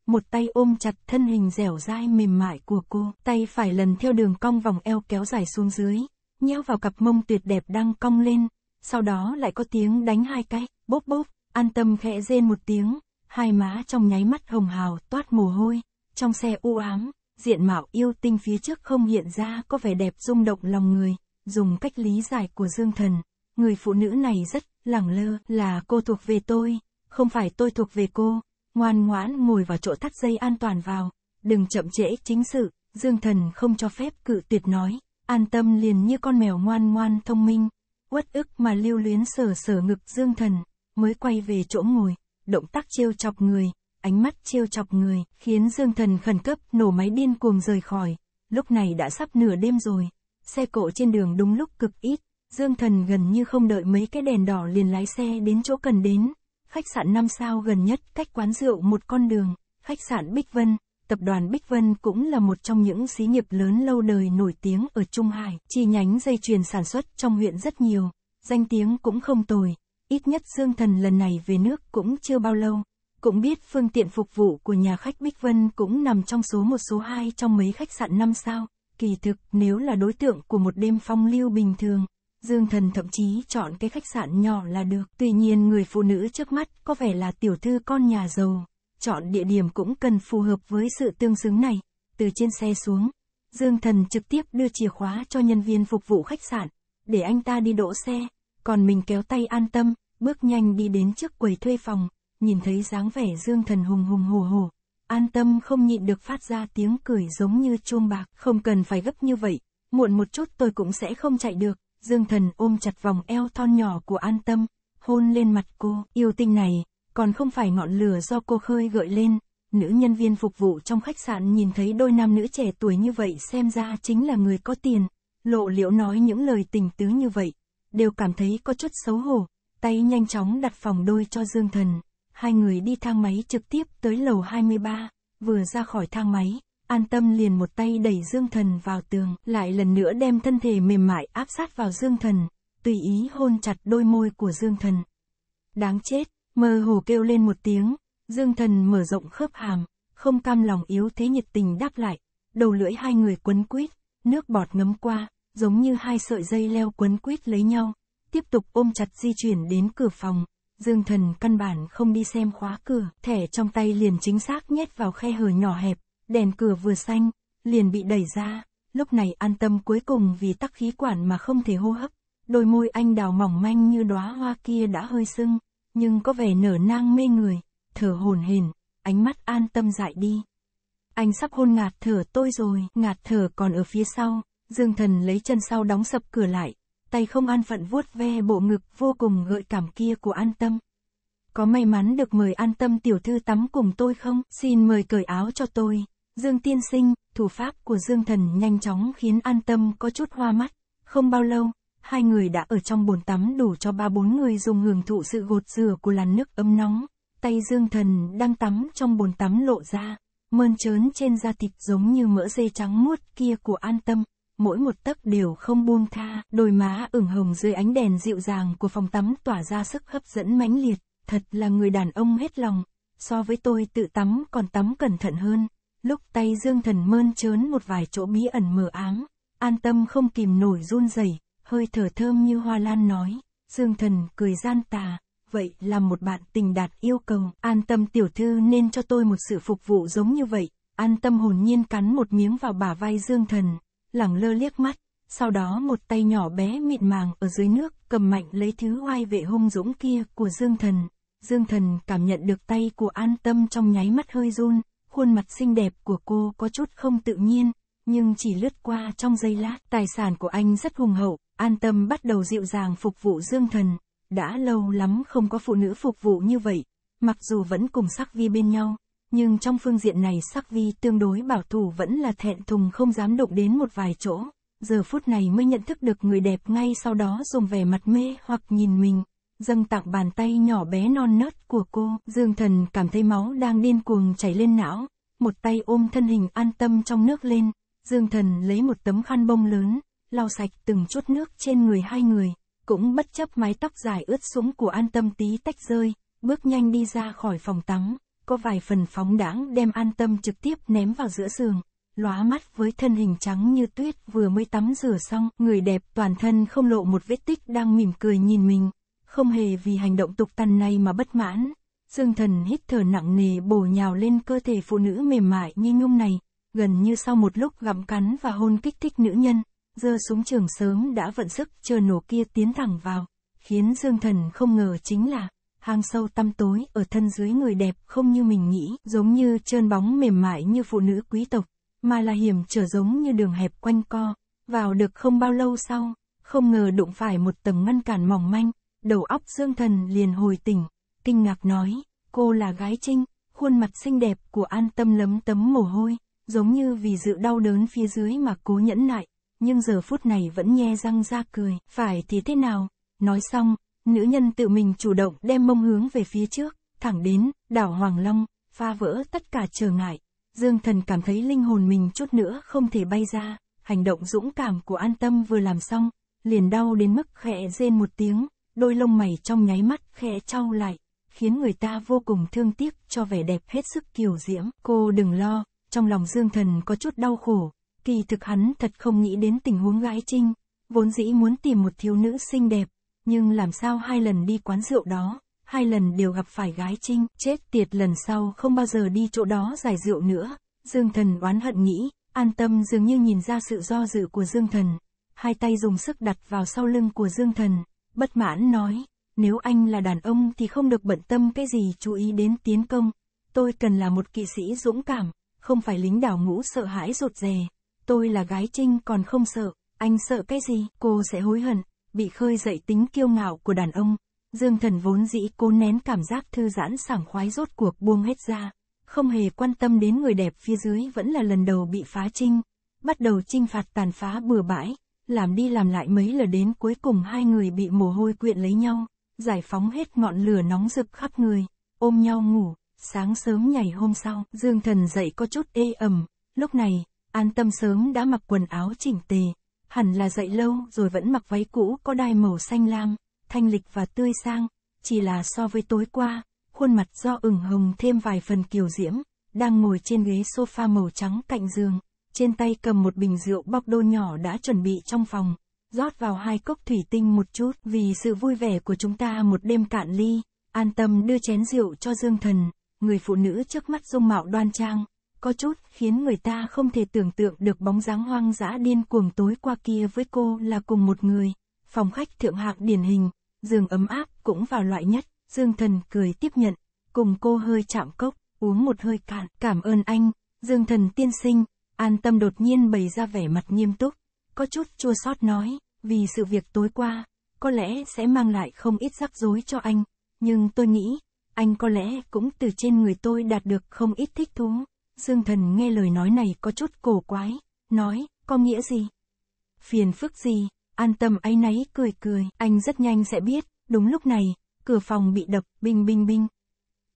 một tay ôm chặt thân hình dẻo dai mềm mại của cô, tay phải lần theo đường cong vòng eo kéo dài xuống dưới, nhéo vào cặp mông tuyệt đẹp đang cong lên, sau đó lại có tiếng đánh hai cái, bốp bốp, an tâm khẽ rên một tiếng, hai má trong nháy mắt hồng hào toát mồ hôi, trong xe u ám, diện mạo yêu tinh phía trước không hiện ra có vẻ đẹp rung động lòng người, dùng cách lý giải của Dương Thần, người phụ nữ này rất lẳng lơ là cô thuộc về tôi, không phải tôi thuộc về cô, ngoan ngoãn ngồi vào chỗ thắt dây an toàn vào, đừng chậm trễ chính sự, Dương Thần không cho phép cự tuyệt nói, an tâm liền như con mèo ngoan ngoan thông minh, uất ức mà lưu luyến sờ sờ ngực Dương Thần, mới quay về chỗ ngồi, động tác trêu chọc người, ánh mắt trêu chọc người, khiến Dương Thần khẩn cấp nổ máy điên cuồng rời khỏi, lúc này đã sắp nửa đêm rồi, xe cộ trên đường đúng lúc cực ít, Dương Thần gần như không đợi mấy cái đèn đỏ liền lái xe đến chỗ cần đến khách sạn 5 sao gần nhất cách quán rượu một con đường, khách sạn Bích Vân. Tập đoàn Bích Vân cũng là một trong những xí nghiệp lớn lâu đời nổi tiếng ở Trung Hải, chi nhánh dây chuyền sản xuất trong huyện rất nhiều, danh tiếng cũng không tồi, ít nhất Dương Thần lần này về nước cũng chưa bao lâu. Cũng biết phương tiện phục vụ của nhà khách Bích Vân cũng nằm trong số một số hai trong mấy khách sạn 5 sao. Kỳ thực, nếu là đối tượng của một đêm phong lưu bình thường, Dương Thần thậm chí chọn cái khách sạn nhỏ là được. Tuy nhiên người phụ nữ trước mắt có vẻ là tiểu thư con nhà giàu. Chọn địa điểm cũng cần phù hợp với sự tương xứng này. Từ trên xe xuống, Dương Thần trực tiếp đưa chìa khóa cho nhân viên phục vụ khách sạn, để anh ta đi đỗ xe. Còn mình kéo tay an tâm, bước nhanh đi đến trước quầy thuê phòng, nhìn thấy dáng vẻ Dương Thần hùng hùng hồ hồ. An tâm không nhịn được phát ra tiếng cười giống như chuông bạc, không cần phải gấp như vậy, muộn một chút tôi cũng sẽ không chạy được. Dương Thần ôm chặt vòng eo thon nhỏ của An Tâm, hôn lên mặt cô, yêu tinh này, còn không phải ngọn lửa do cô khơi gợi lên. Nữ nhân viên phục vụ trong khách sạn nhìn thấy đôi nam nữ trẻ tuổi như vậy xem ra chính là người có tiền, lộ liễu nói những lời tình tứ như vậy, đều cảm thấy có chút xấu hổ, tay nhanh chóng đặt phòng đôi cho Dương Thần. Hai người đi thang máy trực tiếp tới lầu 23, vừa ra khỏi thang máy, An tâm liền một tay đẩy dương thần vào tường, lại lần nữa đem thân thể mềm mại áp sát vào dương thần, tùy ý hôn chặt đôi môi của dương thần. Đáng chết, mơ hồ kêu lên một tiếng, dương thần mở rộng khớp hàm, không cam lòng yếu thế nhiệt tình đáp lại, đầu lưỡi hai người quấn quýt, nước bọt ngấm qua, giống như hai sợi dây leo quấn quýt lấy nhau, tiếp tục ôm chặt di chuyển đến cửa phòng. Dương thần căn bản không đi xem khóa cửa, thẻ trong tay liền chính xác nhét vào khe hở nhỏ hẹp, đèn cửa vừa xanh, liền bị đẩy ra, lúc này an tâm cuối cùng vì tắc khí quản mà không thể hô hấp, đôi môi anh đào mỏng manh như đóa hoa kia đã hơi sưng, nhưng có vẻ nở nang mê người, thở hồn hển, ánh mắt an tâm dại đi. Anh sắp hôn ngạt thở tôi rồi, ngạt thở còn ở phía sau, dương thần lấy chân sau đóng sập cửa lại, tay không an phận vuốt ve bộ ngực vô cùng gợi cảm kia của an tâm. Có may mắn được mời an tâm tiểu thư tắm cùng tôi không? Xin mời cởi áo cho tôi. Dương tiên sinh, thủ pháp của Dương thần nhanh chóng khiến an tâm có chút hoa mắt. Không bao lâu, hai người đã ở trong bồn tắm đủ cho ba bốn người dùng hưởng thụ sự gột rửa của làn nước ấm nóng. Tay Dương thần đang tắm trong bồn tắm lộ ra, mơn trớn trên da thịt giống như mỡ dê trắng muốt kia của an tâm. Mỗi một tấc đều không buông tha, đôi má ửng hồng dưới ánh đèn dịu dàng của phòng tắm tỏa ra sức hấp dẫn mãnh liệt. Thật là người đàn ông hết lòng, so với tôi tự tắm còn tắm cẩn thận hơn lúc tay dương thần mơn trớn một vài chỗ bí ẩn mờ ám, an tâm không kìm nổi run rẩy hơi thở thơm như hoa lan nói, dương thần cười gian tà, vậy là một bạn tình đạt yêu cầu, an tâm tiểu thư nên cho tôi một sự phục vụ giống như vậy, an tâm hồn nhiên cắn một miếng vào bả vai dương thần, lẳng lơ liếc mắt, sau đó một tay nhỏ bé mịn màng ở dưới nước cầm mạnh lấy thứ oai vệ hung dũng kia của dương thần. Dương thần cảm nhận được tay của an tâm trong nháy mắt hơi run, Khuôn mặt xinh đẹp của cô có chút không tự nhiên, nhưng chỉ lướt qua trong giây lát. Tài sản của anh rất hùng hậu, an tâm bắt đầu dịu dàng phục vụ Dương Thần. Đã lâu lắm không có phụ nữ phục vụ như vậy, mặc dù vẫn cùng sắc vi bên nhau, nhưng trong phương diện này sắc vi tương đối bảo thủ vẫn là thẹn thùng không dám đụng đến một vài chỗ. Giờ phút này mới nhận thức được người đẹp ngay sau đó dùng vẻ mặt mê hoặc nhìn mình, dâng tặng bàn tay nhỏ bé non nớt của cô. Dương thần cảm thấy máu đang điên cuồng chảy lên não, một tay ôm thân hình an tâm trong nước lên, Dương thần lấy một tấm khăn bông lớn, lau sạch từng chút nước trên người hai người, cũng bất chấp mái tóc dài ướt sũng của an tâm tí tách rơi, bước nhanh đi ra khỏi phòng tắm, có vài phần phóng đãng đem an tâm trực tiếp ném vào giữa giường, lóa mắt với thân hình trắng như tuyết vừa mới tắm rửa xong, người đẹp toàn thân không lộ một vết tích đang mỉm cười nhìn mình, không hề vì hành động tục tằn này mà bất mãn. Dương thần hít thở nặng nề bổ nhào lên cơ thể phụ nữ mềm mại như nhung này, gần như sau một lúc gặm cắn và hôn kích thích nữ nhân, giơ súng trường sớm đã vận sức chờ nổ kia tiến thẳng vào, khiến Dương thần không ngờ chính là, hang sâu tăm tối ở thân dưới người đẹp không như mình nghĩ, giống như trơn bóng mềm mại như phụ nữ quý tộc, mà là hiểm trở giống như đường hẹp quanh co, vào được không bao lâu sau, không ngờ đụng phải một tầng ngăn cản mỏng manh, đầu óc Dương Thần liền hồi tỉnh, kinh ngạc nói, cô là gái trinh, khuôn mặt xinh đẹp của an tâm lấm tấm mồ hôi, giống như vì dự đau đớn phía dưới mà cố nhẫn lại, nhưng giờ phút này vẫn nhe răng ra cười, phải thì thế nào, nói xong, nữ nhân tự mình chủ động đem mông hướng về phía trước, thẳng đến, đảo Hoàng Long, phá vỡ tất cả trở ngại, Dương Thần cảm thấy linh hồn mình chút nữa không thể bay ra, hành động dũng cảm của an tâm vừa làm xong, liền đau đến mức khẽ rên một tiếng, đôi lông mày trong nháy mắt khẽ trao lại, khiến người ta vô cùng thương tiếc cho vẻ đẹp hết sức kiều diễm. Cô đừng lo, trong lòng Dương Thần có chút đau khổ, kỳ thực hắn thật không nghĩ đến tình huống gái trinh, vốn dĩ muốn tìm một thiếu nữ xinh đẹp, nhưng làm sao hai lần đi quán rượu đó, hai lần đều gặp phải gái trinh, chết tiệt lần sau không bao giờ đi chỗ đó giải rượu nữa. Dương Thần oán hận nghĩ, an tâm dường như nhìn ra sự do dự của Dương Thần, hai tay dùng sức đặt vào sau lưng của Dương Thần bất mãn nói, nếu anh là đàn ông thì không được bận tâm cái gì chú ý đến tiến công, tôi cần là một kỵ sĩ dũng cảm, không phải lính đảo ngũ sợ hãi rụt rè, tôi là gái trinh còn không sợ, anh sợ cái gì, cô sẽ hối hận, bị khơi dậy tính kiêu ngạo của đàn ông. Dương thần vốn dĩ cố nén cảm giác thư giãn sảng khoái rốt cuộc buông hết ra, không hề quan tâm đến người đẹp phía dưới vẫn là lần đầu bị phá trinh, bắt đầu trinh phạt tàn phá bừa bãi, làm đi làm lại mấy lần đến cuối cùng hai người bị mồ hôi quyện lấy nhau, giải phóng hết ngọn lửa nóng rực khắp người, ôm nhau ngủ, sáng sớm ngày hôm sau, Dương Thần dậy có chút ê ẩm, lúc này, an tâm sớm đã mặc quần áo chỉnh tề, hẳn là dậy lâu rồi vẫn mặc váy cũ có đai màu xanh lam, thanh lịch và tươi sang, chỉ là so với tối qua, khuôn mặt do ửng hồng thêm vài phần kiều diễm, đang ngồi trên ghế sofa màu trắng cạnh giường, trên tay cầm một bình rượu bóc đô nhỏ đã chuẩn bị trong phòng, rót vào hai cốc thủy tinh một chút vì sự vui vẻ của chúng ta một đêm cạn ly, an tâm đưa chén rượu cho Dương Thần, người phụ nữ trước mắt dung mạo đoan trang, có chút khiến người ta không thể tưởng tượng được bóng dáng hoang dã điên cuồng tối qua kia với cô là cùng một người, phòng khách thượng hạng điển hình, giường ấm áp cũng vào loại nhất, Dương Thần cười tiếp nhận, cùng cô hơi chạm cốc, uống một hơi cạn, cảm ơn anh, Dương Thần tiên sinh. An tâm đột nhiên bày ra vẻ mặt nghiêm túc, có chút chua xót nói, vì sự việc tối qua, có lẽ sẽ mang lại không ít rắc rối cho anh, nhưng tôi nghĩ, anh có lẽ cũng từ trên người tôi đạt được không ít thích thú. Dương thần nghe lời nói này có chút cổ quái, nói, có nghĩa gì? Phiền phức gì, an tâm áy náy cười cười, anh rất nhanh sẽ biết, đúng lúc này, cửa phòng bị đập, binh binh binh.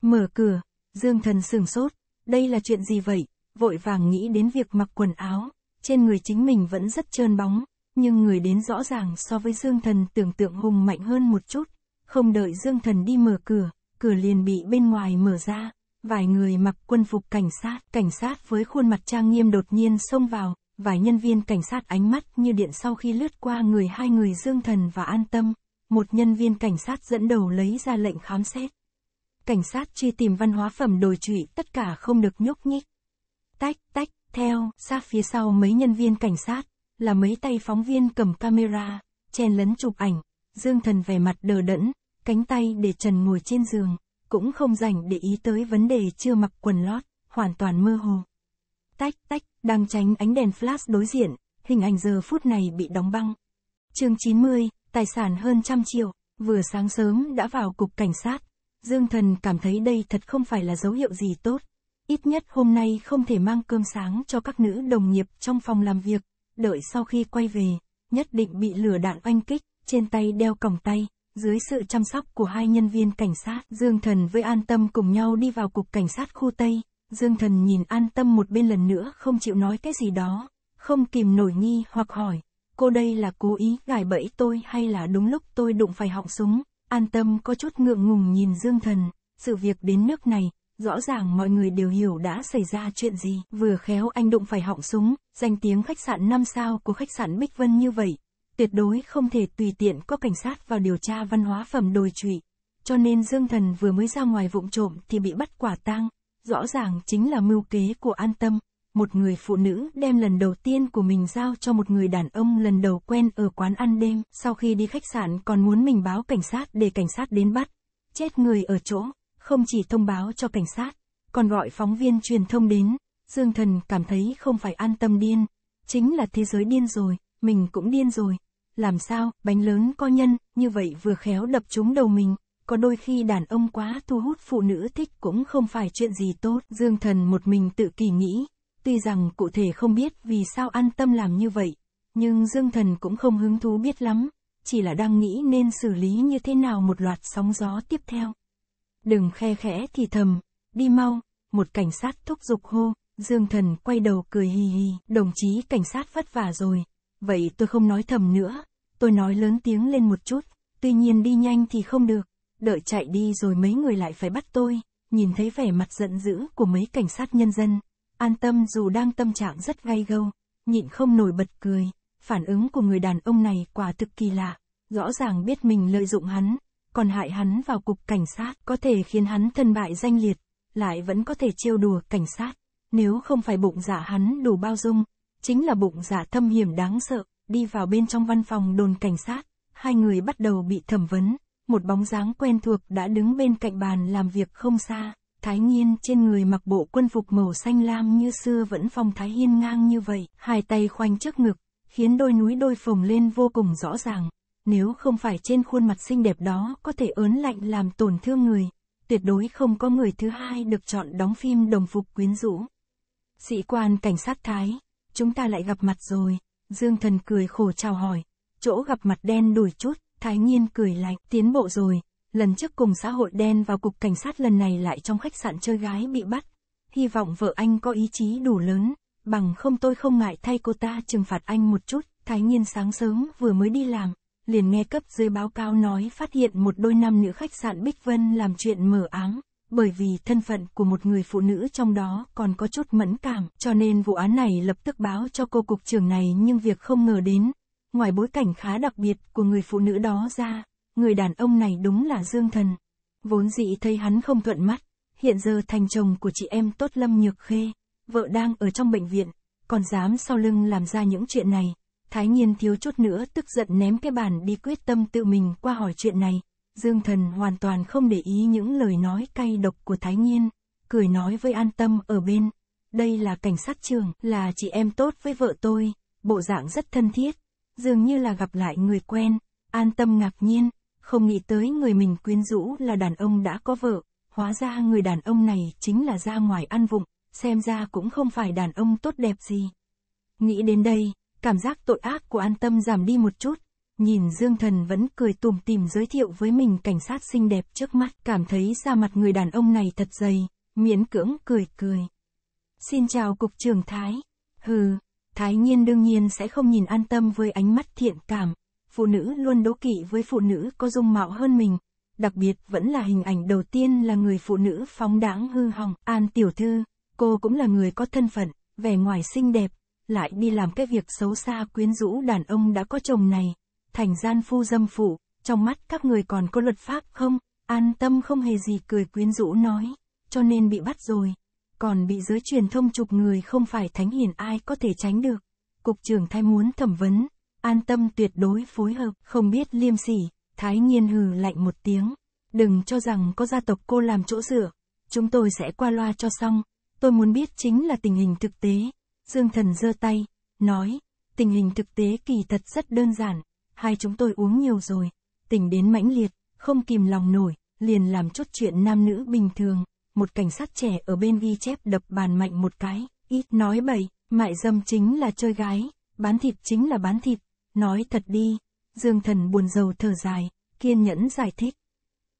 Mở cửa, Dương thần sửng sốt, đây là chuyện gì vậy? vội vàng nghĩ đến việc mặc quần áo, trên người chính mình vẫn rất trơn bóng, nhưng người đến rõ ràng so với Dương Thần tưởng tượng hùng mạnh hơn một chút, không đợi Dương Thần đi mở cửa, cửa liền bị bên ngoài mở ra, vài người mặc quân phục cảnh sát, cảnh sát với khuôn mặt trang nghiêm đột nhiên xông vào, vài nhân viên cảnh sát ánh mắt như điện sau khi lướt qua người hai người Dương Thần và An Tâm, một nhân viên cảnh sát dẫn đầu lấy ra lệnh khám xét. Cảnh sát truy tìm văn hóa phẩm đồi trụy tất cả không được nhúc nhích tách, tách, theo, sát phía sau mấy nhân viên cảnh sát, là mấy tay phóng viên cầm camera, chen lấn chụp ảnh, Dương Thần vẻ mặt đờ đẫn, cánh tay để trần ngồi trên giường, cũng không dành để ý tới vấn đề chưa mặc quần lót, hoàn toàn mơ hồ. Tách, tách, đang tránh ánh đèn flash đối diện, hình ảnh giờ phút này bị đóng băng. chương 90, tài sản hơn trăm triệu, vừa sáng sớm đã vào cục cảnh sát, Dương Thần cảm thấy đây thật không phải là dấu hiệu gì tốt ít nhất hôm nay không thể mang cơm sáng cho các nữ đồng nghiệp trong phòng làm việc, đợi sau khi quay về, nhất định bị lửa đạn oanh kích, trên tay đeo còng tay, dưới sự chăm sóc của hai nhân viên cảnh sát, Dương Thần với An Tâm cùng nhau đi vào cục cảnh sát khu Tây, Dương Thần nhìn An Tâm một bên lần nữa không chịu nói cái gì đó, không kìm nổi nghi hoặc hỏi, cô đây là cố ý gài bẫy tôi hay là đúng lúc tôi đụng phải họng súng, An Tâm có chút ngượng ngùng nhìn Dương Thần, sự việc đến nước này, Rõ ràng mọi người đều hiểu đã xảy ra chuyện gì. Vừa khéo anh đụng phải họng súng, danh tiếng khách sạn 5 sao của khách sạn Bích Vân như vậy. Tuyệt đối không thể tùy tiện có cảnh sát vào điều tra văn hóa phẩm đồi trụy. Cho nên Dương Thần vừa mới ra ngoài vụng trộm thì bị bắt quả tang. Rõ ràng chính là mưu kế của an tâm. Một người phụ nữ đem lần đầu tiên của mình giao cho một người đàn ông lần đầu quen ở quán ăn đêm. Sau khi đi khách sạn còn muốn mình báo cảnh sát để cảnh sát đến bắt. Chết người ở chỗ. Không chỉ thông báo cho cảnh sát, còn gọi phóng viên truyền thông đến, Dương Thần cảm thấy không phải an tâm điên, chính là thế giới điên rồi, mình cũng điên rồi. Làm sao, bánh lớn có nhân, như vậy vừa khéo đập trúng đầu mình, có đôi khi đàn ông quá thu hút phụ nữ thích cũng không phải chuyện gì tốt. Dương Thần một mình tự kỳ nghĩ, tuy rằng cụ thể không biết vì sao an tâm làm như vậy, nhưng Dương Thần cũng không hứng thú biết lắm, chỉ là đang nghĩ nên xử lý như thế nào một loạt sóng gió tiếp theo. Đừng khe khẽ thì thầm, đi mau, một cảnh sát thúc giục hô, Dương Thần quay đầu cười hì hì, đồng chí cảnh sát vất vả rồi, vậy tôi không nói thầm nữa, tôi nói lớn tiếng lên một chút, tuy nhiên đi nhanh thì không được, đợi chạy đi rồi mấy người lại phải bắt tôi, nhìn thấy vẻ mặt giận dữ của mấy cảnh sát nhân dân, an tâm dù đang tâm trạng rất gay gâu, nhịn không nổi bật cười, phản ứng của người đàn ông này quả thực kỳ lạ, rõ ràng biết mình lợi dụng hắn, còn hại hắn vào cục cảnh sát, có thể khiến hắn thân bại danh liệt, lại vẫn có thể trêu đùa cảnh sát. Nếu không phải bụng dạ hắn đủ bao dung, chính là bụng dạ thâm hiểm đáng sợ, đi vào bên trong văn phòng đồn cảnh sát, hai người bắt đầu bị thẩm vấn, một bóng dáng quen thuộc đã đứng bên cạnh bàn làm việc không xa. Thái Nhiên trên người mặc bộ quân phục màu xanh lam như xưa vẫn phong thái hiên ngang như vậy, hai tay khoanh trước ngực, khiến đôi núi đôi phồng lên vô cùng rõ ràng nếu không phải trên khuôn mặt xinh đẹp đó có thể ớn lạnh làm tổn thương người, tuyệt đối không có người thứ hai được chọn đóng phim đồng phục quyến rũ. Sĩ quan cảnh sát Thái, chúng ta lại gặp mặt rồi, Dương Thần cười khổ chào hỏi, chỗ gặp mặt đen đổi chút, Thái Nhiên cười lạnh, tiến bộ rồi, lần trước cùng xã hội đen vào cục cảnh sát lần này lại trong khách sạn chơi gái bị bắt. Hy vọng vợ anh có ý chí đủ lớn, bằng không tôi không ngại thay cô ta trừng phạt anh một chút, Thái Nhiên sáng sớm vừa mới đi làm, liền nghe cấp dưới báo cáo nói phát hiện một đôi nam nữ khách sạn Bích Vân làm chuyện mở áng, bởi vì thân phận của một người phụ nữ trong đó còn có chút mẫn cảm, cho nên vụ án này lập tức báo cho cô cục trưởng này nhưng việc không ngờ đến, ngoài bối cảnh khá đặc biệt của người phụ nữ đó ra, người đàn ông này đúng là Dương Thần. Vốn dĩ thấy hắn không thuận mắt, hiện giờ thành chồng của chị em tốt Lâm Nhược Khê, vợ đang ở trong bệnh viện, còn dám sau lưng làm ra những chuyện này, Thái Nhiên thiếu chút nữa tức giận ném cái bàn đi quyết tâm tự mình qua hỏi chuyện này. Dương Thần hoàn toàn không để ý những lời nói cay độc của Thái Nhiên, cười nói với an tâm ở bên. Đây là cảnh sát trường, là chị em tốt với vợ tôi, bộ dạng rất thân thiết, dường như là gặp lại người quen, an tâm ngạc nhiên, không nghĩ tới người mình quyến rũ là đàn ông đã có vợ, hóa ra người đàn ông này chính là ra ngoài ăn vụng, xem ra cũng không phải đàn ông tốt đẹp gì. Nghĩ đến đây, cảm giác tội ác của an tâm giảm đi một chút. Nhìn Dương Thần vẫn cười tùm tìm giới thiệu với mình cảnh sát xinh đẹp trước mắt, cảm thấy da mặt người đàn ông này thật dày, miễn cưỡng cười cười. Xin chào Cục trưởng Thái. Hừ, Thái Nhiên đương nhiên sẽ không nhìn an tâm với ánh mắt thiện cảm. Phụ nữ luôn đố kỵ với phụ nữ có dung mạo hơn mình. Đặc biệt vẫn là hình ảnh đầu tiên là người phụ nữ phóng đãng hư hỏng. An tiểu thư, cô cũng là người có thân phận, vẻ ngoài xinh đẹp lại đi làm cái việc xấu xa quyến rũ đàn ông đã có chồng này, thành gian phu dâm phụ, trong mắt các người còn có luật pháp không, an tâm không hề gì cười quyến rũ nói, cho nên bị bắt rồi, còn bị giới truyền thông chụp người không phải thánh hiền ai có thể tránh được. Cục trưởng thay muốn thẩm vấn, an tâm tuyệt đối phối hợp, không biết liêm sỉ, thái nhiên hừ lạnh một tiếng, đừng cho rằng có gia tộc cô làm chỗ dựa, chúng tôi sẽ qua loa cho xong, tôi muốn biết chính là tình hình thực tế. Dương Thần giơ tay, nói, tình hình thực tế kỳ thật rất đơn giản, hai chúng tôi uống nhiều rồi, tỉnh đến mãnh liệt, không kìm lòng nổi, liền làm chút chuyện nam nữ bình thường, một cảnh sát trẻ ở bên ghi chép đập bàn mạnh một cái, ít nói bậy, mại dâm chính là chơi gái, bán thịt chính là bán thịt, nói thật đi, Dương Thần buồn rầu thở dài, kiên nhẫn giải thích.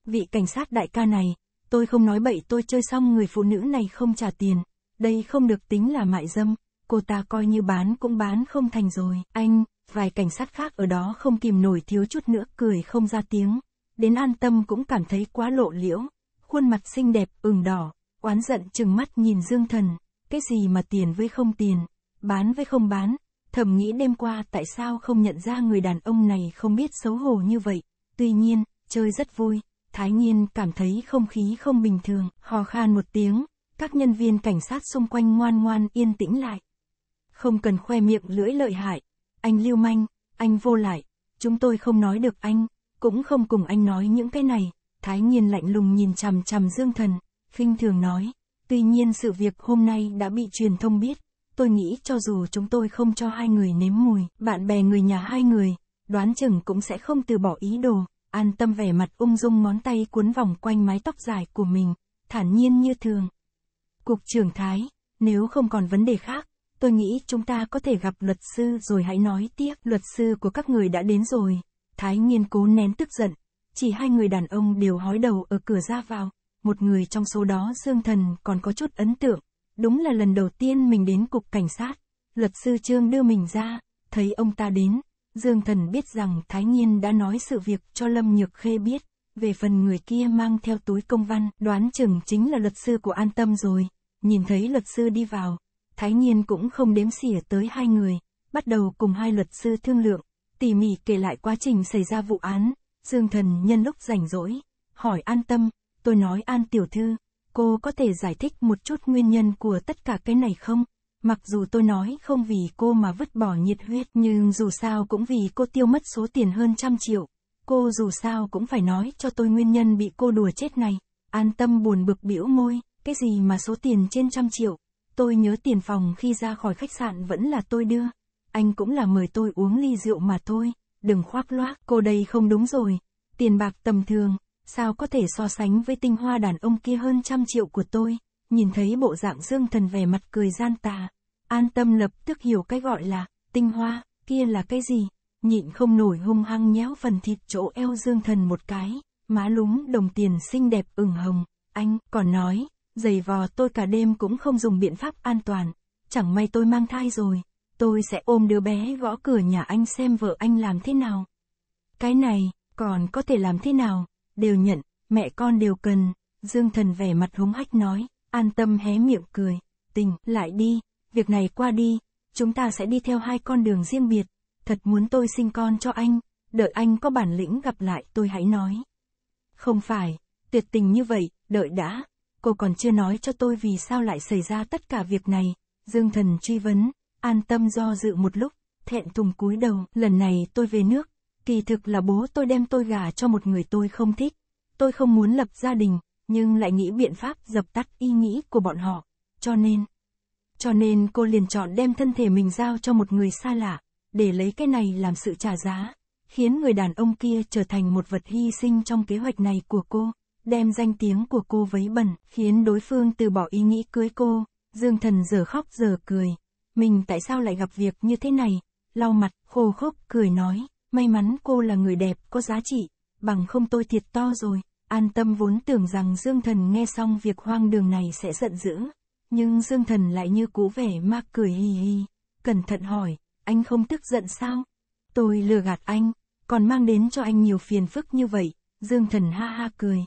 Vị cảnh sát đại ca này, tôi không nói bậy tôi chơi xong người phụ nữ này không trả tiền, đây không được tính là mại dâm, cô ta coi như bán cũng bán không thành rồi. Anh, vài cảnh sát khác ở đó không kìm nổi thiếu chút nữa cười không ra tiếng. Đến an tâm cũng cảm thấy quá lộ liễu. Khuôn mặt xinh đẹp ửng đỏ, oán giận chừng mắt nhìn Dương Thần. Cái gì mà tiền với không tiền, bán với không bán. Thầm nghĩ đêm qua tại sao không nhận ra người đàn ông này không biết xấu hổ như vậy. Tuy nhiên, chơi rất vui. Thái Nhiên cảm thấy không khí không bình thường, hò khan một tiếng, các nhân viên cảnh sát xung quanh ngoan ngoan yên tĩnh lại. Không cần khoe miệng lưỡi lợi hại, anh lưu manh, anh vô lại, chúng tôi không nói được anh, cũng không cùng anh nói những cái này. Thái Nhiên lạnh lùng nhìn chằm chằm Dương Thần, khinh thường nói, tuy nhiên sự việc hôm nay đã bị truyền thông biết, tôi nghĩ cho dù chúng tôi không cho hai người nếm mùi, bạn bè người nhà hai người, đoán chừng cũng sẽ không từ bỏ ý đồ, an tâm vẻ mặt ung dung ngón tay cuốn vòng quanh mái tóc dài của mình, thản nhiên như thường. Cục trưởng Thái, nếu không còn vấn đề khác, tôi nghĩ chúng ta có thể gặp luật sư rồi hãy nói tiếp. Luật sư của các người đã đến rồi. Thái nghiên cố nén tức giận. Chỉ hai người đàn ông đều hói đầu ở cửa ra vào. Một người trong số đó Dương Thần còn có chút ấn tượng. Đúng là lần đầu tiên mình đến cục cảnh sát. Luật sư Trương đưa mình ra, thấy ông ta đến. Dương Thần biết rằng Thái nghiên đã nói sự việc cho Lâm Nhược Khê biết. Về phần người kia mang theo túi công văn, đoán chừng chính là luật sư của An Tâm rồi. Nhìn thấy luật sư đi vào, Thái Nhiên cũng không đếm xỉa tới hai người, bắt đầu cùng hai luật sư thương lượng, tỉ mỉ kể lại quá trình xảy ra vụ án, Dương Thần nhân lúc rảnh rỗi, hỏi an tâm, tôi nói an tiểu thư, cô có thể giải thích một chút nguyên nhân của tất cả cái này không? Mặc dù tôi nói không vì cô mà vứt bỏ nhiệt huyết nhưng dù sao cũng vì cô tiêu mất số tiền hơn trăm triệu. Cô dù sao cũng phải nói cho tôi nguyên nhân bị cô đùa chết này. An tâm buồn bực biểu môi, cái gì mà số tiền trên trăm triệu, Tôi nhớ tiền phòng khi ra khỏi khách sạn vẫn là tôi đưa. Anh cũng là mời tôi uống ly rượu mà thôi, đừng khoác loác, cô đây không đúng rồi. Tiền bạc tầm thường, sao có thể so sánh với tinh hoa đàn ông kia hơn trăm triệu của tôi. Nhìn thấy bộ dạng Dương Thần vẻ mặt cười gian tà, An Tâm lập tức hiểu cái gọi là tinh hoa, kia là cái gì, nhịn không nổi hung hăng nhéo phần thịt chỗ eo Dương Thần một cái, má lúng đồng tiền xinh đẹp ửng hồng, anh còn nói, Giày vò tôi cả đêm cũng không dùng biện pháp an toàn. Chẳng may tôi mang thai rồi. Tôi sẽ ôm đứa bé gõ cửa nhà anh xem vợ anh làm thế nào. Cái này, còn có thể làm thế nào, đều nhận, mẹ con đều cần. Dương thần vẻ mặt húng hách nói, an tâm hé miệng cười. Tình, lại đi, việc này qua đi, chúng ta sẽ đi theo hai con đường riêng biệt. Thật muốn tôi sinh con cho anh, đợi anh có bản lĩnh gặp lại tôi hãy nói. Không phải, tuyệt tình như vậy, đợi đã cô còn chưa nói cho tôi vì sao lại xảy ra tất cả việc này, Dương Thần truy vấn, an tâm do dự một lúc, thẹn thùng cúi đầu, lần này tôi về nước, kỳ thực là bố tôi đem tôi gả cho một người tôi không thích, tôi không muốn lập gia đình, nhưng lại nghĩ biện pháp dập tắt ý nghĩ của bọn họ, cho nên, cho nên cô liền chọn đem thân thể mình giao cho một người xa lạ, để lấy cái này làm sự trả giá, khiến người đàn ông kia trở thành một vật hy sinh trong kế hoạch này của cô đem danh tiếng của cô vấy bẩn, khiến đối phương từ bỏ ý nghĩ cưới cô. Dương thần giờ khóc giờ cười. Mình tại sao lại gặp việc như thế này? Lau mặt, khô khốc, cười nói. May mắn cô là người đẹp, có giá trị. Bằng không tôi thiệt to rồi. An tâm vốn tưởng rằng Dương thần nghe xong việc hoang đường này sẽ giận dữ. Nhưng Dương thần lại như cú vẻ ma cười hi hi Cẩn thận hỏi, anh không tức giận sao? Tôi lừa gạt anh, còn mang đến cho anh nhiều phiền phức như vậy. Dương thần ha ha cười,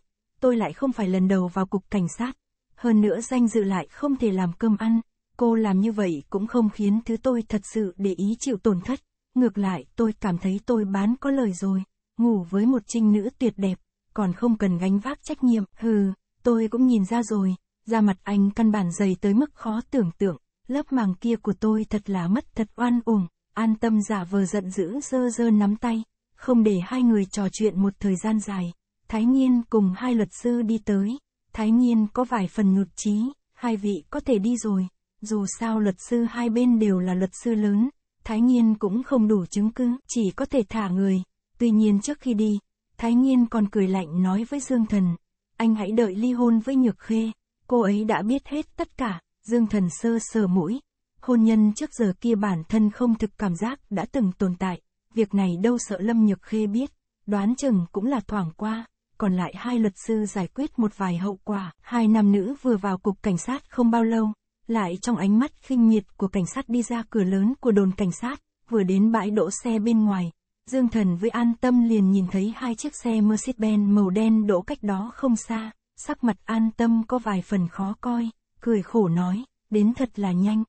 tôi lại không phải lần đầu vào cục cảnh sát. Hơn nữa danh dự lại không thể làm cơm ăn, cô làm như vậy cũng không khiến thứ tôi thật sự để ý chịu tổn thất. Ngược lại, tôi cảm thấy tôi bán có lời rồi, ngủ với một trinh nữ tuyệt đẹp, còn không cần gánh vác trách nhiệm, hừ, tôi cũng nhìn ra rồi, da mặt anh căn bản dày tới mức khó tưởng tượng, lớp màng kia của tôi thật là mất thật oan uổng, an tâm giả vờ giận dữ dơ dơ nắm tay, không để hai người trò chuyện một thời gian dài. Thái Nhiên cùng hai luật sư đi tới, Thái Nhiên có vài phần nhụt chí, hai vị có thể đi rồi, dù sao luật sư hai bên đều là luật sư lớn, Thái Nhiên cũng không đủ chứng cứ, chỉ có thể thả người. Tuy nhiên trước khi đi, Thái Nhiên còn cười lạnh nói với Dương Thần, anh hãy đợi ly hôn với Nhược Khê, cô ấy đã biết hết tất cả, Dương Thần sơ sờ mũi. Hôn nhân trước giờ kia bản thân không thực cảm giác đã từng tồn tại, việc này đâu sợ Lâm Nhược Khê biết, đoán chừng cũng là thoảng qua còn lại hai luật sư giải quyết một vài hậu quả. Hai nam nữ vừa vào cục cảnh sát không bao lâu, lại trong ánh mắt khinh miệt của cảnh sát đi ra cửa lớn của đồn cảnh sát, vừa đến bãi đỗ xe bên ngoài. Dương Thần với an tâm liền nhìn thấy hai chiếc xe Mercedes-Benz màu đen đỗ cách đó không xa, sắc mặt an tâm có vài phần khó coi, cười khổ nói, đến thật là nhanh,